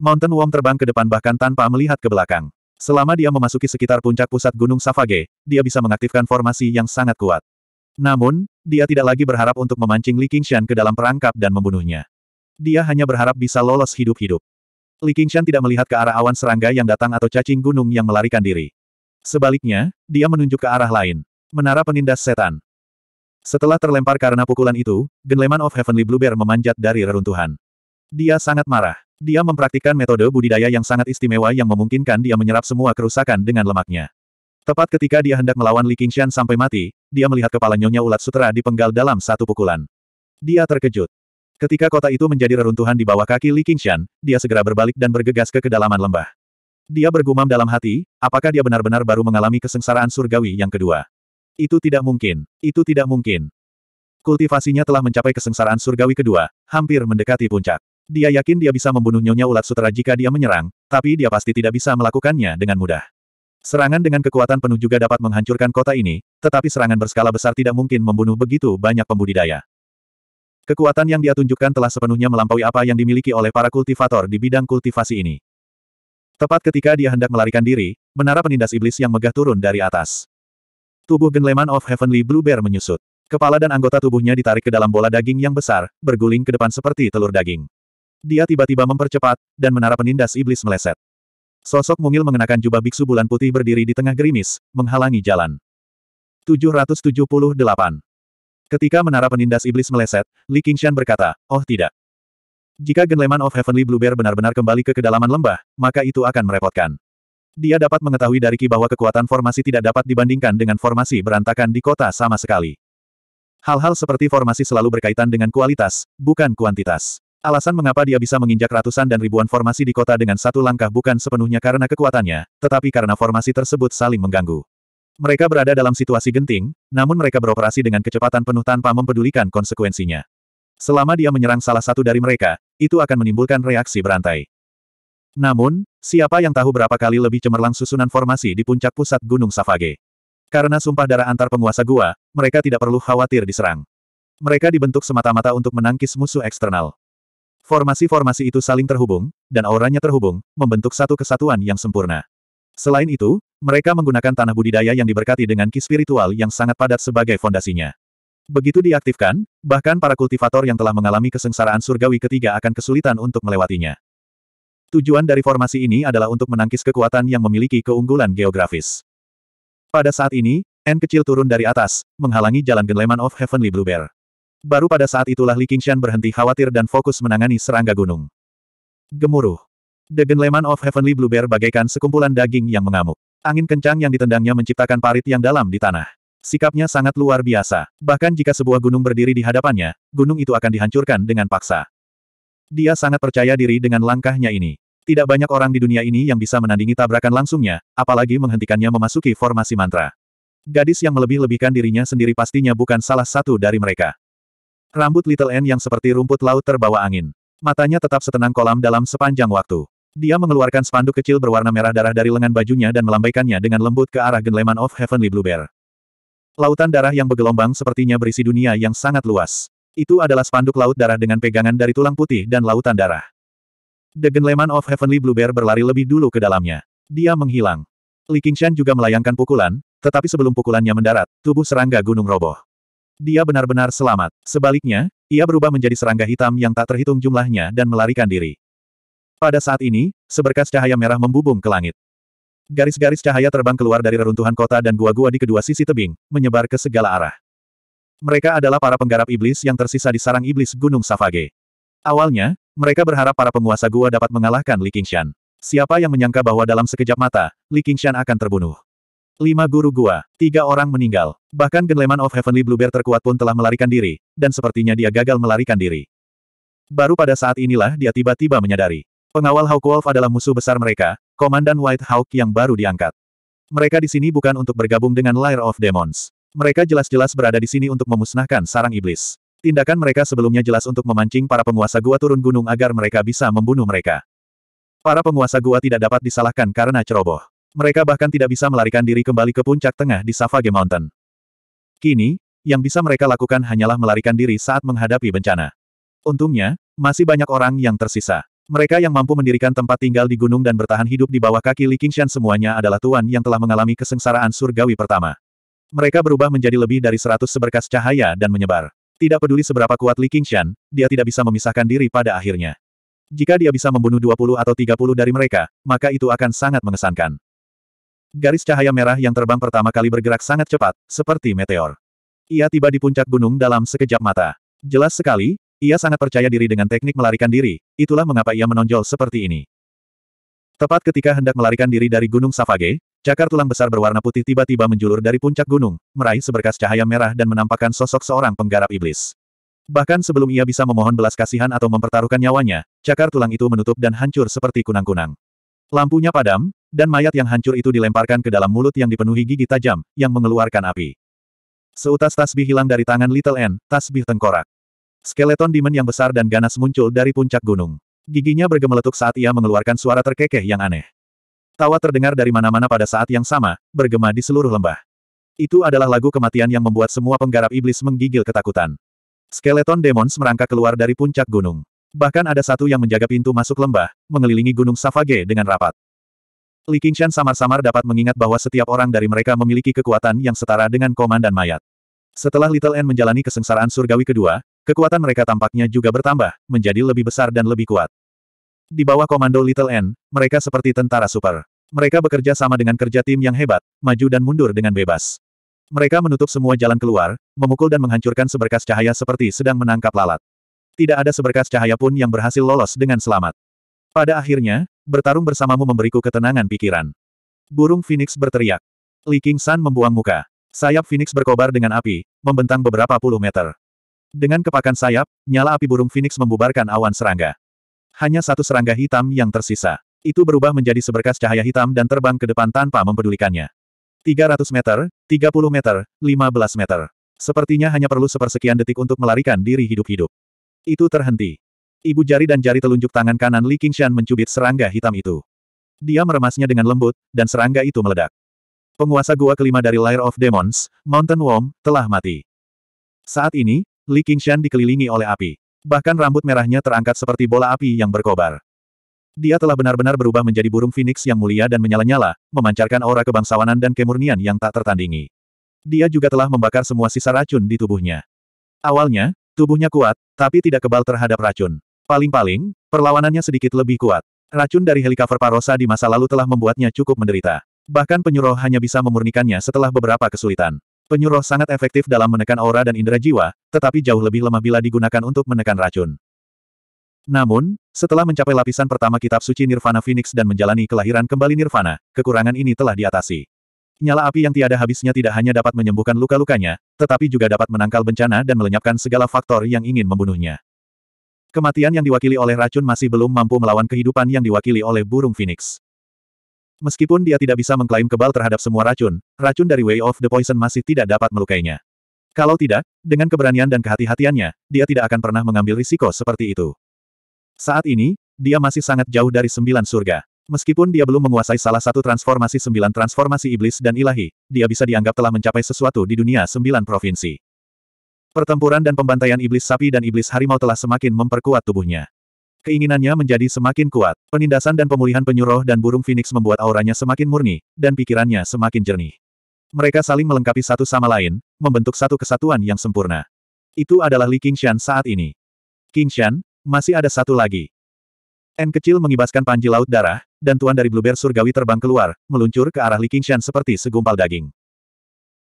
Mountain Wong terbang ke depan bahkan tanpa melihat ke belakang. Selama dia memasuki sekitar puncak pusat Gunung Savage, dia bisa mengaktifkan formasi yang sangat kuat. Namun, dia tidak lagi berharap untuk memancing Li Qingshan ke dalam perangkap dan membunuhnya. Dia hanya berharap bisa lolos hidup-hidup. Li Qingshan tidak melihat ke arah awan serangga yang datang atau cacing gunung yang melarikan diri. Sebaliknya, dia menunjuk ke arah lain. Menara penindas setan. Setelah terlempar karena pukulan itu, Genleman of Heavenly Blue Bear memanjat dari reruntuhan. Dia sangat marah. Dia mempraktikkan metode budidaya yang sangat istimewa yang memungkinkan dia menyerap semua kerusakan dengan lemaknya. Tepat ketika dia hendak melawan Li Qingshan sampai mati, dia melihat kepala nyonya ulat sutera dipenggal dalam satu pukulan. Dia terkejut. Ketika kota itu menjadi reruntuhan di bawah kaki Li Qingshan, dia segera berbalik dan bergegas ke kedalaman lembah. Dia bergumam dalam hati, apakah dia benar-benar baru mengalami kesengsaraan surgawi yang kedua. Itu tidak mungkin, itu tidak mungkin. Kultivasinya telah mencapai kesengsaraan surgawi kedua, hampir mendekati puncak. Dia yakin dia bisa membunuh Nyonya Ulat Sutera jika dia menyerang, tapi dia pasti tidak bisa melakukannya dengan mudah. Serangan dengan kekuatan penuh juga dapat menghancurkan kota ini, tetapi serangan berskala besar tidak mungkin membunuh begitu banyak pembudidaya. Kekuatan yang dia tunjukkan telah sepenuhnya melampaui apa yang dimiliki oleh para kultivator di bidang kultivasi ini. Tepat ketika dia hendak melarikan diri, menara penindas iblis yang megah turun dari atas. Tubuh Genleman of Heavenly Blue Bear menyusut. Kepala dan anggota tubuhnya ditarik ke dalam bola daging yang besar, berguling ke depan seperti telur daging. Dia tiba-tiba mempercepat, dan menara penindas iblis meleset. Sosok mungil mengenakan jubah biksu bulan putih berdiri di tengah gerimis, menghalangi jalan. 778 Ketika menara penindas iblis meleset, Li Qingshan berkata, oh tidak. Jika Genleman of Heavenly Bluebear benar-benar kembali ke kedalaman lembah, maka itu akan merepotkan. Dia dapat mengetahui dari Ki bahwa kekuatan formasi tidak dapat dibandingkan dengan formasi berantakan di kota sama sekali. Hal-hal seperti formasi selalu berkaitan dengan kualitas, bukan kuantitas. Alasan mengapa dia bisa menginjak ratusan dan ribuan formasi di kota dengan satu langkah bukan sepenuhnya karena kekuatannya, tetapi karena formasi tersebut saling mengganggu. Mereka berada dalam situasi genting, namun mereka beroperasi dengan kecepatan penuh tanpa mempedulikan konsekuensinya. Selama dia menyerang salah satu dari mereka, itu akan menimbulkan reaksi berantai. Namun, siapa yang tahu berapa kali lebih cemerlang susunan formasi di puncak pusat Gunung Savage. Karena sumpah darah antar penguasa gua, mereka tidak perlu khawatir diserang. Mereka dibentuk semata-mata untuk menangkis musuh eksternal. Formasi-formasi itu saling terhubung, dan auranya terhubung, membentuk satu kesatuan yang sempurna. Selain itu, mereka menggunakan tanah budidaya yang diberkati dengan ki spiritual yang sangat padat sebagai fondasinya. Begitu diaktifkan, bahkan para kultivator yang telah mengalami kesengsaraan surgawi ketiga akan kesulitan untuk melewatinya. Tujuan dari formasi ini adalah untuk menangkis kekuatan yang memiliki keunggulan geografis. Pada saat ini, N kecil turun dari atas, menghalangi jalan Genleman of Heavenly Blue Bear. Baru pada saat itulah Li Qingshan berhenti khawatir dan fokus menangani serangga gunung. Gemuruh. The Genleman of Heavenly Blue Bear bagaikan sekumpulan daging yang mengamuk. Angin kencang yang ditendangnya menciptakan parit yang dalam di tanah. Sikapnya sangat luar biasa. Bahkan jika sebuah gunung berdiri di hadapannya, gunung itu akan dihancurkan dengan paksa. Dia sangat percaya diri dengan langkahnya ini. Tidak banyak orang di dunia ini yang bisa menandingi tabrakan langsungnya, apalagi menghentikannya memasuki formasi mantra. Gadis yang melebih-lebihkan dirinya sendiri pastinya bukan salah satu dari mereka. Rambut Little N yang seperti rumput laut terbawa angin. Matanya tetap setenang kolam dalam sepanjang waktu. Dia mengeluarkan spanduk kecil berwarna merah darah dari lengan bajunya dan melambaikannya dengan lembut ke arah Genleman of Heavenly Blue Bear. Lautan darah yang bergelombang sepertinya berisi dunia yang sangat luas. Itu adalah spanduk laut darah dengan pegangan dari tulang putih dan lautan darah. The Genleman of Heavenly Blue Bear berlari lebih dulu ke dalamnya. Dia menghilang. Li Qingshan juga melayangkan pukulan, tetapi sebelum pukulannya mendarat, tubuh serangga gunung roboh. Dia benar-benar selamat. Sebaliknya, ia berubah menjadi serangga hitam yang tak terhitung jumlahnya dan melarikan diri. Pada saat ini, seberkas cahaya merah membubung ke langit. Garis-garis cahaya terbang keluar dari reruntuhan kota dan gua-gua di kedua sisi tebing, menyebar ke segala arah. Mereka adalah para penggarap iblis yang tersisa di sarang iblis Gunung Savage. Awalnya, mereka berharap para penguasa gua dapat mengalahkan Li Qingshan. Siapa yang menyangka bahwa dalam sekejap mata, Li Qingshan akan terbunuh. Lima guru gua, tiga orang meninggal. Bahkan Genleman of Heavenly Bluebird terkuat pun telah melarikan diri, dan sepertinya dia gagal melarikan diri. Baru pada saat inilah dia tiba-tiba menyadari. Pengawal Hawk Wolf adalah musuh besar mereka, Komandan White Hawk yang baru diangkat. Mereka di sini bukan untuk bergabung dengan Lair of Demons. Mereka jelas-jelas berada di sini untuk memusnahkan sarang iblis. Tindakan mereka sebelumnya jelas untuk memancing para penguasa gua turun gunung agar mereka bisa membunuh mereka. Para penguasa gua tidak dapat disalahkan karena ceroboh. Mereka bahkan tidak bisa melarikan diri kembali ke puncak tengah di Savage Mountain. Kini, yang bisa mereka lakukan hanyalah melarikan diri saat menghadapi bencana. Untungnya, masih banyak orang yang tersisa. Mereka yang mampu mendirikan tempat tinggal di gunung dan bertahan hidup di bawah kaki Li Qingshan semuanya adalah tuan yang telah mengalami kesengsaraan surgawi pertama. Mereka berubah menjadi lebih dari seratus seberkas cahaya dan menyebar. Tidak peduli seberapa kuat Li Qingshan, dia tidak bisa memisahkan diri pada akhirnya. Jika dia bisa membunuh 20 atau 30 dari mereka, maka itu akan sangat mengesankan. Garis cahaya merah yang terbang pertama kali bergerak sangat cepat, seperti meteor. Ia tiba di puncak gunung dalam sekejap mata. Jelas sekali, ia sangat percaya diri dengan teknik melarikan diri, itulah mengapa ia menonjol seperti ini. Tepat ketika hendak melarikan diri dari Gunung Savage, cakar tulang besar berwarna putih tiba-tiba menjulur dari puncak gunung, meraih seberkas cahaya merah dan menampakkan sosok seorang penggarap iblis. Bahkan sebelum ia bisa memohon belas kasihan atau mempertaruhkan nyawanya, cakar tulang itu menutup dan hancur seperti kunang-kunang. Lampunya padam, dan mayat yang hancur itu dilemparkan ke dalam mulut yang dipenuhi gigi tajam, yang mengeluarkan api. Seutas tasbih hilang dari tangan Little N, tasbih tengkorak. Skeleton demon yang besar dan ganas muncul dari puncak gunung. Giginya bergemeletuk saat ia mengeluarkan suara terkekeh yang aneh. Tawa terdengar dari mana-mana pada saat yang sama, bergema di seluruh lembah. Itu adalah lagu kematian yang membuat semua penggarap iblis menggigil ketakutan. Skeleton demons merangkak keluar dari puncak gunung. Bahkan ada satu yang menjaga pintu masuk lembah, mengelilingi gunung Savage dengan rapat. Li Qingshan samar-samar dapat mengingat bahwa setiap orang dari mereka memiliki kekuatan yang setara dengan komandan mayat. Setelah Little N menjalani kesengsaraan surgawi kedua, Kekuatan mereka tampaknya juga bertambah, menjadi lebih besar dan lebih kuat. Di bawah komando Little N, mereka seperti tentara super. Mereka bekerja sama dengan kerja tim yang hebat, maju dan mundur dengan bebas. Mereka menutup semua jalan keluar, memukul dan menghancurkan seberkas cahaya seperti sedang menangkap lalat. Tidak ada seberkas cahaya pun yang berhasil lolos dengan selamat. Pada akhirnya, bertarung bersamamu memberiku ketenangan pikiran. Burung Phoenix berteriak. Li King San membuang muka. Sayap Phoenix berkobar dengan api, membentang beberapa puluh meter. Dengan kepakan sayap, nyala api burung Phoenix membubarkan awan serangga. Hanya satu serangga hitam yang tersisa. Itu berubah menjadi seberkas cahaya hitam dan terbang ke depan tanpa mempedulikannya. 300 meter, 30 meter, 15 meter. Sepertinya hanya perlu sepersekian detik untuk melarikan diri hidup-hidup. Itu terhenti. Ibu jari dan jari telunjuk tangan kanan Li Qingshan mencubit serangga hitam itu. Dia meremasnya dengan lembut, dan serangga itu meledak. Penguasa gua kelima dari Lair of Demons, Mountain Worm, telah mati. Saat ini, Li Qingshan dikelilingi oleh api. Bahkan rambut merahnya terangkat seperti bola api yang berkobar. Dia telah benar-benar berubah menjadi burung phoenix yang mulia dan menyala-nyala, memancarkan aura kebangsawanan dan kemurnian yang tak tertandingi. Dia juga telah membakar semua sisa racun di tubuhnya. Awalnya, tubuhnya kuat, tapi tidak kebal terhadap racun. Paling-paling, perlawanannya sedikit lebih kuat. Racun dari helikover Parosa di masa lalu telah membuatnya cukup menderita. Bahkan penyuruh hanya bisa memurnikannya setelah beberapa kesulitan. Penyuruh sangat efektif dalam menekan aura dan indera jiwa, tetapi jauh lebih lemah bila digunakan untuk menekan racun. Namun, setelah mencapai lapisan pertama kitab suci Nirvana Phoenix dan menjalani kelahiran kembali Nirvana, kekurangan ini telah diatasi. Nyala api yang tiada habisnya tidak hanya dapat menyembuhkan luka-lukanya, tetapi juga dapat menangkal bencana dan melenyapkan segala faktor yang ingin membunuhnya. Kematian yang diwakili oleh racun masih belum mampu melawan kehidupan yang diwakili oleh burung phoenix. Meskipun dia tidak bisa mengklaim kebal terhadap semua racun, racun dari Way of the Poison masih tidak dapat melukainya. Kalau tidak, dengan keberanian dan kehati-hatiannya, dia tidak akan pernah mengambil risiko seperti itu. Saat ini, dia masih sangat jauh dari sembilan surga. Meskipun dia belum menguasai salah satu transformasi sembilan transformasi iblis dan ilahi, dia bisa dianggap telah mencapai sesuatu di dunia sembilan provinsi. Pertempuran dan pembantaian iblis sapi dan iblis harimau telah semakin memperkuat tubuhnya. Keinginannya menjadi semakin kuat. Penindasan dan pemulihan penyuruh dan burung Phoenix membuat auranya semakin murni, dan pikirannya semakin jernih. Mereka saling melengkapi satu sama lain, membentuk satu kesatuan yang sempurna. Itu adalah Li Qingshan saat ini. Qingshan, masih ada satu lagi. N kecil mengibaskan panji laut darah, dan tuan dari blueberry surgawi terbang keluar, meluncur ke arah Li Qingshan seperti segumpal daging.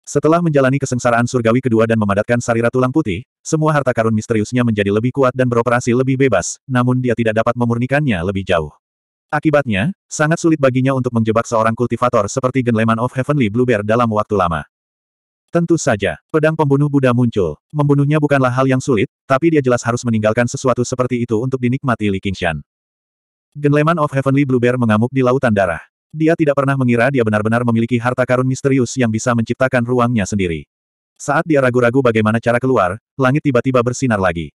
Setelah menjalani kesengsaraan surgawi kedua dan memadatkan sarira tulang putih, semua harta karun misteriusnya menjadi lebih kuat dan beroperasi lebih bebas, namun dia tidak dapat memurnikannya lebih jauh. Akibatnya, sangat sulit baginya untuk menjebak seorang kultivator seperti Genleman of Heavenly Bluebear dalam waktu lama. Tentu saja, pedang pembunuh Buddha muncul. Membunuhnya bukanlah hal yang sulit, tapi dia jelas harus meninggalkan sesuatu seperti itu untuk dinikmati Li Qingshan. Genleman of Heavenly Bluebear mengamuk di lautan darah. Dia tidak pernah mengira dia benar-benar memiliki harta karun misterius yang bisa menciptakan ruangnya sendiri. Saat dia ragu-ragu bagaimana cara keluar, langit tiba-tiba bersinar lagi.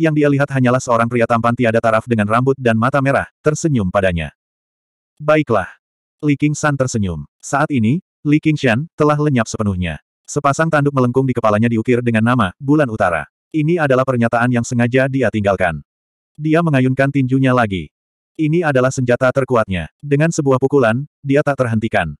Yang dia lihat hanyalah seorang pria tampan tiada taraf dengan rambut dan mata merah, tersenyum padanya. Baiklah. Li San tersenyum. Saat ini, Li Qingshan telah lenyap sepenuhnya. Sepasang tanduk melengkung di kepalanya diukir dengan nama, Bulan Utara. Ini adalah pernyataan yang sengaja dia tinggalkan. Dia mengayunkan tinjunya lagi. Ini adalah senjata terkuatnya. Dengan sebuah pukulan, dia tak terhentikan.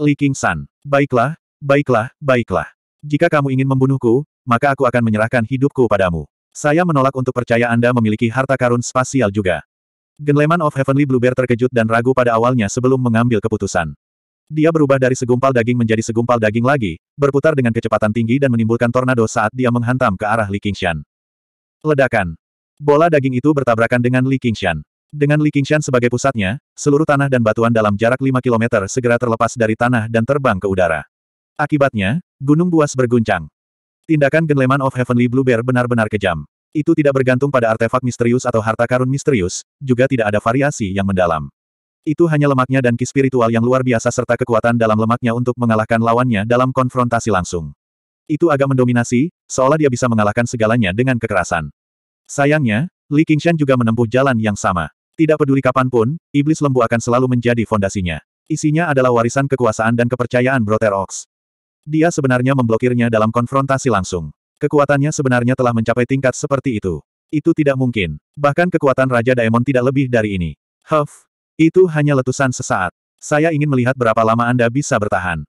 Li King San. Baiklah, baiklah, baiklah. Jika kamu ingin membunuhku, maka aku akan menyerahkan hidupku padamu. Saya menolak untuk percaya Anda memiliki harta karun spasial juga. Genleman of Heavenly Bluebird terkejut dan ragu pada awalnya sebelum mengambil keputusan. Dia berubah dari segumpal daging menjadi segumpal daging lagi, berputar dengan kecepatan tinggi dan menimbulkan tornado saat dia menghantam ke arah Li Qingshan. Ledakan. Bola daging itu bertabrakan dengan Li Qingshan. Dengan Li Qingshan sebagai pusatnya, seluruh tanah dan batuan dalam jarak 5 km segera terlepas dari tanah dan terbang ke udara. Akibatnya, gunung buas berguncang. Tindakan Genleman of Heavenly Blue Bear benar-benar kejam. Itu tidak bergantung pada artefak misterius atau harta karun misterius, juga tidak ada variasi yang mendalam. Itu hanya lemaknya dan ki spiritual yang luar biasa serta kekuatan dalam lemaknya untuk mengalahkan lawannya dalam konfrontasi langsung. Itu agak mendominasi, seolah dia bisa mengalahkan segalanya dengan kekerasan. Sayangnya, Li Qingshan juga menempuh jalan yang sama. Tidak peduli kapanpun, iblis lembu akan selalu menjadi fondasinya. Isinya adalah warisan kekuasaan dan kepercayaan Brother Ox. Dia sebenarnya memblokirnya dalam konfrontasi langsung. Kekuatannya sebenarnya telah mencapai tingkat seperti itu. Itu tidak mungkin. Bahkan kekuatan Raja Daemon tidak lebih dari ini. Huff. Itu hanya letusan sesaat. Saya ingin melihat berapa lama Anda bisa bertahan.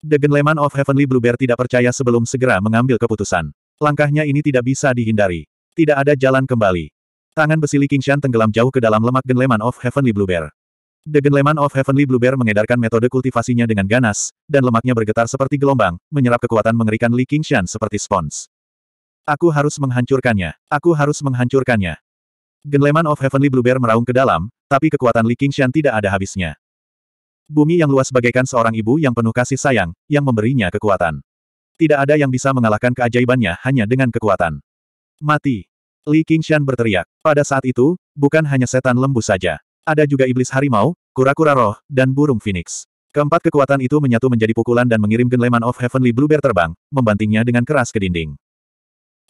The Genleman of Heavenly Bluebird tidak percaya sebelum segera mengambil keputusan. Langkahnya ini tidak bisa dihindari. Tidak ada jalan kembali. Tangan besi Li Qingshan tenggelam jauh ke dalam lemak Genleman of Heavenly Blue Bear. The Genleman of Heavenly Blue Bear mengedarkan metode kultivasinya dengan ganas, dan lemaknya bergetar seperti gelombang, menyerap kekuatan mengerikan Li Qingshan seperti spons. Aku harus menghancurkannya. Aku harus menghancurkannya. Genleman of Heavenly Blue Bear meraung ke dalam, tapi kekuatan Li Qingshan tidak ada habisnya. Bumi yang luas bagaikan seorang ibu yang penuh kasih sayang, yang memberinya kekuatan. Tidak ada yang bisa mengalahkan keajaibannya hanya dengan kekuatan. Mati. Li Qingshan berteriak. Pada saat itu, bukan hanya setan lembu saja. Ada juga iblis harimau, kura-kura roh, dan burung phoenix. Keempat kekuatan itu menyatu menjadi pukulan dan mengirim Genleman of Heavenly Bluebird terbang, membantingnya dengan keras ke dinding.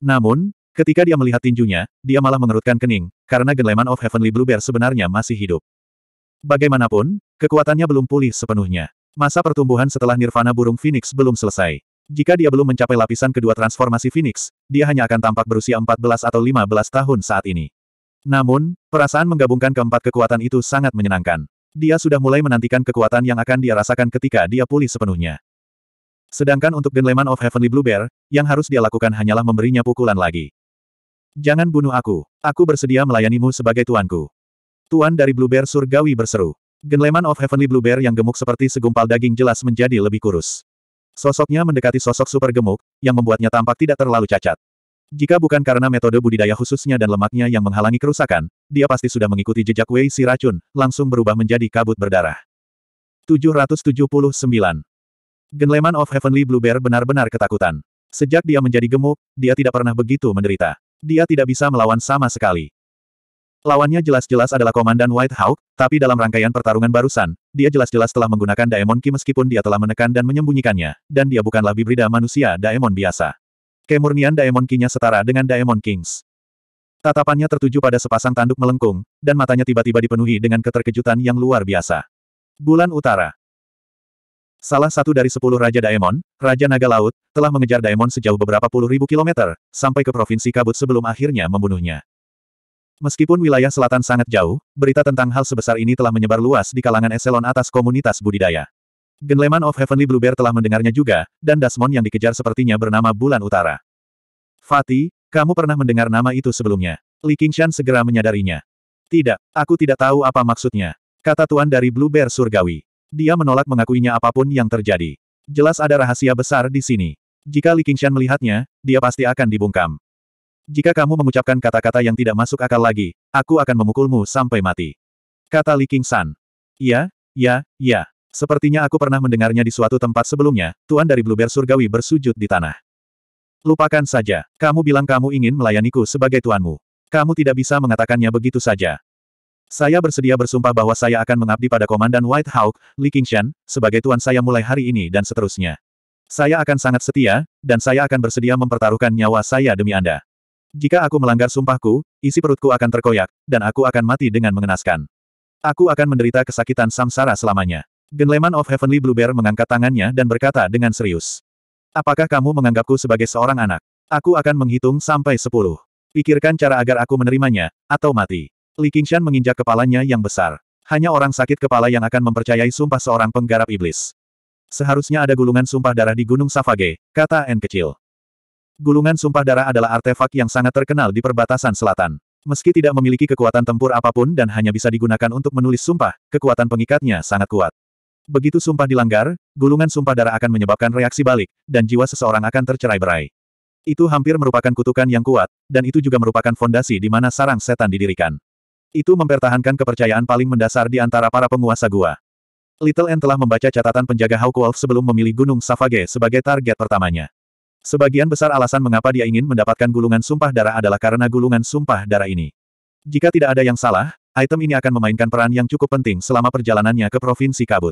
Namun, ketika dia melihat tinjunya, dia malah mengerutkan kening, karena Genleman of Heavenly Bluebird sebenarnya masih hidup. Bagaimanapun, kekuatannya belum pulih sepenuhnya. Masa pertumbuhan setelah Nirvana Burung Phoenix belum selesai. Jika dia belum mencapai lapisan kedua transformasi Phoenix, dia hanya akan tampak berusia 14 atau 15 tahun saat ini. Namun, perasaan menggabungkan keempat kekuatan itu sangat menyenangkan. Dia sudah mulai menantikan kekuatan yang akan dia rasakan ketika dia pulih sepenuhnya. Sedangkan untuk Genleman of Heavenly Blue Bear, yang harus dia lakukan hanyalah memberinya pukulan lagi. Jangan bunuh aku. Aku bersedia melayanimu sebagai tuanku. Tuan dari Blue Bear surgawi berseru. Genleman of Heavenly Blue Bear yang gemuk seperti segumpal daging jelas menjadi lebih kurus. Sosoknya mendekati sosok super gemuk, yang membuatnya tampak tidak terlalu cacat. Jika bukan karena metode budidaya khususnya dan lemaknya yang menghalangi kerusakan, dia pasti sudah mengikuti jejak Wei Si racun, langsung berubah menjadi kabut berdarah. 779. Genleman of Heavenly Blue Bear benar-benar ketakutan. Sejak dia menjadi gemuk, dia tidak pernah begitu menderita. Dia tidak bisa melawan sama sekali. Lawannya jelas-jelas adalah Komandan White Hawk, tapi dalam rangkaian pertarungan barusan, dia jelas-jelas telah menggunakan Daemon Ki meskipun dia telah menekan dan menyembunyikannya, dan dia bukanlah bibrida manusia Daemon biasa. Kemurnian Daemon Ki-nya setara dengan Daemon Kings. Tatapannya tertuju pada sepasang tanduk melengkung, dan matanya tiba-tiba dipenuhi dengan keterkejutan yang luar biasa. Bulan Utara Salah satu dari sepuluh Raja Daemon, Raja Naga Laut, telah mengejar Daemon sejauh beberapa puluh ribu kilometer, sampai ke Provinsi Kabut sebelum akhirnya membunuhnya. Meskipun wilayah selatan sangat jauh, berita tentang hal sebesar ini telah menyebar luas di kalangan eselon atas komunitas budidaya. Genleman of Heavenly Bluebear telah mendengarnya juga, dan Dasmon yang dikejar sepertinya bernama Bulan Utara. Fati, kamu pernah mendengar nama itu sebelumnya. Li Qingshan segera menyadarinya. Tidak, aku tidak tahu apa maksudnya. Kata tuan dari Bluebear Surgawi. Dia menolak mengakuinya apapun yang terjadi. Jelas ada rahasia besar di sini. Jika Li Qingshan melihatnya, dia pasti akan dibungkam. Jika kamu mengucapkan kata-kata yang tidak masuk akal lagi, aku akan memukulmu sampai mati. Kata Li King San. Ya, ya, ya. Sepertinya aku pernah mendengarnya di suatu tempat sebelumnya, Tuan dari Bluebear Surgawi bersujud di tanah. Lupakan saja, kamu bilang kamu ingin melayaniku sebagai tuanmu. Kamu tidak bisa mengatakannya begitu saja. Saya bersedia bersumpah bahwa saya akan mengabdi pada Komandan White Hawk, Li Qingshan, sebagai tuan saya mulai hari ini dan seterusnya. Saya akan sangat setia, dan saya akan bersedia mempertaruhkan nyawa saya demi Anda. Jika aku melanggar sumpahku, isi perutku akan terkoyak, dan aku akan mati dengan mengenaskan. Aku akan menderita kesakitan samsara selamanya. Genleman of Heavenly Blue Bear mengangkat tangannya dan berkata dengan serius. Apakah kamu menganggapku sebagai seorang anak? Aku akan menghitung sampai sepuluh. Pikirkan cara agar aku menerimanya, atau mati. Li Qingshan menginjak kepalanya yang besar. Hanya orang sakit kepala yang akan mempercayai sumpah seorang penggarap iblis. Seharusnya ada gulungan sumpah darah di Gunung Savage, kata N kecil. Gulungan Sumpah Darah adalah artefak yang sangat terkenal di perbatasan selatan. Meski tidak memiliki kekuatan tempur apapun dan hanya bisa digunakan untuk menulis sumpah, kekuatan pengikatnya sangat kuat. Begitu sumpah dilanggar, gulungan sumpah darah akan menyebabkan reaksi balik, dan jiwa seseorang akan tercerai-berai. Itu hampir merupakan kutukan yang kuat, dan itu juga merupakan fondasi di mana sarang setan didirikan. Itu mempertahankan kepercayaan paling mendasar di antara para penguasa gua. Little N telah membaca catatan penjaga Hawkwolf sebelum memilih Gunung Savage sebagai target pertamanya. Sebagian besar alasan mengapa dia ingin mendapatkan gulungan sumpah darah adalah karena gulungan sumpah darah ini. Jika tidak ada yang salah, item ini akan memainkan peran yang cukup penting selama perjalanannya ke Provinsi Kabut.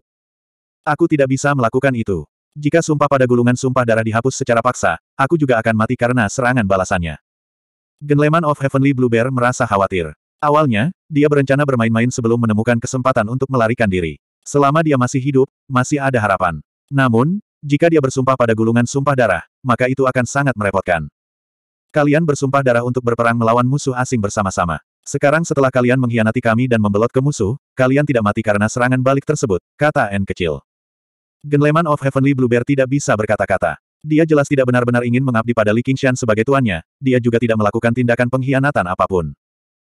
Aku tidak bisa melakukan itu. Jika sumpah pada gulungan sumpah darah dihapus secara paksa, aku juga akan mati karena serangan balasannya. Genleman of Heavenly Blue Bear merasa khawatir. Awalnya, dia berencana bermain-main sebelum menemukan kesempatan untuk melarikan diri. Selama dia masih hidup, masih ada harapan. Namun, jika dia bersumpah pada gulungan sumpah darah, maka itu akan sangat merepotkan. Kalian bersumpah darah untuk berperang melawan musuh asing bersama-sama. Sekarang setelah kalian mengkhianati kami dan membelot ke musuh, kalian tidak mati karena serangan balik tersebut, kata N kecil. Genleman of Heavenly Bluebird tidak bisa berkata-kata. Dia jelas tidak benar-benar ingin mengabdi pada Li Qingshan sebagai tuannya, dia juga tidak melakukan tindakan pengkhianatan apapun.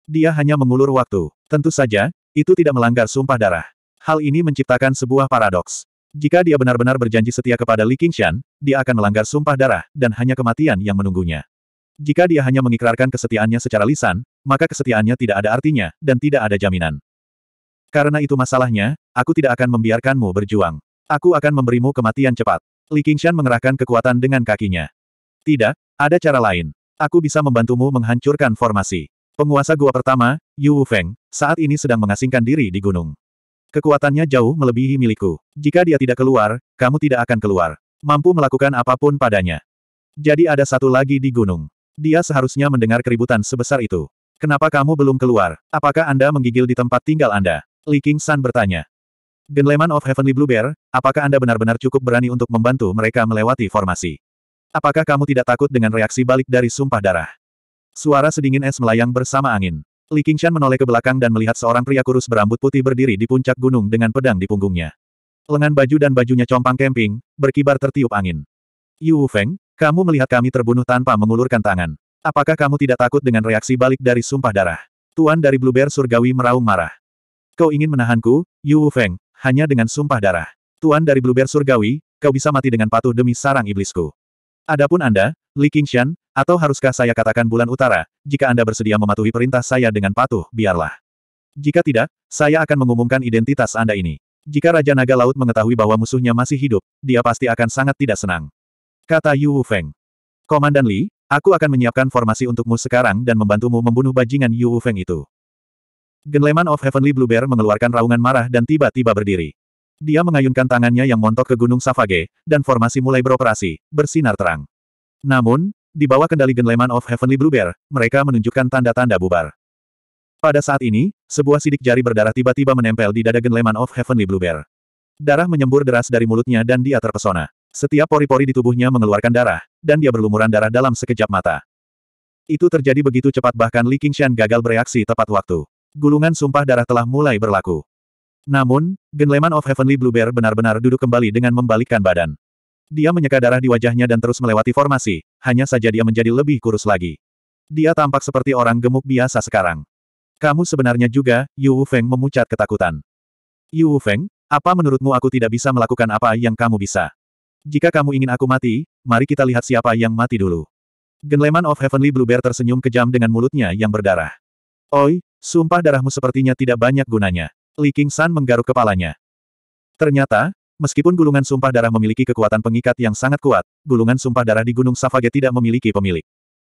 Dia hanya mengulur waktu. Tentu saja, itu tidak melanggar sumpah darah. Hal ini menciptakan sebuah paradoks. Jika dia benar-benar berjanji setia kepada Li Qingshan, dia akan melanggar sumpah darah, dan hanya kematian yang menunggunya. Jika dia hanya mengikrarkan kesetiaannya secara lisan, maka kesetiaannya tidak ada artinya, dan tidak ada jaminan. Karena itu masalahnya, aku tidak akan membiarkanmu berjuang. Aku akan memberimu kematian cepat. Li Qingshan mengerahkan kekuatan dengan kakinya. Tidak, ada cara lain. Aku bisa membantumu menghancurkan formasi. Penguasa gua pertama, Yu Wufeng, saat ini sedang mengasingkan diri di gunung. Kekuatannya jauh melebihi milikku. Jika dia tidak keluar, kamu tidak akan keluar. Mampu melakukan apapun padanya. Jadi ada satu lagi di gunung. Dia seharusnya mendengar keributan sebesar itu. Kenapa kamu belum keluar? Apakah Anda menggigil di tempat tinggal Anda? Li King San bertanya. Genleman of Heavenly Blue Bear, apakah Anda benar-benar cukup berani untuk membantu mereka melewati formasi? Apakah kamu tidak takut dengan reaksi balik dari sumpah darah? Suara sedingin es melayang bersama angin. Li Qingshan menoleh ke belakang dan melihat seorang pria kurus berambut putih berdiri di puncak gunung dengan pedang di punggungnya. Lengan baju dan bajunya compang kemping, berkibar tertiup angin. Yu Feng, kamu melihat kami terbunuh tanpa mengulurkan tangan. Apakah kamu tidak takut dengan reaksi balik dari sumpah darah? Tuan dari Blue Bear Surgawi meraung marah. Kau ingin menahanku, Yu Feng, hanya dengan sumpah darah. Tuan dari Blue Bear Surgawi, kau bisa mati dengan patuh demi sarang iblisku. Adapun Anda, Li Qingshan, atau haruskah saya katakan bulan utara, jika Anda bersedia mematuhi perintah saya dengan patuh, biarlah. Jika tidak, saya akan mengumumkan identitas Anda ini. Jika Raja Naga Laut mengetahui bahwa musuhnya masih hidup, dia pasti akan sangat tidak senang. Kata Yu Wufeng. Komandan Li, aku akan menyiapkan formasi untukmu sekarang dan membantumu membunuh bajingan Yu Wufeng itu. Genleman of Heavenly Blue Bear mengeluarkan raungan marah dan tiba-tiba berdiri. Dia mengayunkan tangannya yang montok ke Gunung Savage, dan formasi mulai beroperasi, bersinar terang. Namun, di bawah kendali Genleman of Heavenly Bluebear, mereka menunjukkan tanda-tanda bubar. Pada saat ini, sebuah sidik jari berdarah tiba-tiba menempel di dada Genleman of Heavenly Bluebear. Darah menyembur deras dari mulutnya dan dia terpesona. Setiap pori-pori di tubuhnya mengeluarkan darah, dan dia berlumuran darah dalam sekejap mata. Itu terjadi begitu cepat bahkan Li Qingshan gagal bereaksi tepat waktu. Gulungan sumpah darah telah mulai berlaku. Namun, Genleman of Heavenly Bluebear benar-benar duduk kembali dengan membalikkan badan. Dia menyeka darah di wajahnya dan terus melewati formasi, hanya saja dia menjadi lebih kurus lagi. Dia tampak seperti orang gemuk biasa sekarang. Kamu sebenarnya juga, Yu Feng memucat ketakutan. Yu Feng, apa menurutmu aku tidak bisa melakukan apa yang kamu bisa? Jika kamu ingin aku mati, mari kita lihat siapa yang mati dulu. Genleman of Heavenly Blue Bear tersenyum kejam dengan mulutnya yang berdarah. Oi, sumpah darahmu sepertinya tidak banyak gunanya. Li King San menggaruk kepalanya. Ternyata, Meskipun gulungan sumpah darah memiliki kekuatan pengikat yang sangat kuat, gulungan sumpah darah di Gunung Savage tidak memiliki pemilik.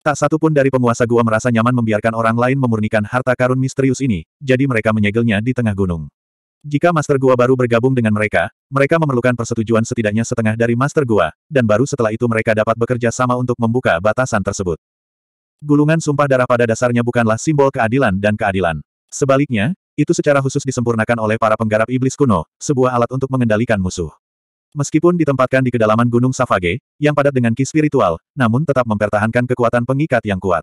Tak satu pun dari penguasa gua merasa nyaman membiarkan orang lain memurnikan harta karun misterius ini, jadi mereka menyegelnya di tengah gunung. Jika Master Gua baru bergabung dengan mereka, mereka memerlukan persetujuan setidaknya setengah dari Master Gua, dan baru setelah itu mereka dapat bekerja sama untuk membuka batasan tersebut. Gulungan sumpah darah pada dasarnya bukanlah simbol keadilan dan keadilan. Sebaliknya, itu secara khusus disempurnakan oleh para penggarap iblis kuno, sebuah alat untuk mengendalikan musuh. Meskipun ditempatkan di kedalaman Gunung Savage, yang padat dengan ki spiritual, namun tetap mempertahankan kekuatan pengikat yang kuat.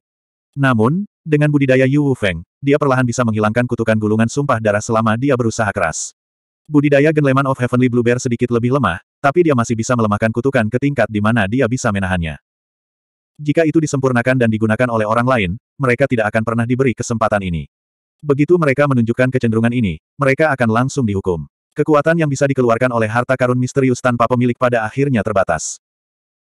Namun, dengan budidaya Yu Wufeng, dia perlahan bisa menghilangkan kutukan gulungan sumpah darah selama dia berusaha keras. Budidaya Genleman of Heavenly Blue Bear sedikit lebih lemah, tapi dia masih bisa melemahkan kutukan ke tingkat di mana dia bisa menahannya. Jika itu disempurnakan dan digunakan oleh orang lain, mereka tidak akan pernah diberi kesempatan ini. Begitu mereka menunjukkan kecenderungan ini, mereka akan langsung dihukum. Kekuatan yang bisa dikeluarkan oleh harta karun misterius tanpa pemilik pada akhirnya terbatas.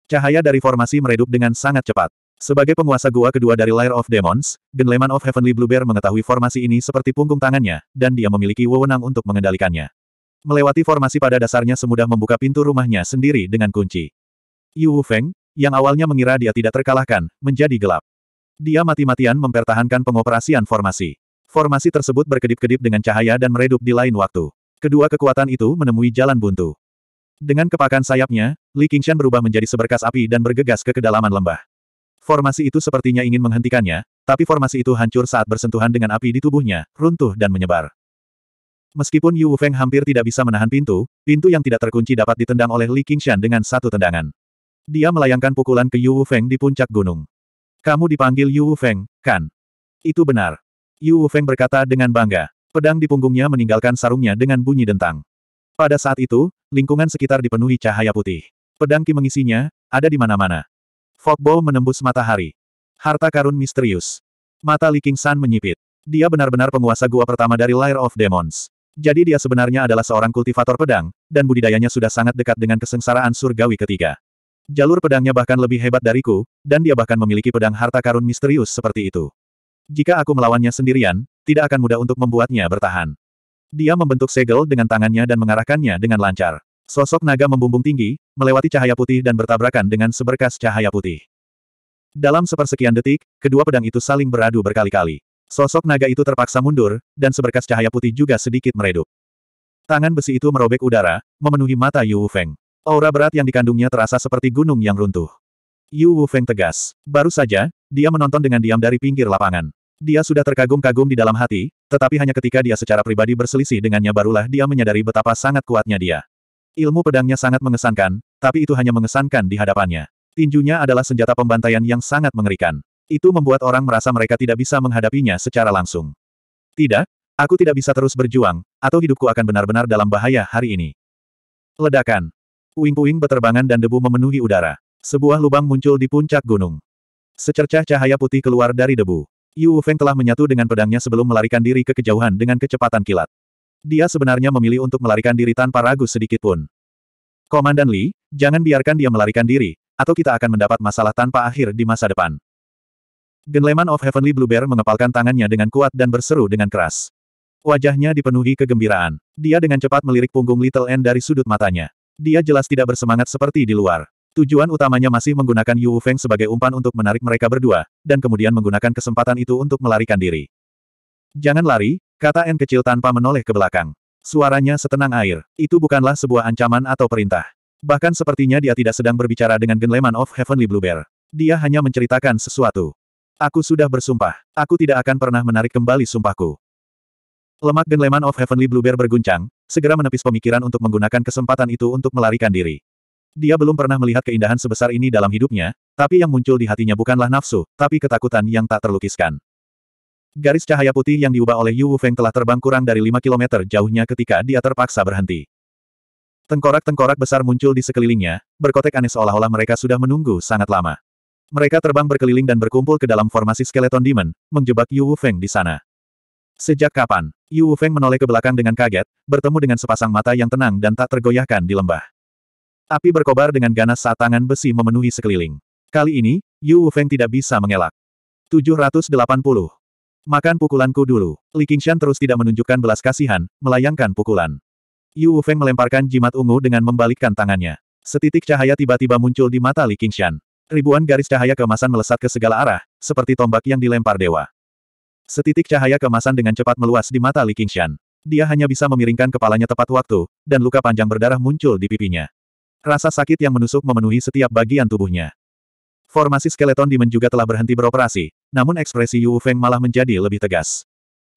Cahaya dari formasi meredup dengan sangat cepat. Sebagai penguasa gua kedua dari Lair of Demons, Genleman of Heavenly Bluebear mengetahui formasi ini seperti punggung tangannya, dan dia memiliki wewenang untuk mengendalikannya. Melewati formasi pada dasarnya semudah membuka pintu rumahnya sendiri dengan kunci. Yu Feng, yang awalnya mengira dia tidak terkalahkan, menjadi gelap. Dia mati-matian mempertahankan pengoperasian formasi. Formasi tersebut berkedip-kedip dengan cahaya dan meredup di lain waktu. Kedua kekuatan itu menemui jalan buntu. Dengan kepakan sayapnya, Li Qingshan berubah menjadi seberkas api dan bergegas ke kedalaman lembah. Formasi itu sepertinya ingin menghentikannya, tapi formasi itu hancur saat bersentuhan dengan api di tubuhnya, runtuh dan menyebar. Meskipun Yu Feng hampir tidak bisa menahan pintu, pintu yang tidak terkunci dapat ditendang oleh Li Qingshan dengan satu tendangan. Dia melayangkan pukulan ke Yu Feng di puncak gunung. Kamu dipanggil Yu Feng, kan? Itu benar. Yu Wufeng berkata dengan bangga. Pedang di punggungnya meninggalkan sarungnya dengan bunyi dentang. Pada saat itu, lingkungan sekitar dipenuhi cahaya putih. Pedang Qi mengisinya, ada di mana-mana. Fogbo menembus matahari. Harta karun misterius. Mata Li King San menyipit. Dia benar-benar penguasa gua pertama dari Lair of Demons. Jadi dia sebenarnya adalah seorang kultivator pedang, dan budidayanya sudah sangat dekat dengan kesengsaraan surgawi ketiga. Jalur pedangnya bahkan lebih hebat dariku, dan dia bahkan memiliki pedang harta karun misterius seperti itu. Jika aku melawannya sendirian, tidak akan mudah untuk membuatnya bertahan. Dia membentuk segel dengan tangannya dan mengarahkannya dengan lancar. Sosok naga membumbung tinggi, melewati cahaya putih dan bertabrakan dengan seberkas cahaya putih. Dalam sepersekian detik, kedua pedang itu saling beradu berkali-kali. Sosok naga itu terpaksa mundur, dan seberkas cahaya putih juga sedikit meredup. Tangan besi itu merobek udara, memenuhi mata Yu Feng. Aura berat yang dikandungnya terasa seperti gunung yang runtuh. Yu Feng tegas. Baru saja, dia menonton dengan diam dari pinggir lapangan. Dia sudah terkagum-kagum di dalam hati, tetapi hanya ketika dia secara pribadi berselisih dengannya barulah dia menyadari betapa sangat kuatnya dia. Ilmu pedangnya sangat mengesankan, tapi itu hanya mengesankan di hadapannya. Tinjunya adalah senjata pembantaian yang sangat mengerikan. Itu membuat orang merasa mereka tidak bisa menghadapinya secara langsung. Tidak, aku tidak bisa terus berjuang, atau hidupku akan benar-benar dalam bahaya hari ini. Ledakan. Puing-puing beterbangan dan debu memenuhi udara. Sebuah lubang muncul di puncak gunung. Secercah cahaya putih keluar dari debu. Yu Feng telah menyatu dengan pedangnya sebelum melarikan diri ke kejauhan dengan kecepatan kilat. Dia sebenarnya memilih untuk melarikan diri tanpa ragu sedikitpun. Komandan Li, jangan biarkan dia melarikan diri, atau kita akan mendapat masalah tanpa akhir di masa depan. Genleman of Heavenly Blue Bear mengepalkan tangannya dengan kuat dan berseru dengan keras. Wajahnya dipenuhi kegembiraan. Dia dengan cepat melirik punggung Little N dari sudut matanya. Dia jelas tidak bersemangat seperti di luar. Tujuan utamanya masih menggunakan Yu Feng sebagai umpan untuk menarik mereka berdua, dan kemudian menggunakan kesempatan itu untuk melarikan diri. Jangan lari, kata N kecil tanpa menoleh ke belakang. Suaranya setenang air. Itu bukanlah sebuah ancaman atau perintah. Bahkan sepertinya dia tidak sedang berbicara dengan Genleman of Heavenly Bluebear. Dia hanya menceritakan sesuatu. Aku sudah bersumpah. Aku tidak akan pernah menarik kembali sumpahku. Lemak Genleman of Heavenly Bluebear berguncang, segera menepis pemikiran untuk menggunakan kesempatan itu untuk melarikan diri. Dia belum pernah melihat keindahan sebesar ini dalam hidupnya, tapi yang muncul di hatinya bukanlah nafsu, tapi ketakutan yang tak terlukiskan. Garis cahaya putih yang diubah oleh Yu Wufeng telah terbang kurang dari 5 km jauhnya ketika dia terpaksa berhenti. Tengkorak-tengkorak besar muncul di sekelilingnya, berkotek aneh seolah-olah mereka sudah menunggu sangat lama. Mereka terbang berkeliling dan berkumpul ke dalam formasi skeleton demon, menjebak Yu Wufeng di sana. Sejak kapan, Yu Wufeng menoleh ke belakang dengan kaget, bertemu dengan sepasang mata yang tenang dan tak tergoyahkan di lembah. Api berkobar dengan ganas saat tangan besi memenuhi sekeliling. Kali ini, Yu Wufeng tidak bisa mengelak. 780. Makan pukulanku dulu. Li Qingshan terus tidak menunjukkan belas kasihan, melayangkan pukulan. Yu Wufeng melemparkan jimat ungu dengan membalikkan tangannya. Setitik cahaya tiba-tiba muncul di mata Li Qingshan. Ribuan garis cahaya kemasan melesat ke segala arah, seperti tombak yang dilempar dewa. Setitik cahaya kemasan dengan cepat meluas di mata Li Qingshan. Dia hanya bisa memiringkan kepalanya tepat waktu, dan luka panjang berdarah muncul di pipinya. Rasa sakit yang menusuk memenuhi setiap bagian tubuhnya. Formasi skeleton dimen juga telah berhenti beroperasi, namun ekspresi Yu Feng malah menjadi lebih tegas.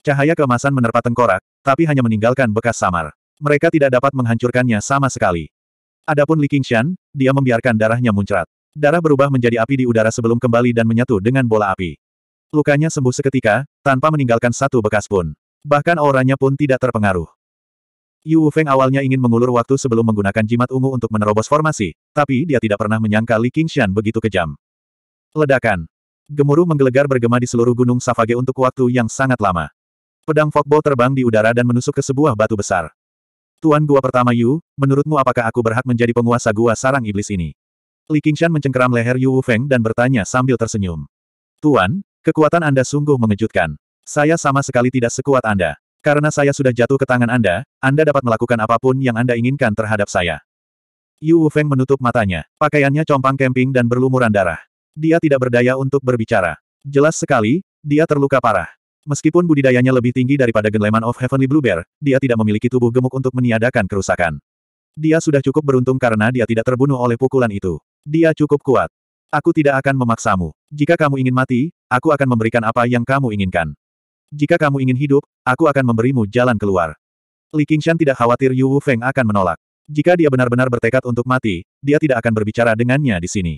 Cahaya kemasan menerpa tengkorak, tapi hanya meninggalkan bekas samar. Mereka tidak dapat menghancurkannya sama sekali. Adapun Li Qingshan, dia membiarkan darahnya muncrat. Darah berubah menjadi api di udara sebelum kembali dan menyatu dengan bola api. Lukanya sembuh seketika, tanpa meninggalkan satu bekas pun. Bahkan auranya pun tidak terpengaruh. Yu Feng awalnya ingin mengulur waktu sebelum menggunakan jimat ungu untuk menerobos formasi, tapi dia tidak pernah menyangka Li Qingshan begitu kejam. Ledakan. Gemuruh menggelegar bergema di seluruh gunung Savage untuk waktu yang sangat lama. Pedang Fokbo terbang di udara dan menusuk ke sebuah batu besar. Tuan gua pertama Yu, menurutmu apakah aku berhak menjadi penguasa gua sarang iblis ini? Li Qingshan mencengkeram leher Yu Feng dan bertanya sambil tersenyum. Tuan, kekuatan Anda sungguh mengejutkan. Saya sama sekali tidak sekuat Anda. Karena saya sudah jatuh ke tangan Anda, Anda dapat melakukan apapun yang Anda inginkan terhadap saya. Yu Wufeng menutup matanya. Pakaiannya compang kemping dan berlumuran darah. Dia tidak berdaya untuk berbicara. Jelas sekali, dia terluka parah. Meskipun budidayanya lebih tinggi daripada Genleman of Heavenly Blue Bear, dia tidak memiliki tubuh gemuk untuk meniadakan kerusakan. Dia sudah cukup beruntung karena dia tidak terbunuh oleh pukulan itu. Dia cukup kuat. Aku tidak akan memaksamu. Jika kamu ingin mati, aku akan memberikan apa yang kamu inginkan. Jika kamu ingin hidup, aku akan memberimu jalan keluar. Li Qingshan tidak khawatir Yu Wu Feng akan menolak. Jika dia benar-benar bertekad untuk mati, dia tidak akan berbicara dengannya di sini.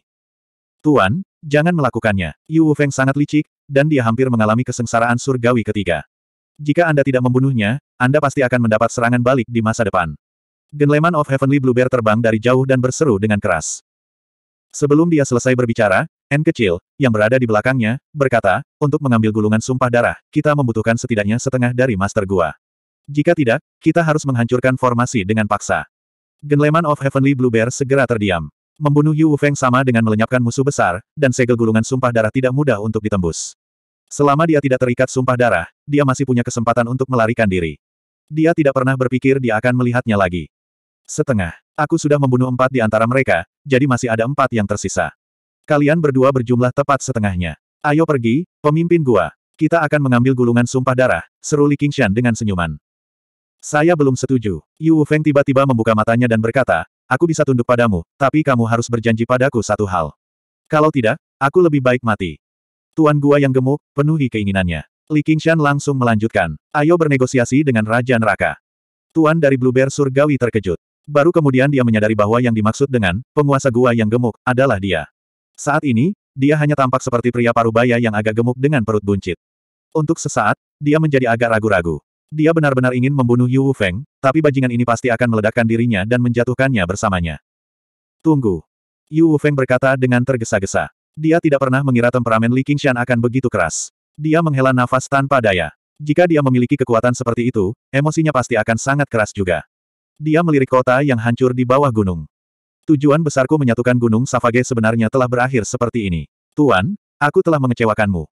Tuan, jangan melakukannya. Yu Wu Feng sangat licik, dan dia hampir mengalami kesengsaraan surgawi ketiga. Jika Anda tidak membunuhnya, Anda pasti akan mendapat serangan balik di masa depan. Genleman of Heavenly Blue Bear terbang dari jauh dan berseru dengan keras. Sebelum dia selesai berbicara, N kecil, yang berada di belakangnya, berkata, untuk mengambil gulungan sumpah darah, kita membutuhkan setidaknya setengah dari Master Gua. Jika tidak, kita harus menghancurkan formasi dengan paksa. Genleman of Heavenly Blue Bear segera terdiam. Membunuh Yu Feng sama dengan melenyapkan musuh besar, dan segel gulungan sumpah darah tidak mudah untuk ditembus. Selama dia tidak terikat sumpah darah, dia masih punya kesempatan untuk melarikan diri. Dia tidak pernah berpikir dia akan melihatnya lagi. Setengah. Aku sudah membunuh empat di antara mereka, jadi masih ada empat yang tersisa. Kalian berdua berjumlah tepat setengahnya. Ayo pergi, pemimpin gua. Kita akan mengambil gulungan sumpah darah, seru Li Qingshan dengan senyuman. Saya belum setuju. Yu Feng tiba-tiba membuka matanya dan berkata, aku bisa tunduk padamu, tapi kamu harus berjanji padaku satu hal. Kalau tidak, aku lebih baik mati. Tuan gua yang gemuk, penuhi keinginannya. Li Qingshan langsung melanjutkan, ayo bernegosiasi dengan Raja Neraka. Tuan dari Blue Bear Surgawi terkejut. Baru kemudian dia menyadari bahwa yang dimaksud dengan penguasa gua yang gemuk adalah dia. Saat ini, dia hanya tampak seperti pria parubaya yang agak gemuk dengan perut buncit. Untuk sesaat, dia menjadi agak ragu-ragu. Dia benar-benar ingin membunuh Yu Wufeng, tapi bajingan ini pasti akan meledakkan dirinya dan menjatuhkannya bersamanya. Tunggu. Yu Wufeng berkata dengan tergesa-gesa. Dia tidak pernah mengira temperamen Li Qingshan akan begitu keras. Dia menghela nafas tanpa daya. Jika dia memiliki kekuatan seperti itu, emosinya pasti akan sangat keras juga. Dia melirik kota yang hancur di bawah gunung. Tujuan besarku menyatukan Gunung Savage sebenarnya telah berakhir seperti ini. Tuan, aku telah mengecewakanmu.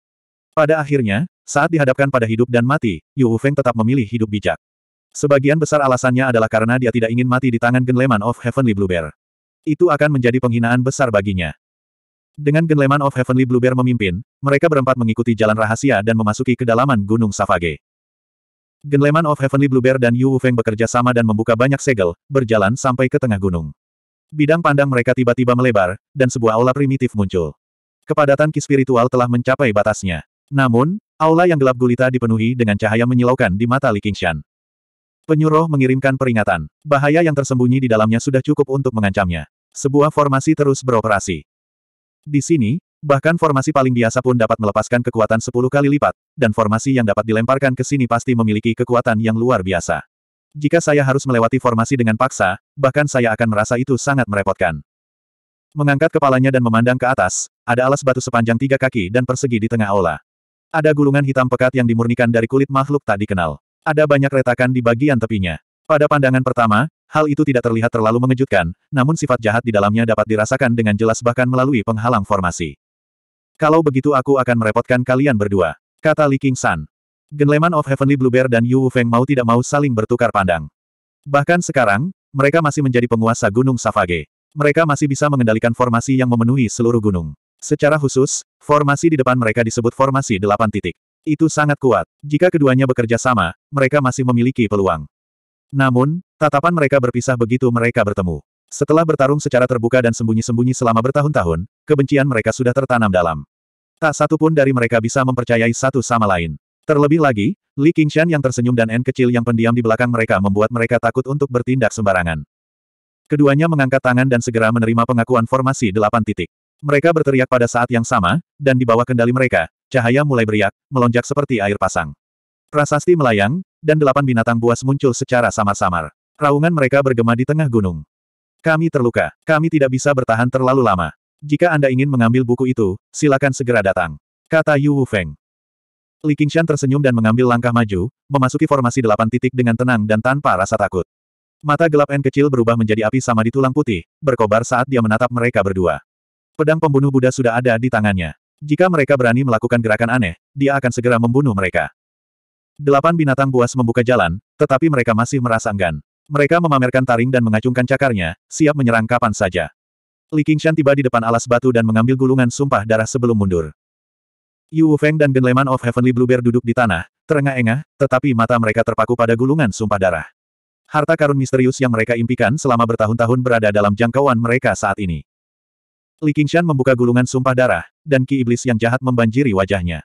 Pada akhirnya, saat dihadapkan pada hidup dan mati, Yu Feng tetap memilih hidup bijak. Sebagian besar alasannya adalah karena dia tidak ingin mati di tangan Genleman of Heavenly Bluebear. Itu akan menjadi penghinaan besar baginya. Dengan Genleman of Heavenly Bluebear memimpin, mereka berempat mengikuti jalan rahasia dan memasuki kedalaman Gunung Savage. Genleman of Heavenly Bluebear dan Yu Feng bekerja sama dan membuka banyak segel, berjalan sampai ke tengah gunung. Bidang pandang mereka tiba-tiba melebar, dan sebuah aula primitif muncul. Kepadatan ki spiritual telah mencapai batasnya. Namun, aula yang gelap gulita dipenuhi dengan cahaya menyilaukan di mata Li Qingshan. Penyuruh mengirimkan peringatan. Bahaya yang tersembunyi di dalamnya sudah cukup untuk mengancamnya. Sebuah formasi terus beroperasi. Di sini, bahkan formasi paling biasa pun dapat melepaskan kekuatan 10 kali lipat, dan formasi yang dapat dilemparkan ke sini pasti memiliki kekuatan yang luar biasa. Jika saya harus melewati formasi dengan paksa, bahkan saya akan merasa itu sangat merepotkan. Mengangkat kepalanya dan memandang ke atas, ada alas batu sepanjang tiga kaki dan persegi di tengah aula. Ada gulungan hitam pekat yang dimurnikan dari kulit makhluk tak dikenal. Ada banyak retakan di bagian tepinya. Pada pandangan pertama, hal itu tidak terlihat terlalu mengejutkan, namun sifat jahat di dalamnya dapat dirasakan dengan jelas bahkan melalui penghalang formasi. Kalau begitu aku akan merepotkan kalian berdua, kata Li King San. Genleman of Heavenly Bluebear dan Yu Feng mau tidak mau saling bertukar pandang. Bahkan sekarang, mereka masih menjadi penguasa Gunung Savage. Mereka masih bisa mengendalikan formasi yang memenuhi seluruh gunung. Secara khusus, formasi di depan mereka disebut formasi delapan titik. Itu sangat kuat. Jika keduanya bekerja sama, mereka masih memiliki peluang. Namun, tatapan mereka berpisah begitu mereka bertemu. Setelah bertarung secara terbuka dan sembunyi-sembunyi selama bertahun-tahun, kebencian mereka sudah tertanam dalam. Tak satu pun dari mereka bisa mempercayai satu sama lain. Terlebih lagi, Li Qingshan yang tersenyum dan N kecil yang pendiam di belakang mereka membuat mereka takut untuk bertindak sembarangan. Keduanya mengangkat tangan dan segera menerima pengakuan formasi delapan titik. Mereka berteriak pada saat yang sama, dan di bawah kendali mereka, cahaya mulai beriak, melonjak seperti air pasang. Prasasti melayang, dan delapan binatang buas muncul secara samar-samar. Raungan mereka bergema di tengah gunung. Kami terluka. Kami tidak bisa bertahan terlalu lama. Jika Anda ingin mengambil buku itu, silakan segera datang. Kata Yu Wufeng. Li Qingshan tersenyum dan mengambil langkah maju, memasuki formasi delapan titik dengan tenang dan tanpa rasa takut. Mata gelap N kecil berubah menjadi api sama di tulang putih, berkobar saat dia menatap mereka berdua. Pedang pembunuh Buddha sudah ada di tangannya. Jika mereka berani melakukan gerakan aneh, dia akan segera membunuh mereka. Delapan binatang buas membuka jalan, tetapi mereka masih merasa enggan. Mereka memamerkan taring dan mengacungkan cakarnya, siap menyerang kapan saja. Li Qingshan tiba di depan alas batu dan mengambil gulungan sumpah darah sebelum mundur. Yu Feng dan Genleman of Heavenly Bluebird duduk di tanah, terengah-engah, tetapi mata mereka terpaku pada gulungan sumpah darah. Harta karun misterius yang mereka impikan selama bertahun-tahun berada dalam jangkauan mereka saat ini. Li Qingshan membuka gulungan sumpah darah, dan ki iblis yang jahat membanjiri wajahnya.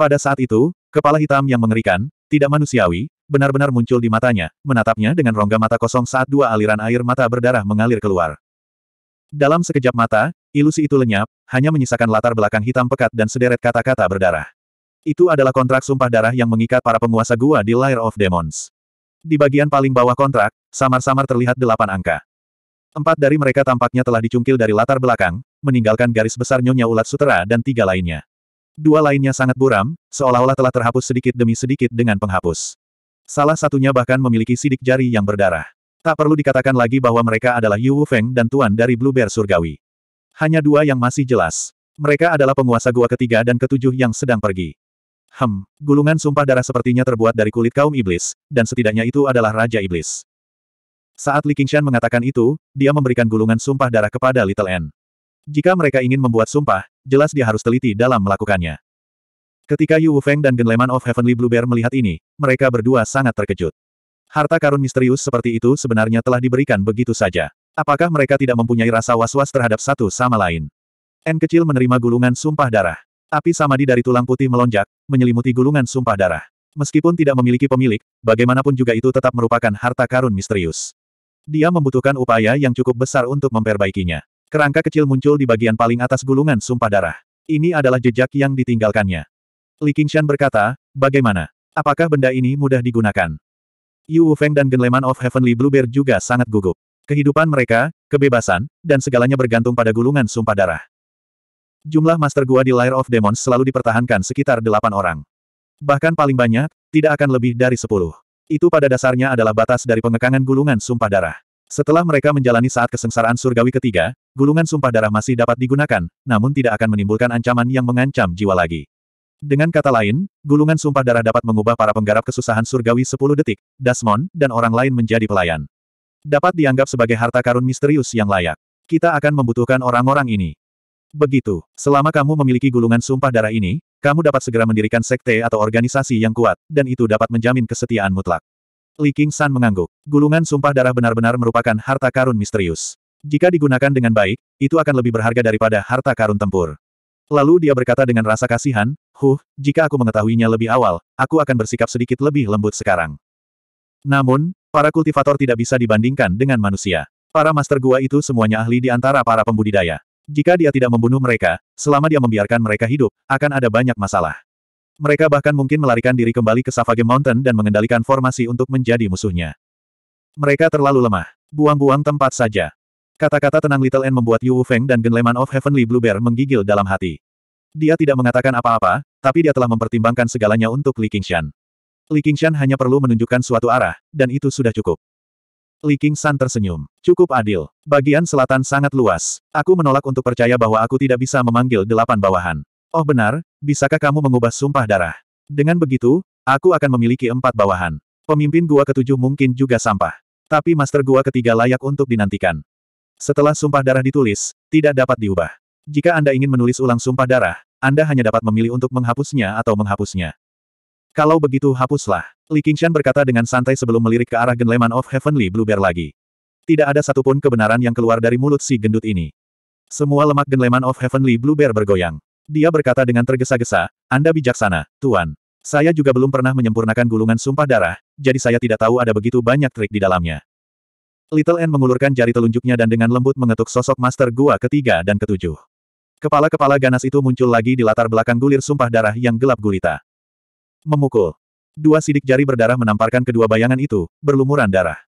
Pada saat itu, kepala hitam yang mengerikan, tidak manusiawi, benar-benar muncul di matanya, menatapnya dengan rongga mata kosong saat dua aliran air mata berdarah mengalir keluar. Dalam sekejap mata, ilusi itu lenyap, hanya menyisakan latar belakang hitam pekat dan sederet kata-kata berdarah. Itu adalah kontrak sumpah darah yang mengikat para penguasa gua di Lair of Demons. Di bagian paling bawah kontrak, samar-samar terlihat delapan angka. Empat dari mereka tampaknya telah dicungkil dari latar belakang, meninggalkan garis besar Nyonya Ulat Sutera dan tiga lainnya. Dua lainnya sangat buram, seolah-olah telah terhapus sedikit demi sedikit dengan penghapus. Salah satunya bahkan memiliki sidik jari yang berdarah. Tak perlu dikatakan lagi bahwa mereka adalah Yu Feng dan Tuan dari Blue Bear Surgawi. Hanya dua yang masih jelas. Mereka adalah penguasa gua ketiga dan ketujuh yang sedang pergi. Hem, gulungan sumpah darah sepertinya terbuat dari kulit kaum iblis, dan setidaknya itu adalah Raja Iblis. Saat Li Qingshan mengatakan itu, dia memberikan gulungan sumpah darah kepada Little N. Jika mereka ingin membuat sumpah, jelas dia harus teliti dalam melakukannya. Ketika Yu Feng dan Genleman of Heavenly Blue Bear melihat ini, mereka berdua sangat terkejut. Harta karun misterius seperti itu sebenarnya telah diberikan begitu saja. Apakah mereka tidak mempunyai rasa was-was terhadap satu sama lain? N kecil menerima gulungan sumpah darah. Api samadi dari tulang putih melonjak, menyelimuti gulungan sumpah darah. Meskipun tidak memiliki pemilik, bagaimanapun juga itu tetap merupakan harta karun misterius. Dia membutuhkan upaya yang cukup besar untuk memperbaikinya. Kerangka kecil muncul di bagian paling atas gulungan sumpah darah. Ini adalah jejak yang ditinggalkannya. Li Qingshan berkata, bagaimana? Apakah benda ini mudah digunakan? Yu Feng dan Genleman of Heavenly Blue juga sangat gugup. Kehidupan mereka, kebebasan, dan segalanya bergantung pada gulungan sumpah darah. Jumlah master gua di Lair of Demons selalu dipertahankan sekitar delapan orang. Bahkan paling banyak, tidak akan lebih dari sepuluh. Itu pada dasarnya adalah batas dari pengekangan gulungan sumpah darah. Setelah mereka menjalani saat kesengsaraan surgawi ketiga, gulungan sumpah darah masih dapat digunakan, namun tidak akan menimbulkan ancaman yang mengancam jiwa lagi. Dengan kata lain, gulungan sumpah darah dapat mengubah para penggarap kesusahan surgawi 10 detik, Dasmon, dan orang lain menjadi pelayan. Dapat dianggap sebagai harta karun misterius yang layak. Kita akan membutuhkan orang-orang ini. Begitu, selama kamu memiliki gulungan sumpah darah ini, kamu dapat segera mendirikan sekte atau organisasi yang kuat, dan itu dapat menjamin kesetiaan mutlak. Li King San mengangguk. Gulungan sumpah darah benar-benar merupakan harta karun misterius. Jika digunakan dengan baik, itu akan lebih berharga daripada harta karun tempur. Lalu dia berkata dengan rasa kasihan, Huh, jika aku mengetahuinya lebih awal, aku akan bersikap sedikit lebih lembut sekarang. Namun, para kultivator tidak bisa dibandingkan dengan manusia. Para master gua itu semuanya ahli di antara para pembudidaya. Jika dia tidak membunuh mereka, selama dia membiarkan mereka hidup, akan ada banyak masalah. Mereka bahkan mungkin melarikan diri kembali ke Savage Mountain dan mengendalikan formasi untuk menjadi musuhnya. Mereka terlalu lemah. Buang-buang tempat saja. Kata-kata tenang Little N membuat Yu Feng dan Genleman of Heavenly Blue Bear menggigil dalam hati. Dia tidak mengatakan apa-apa, tapi dia telah mempertimbangkan segalanya untuk Li Qingshan. Li Qingshan hanya perlu menunjukkan suatu arah, dan itu sudah cukup. Li Qingshan tersenyum. Cukup adil. Bagian selatan sangat luas. Aku menolak untuk percaya bahwa aku tidak bisa memanggil delapan bawahan. Oh benar, bisakah kamu mengubah sumpah darah? Dengan begitu, aku akan memiliki empat bawahan. Pemimpin gua ketujuh mungkin juga sampah. Tapi master gua ketiga layak untuk dinantikan. Setelah sumpah darah ditulis, tidak dapat diubah. Jika Anda ingin menulis ulang sumpah darah, Anda hanya dapat memilih untuk menghapusnya atau menghapusnya. Kalau begitu hapuslah. Li Qingshan berkata dengan santai sebelum melirik ke arah Genleman of Heavenly Blue lagi. Tidak ada satupun kebenaran yang keluar dari mulut si gendut ini. Semua lemak Genleman of Heavenly Blue bergoyang. Dia berkata dengan tergesa-gesa, Anda bijaksana, Tuan. Saya juga belum pernah menyempurnakan gulungan sumpah darah, jadi saya tidak tahu ada begitu banyak trik di dalamnya. Little N mengulurkan jari telunjuknya dan dengan lembut mengetuk sosok Master Gua ketiga dan ketujuh. Kepala-kepala ganas itu muncul lagi di latar belakang gulir sumpah darah yang gelap gulita. Memukul. Dua sidik jari berdarah menamparkan kedua bayangan itu, berlumuran darah.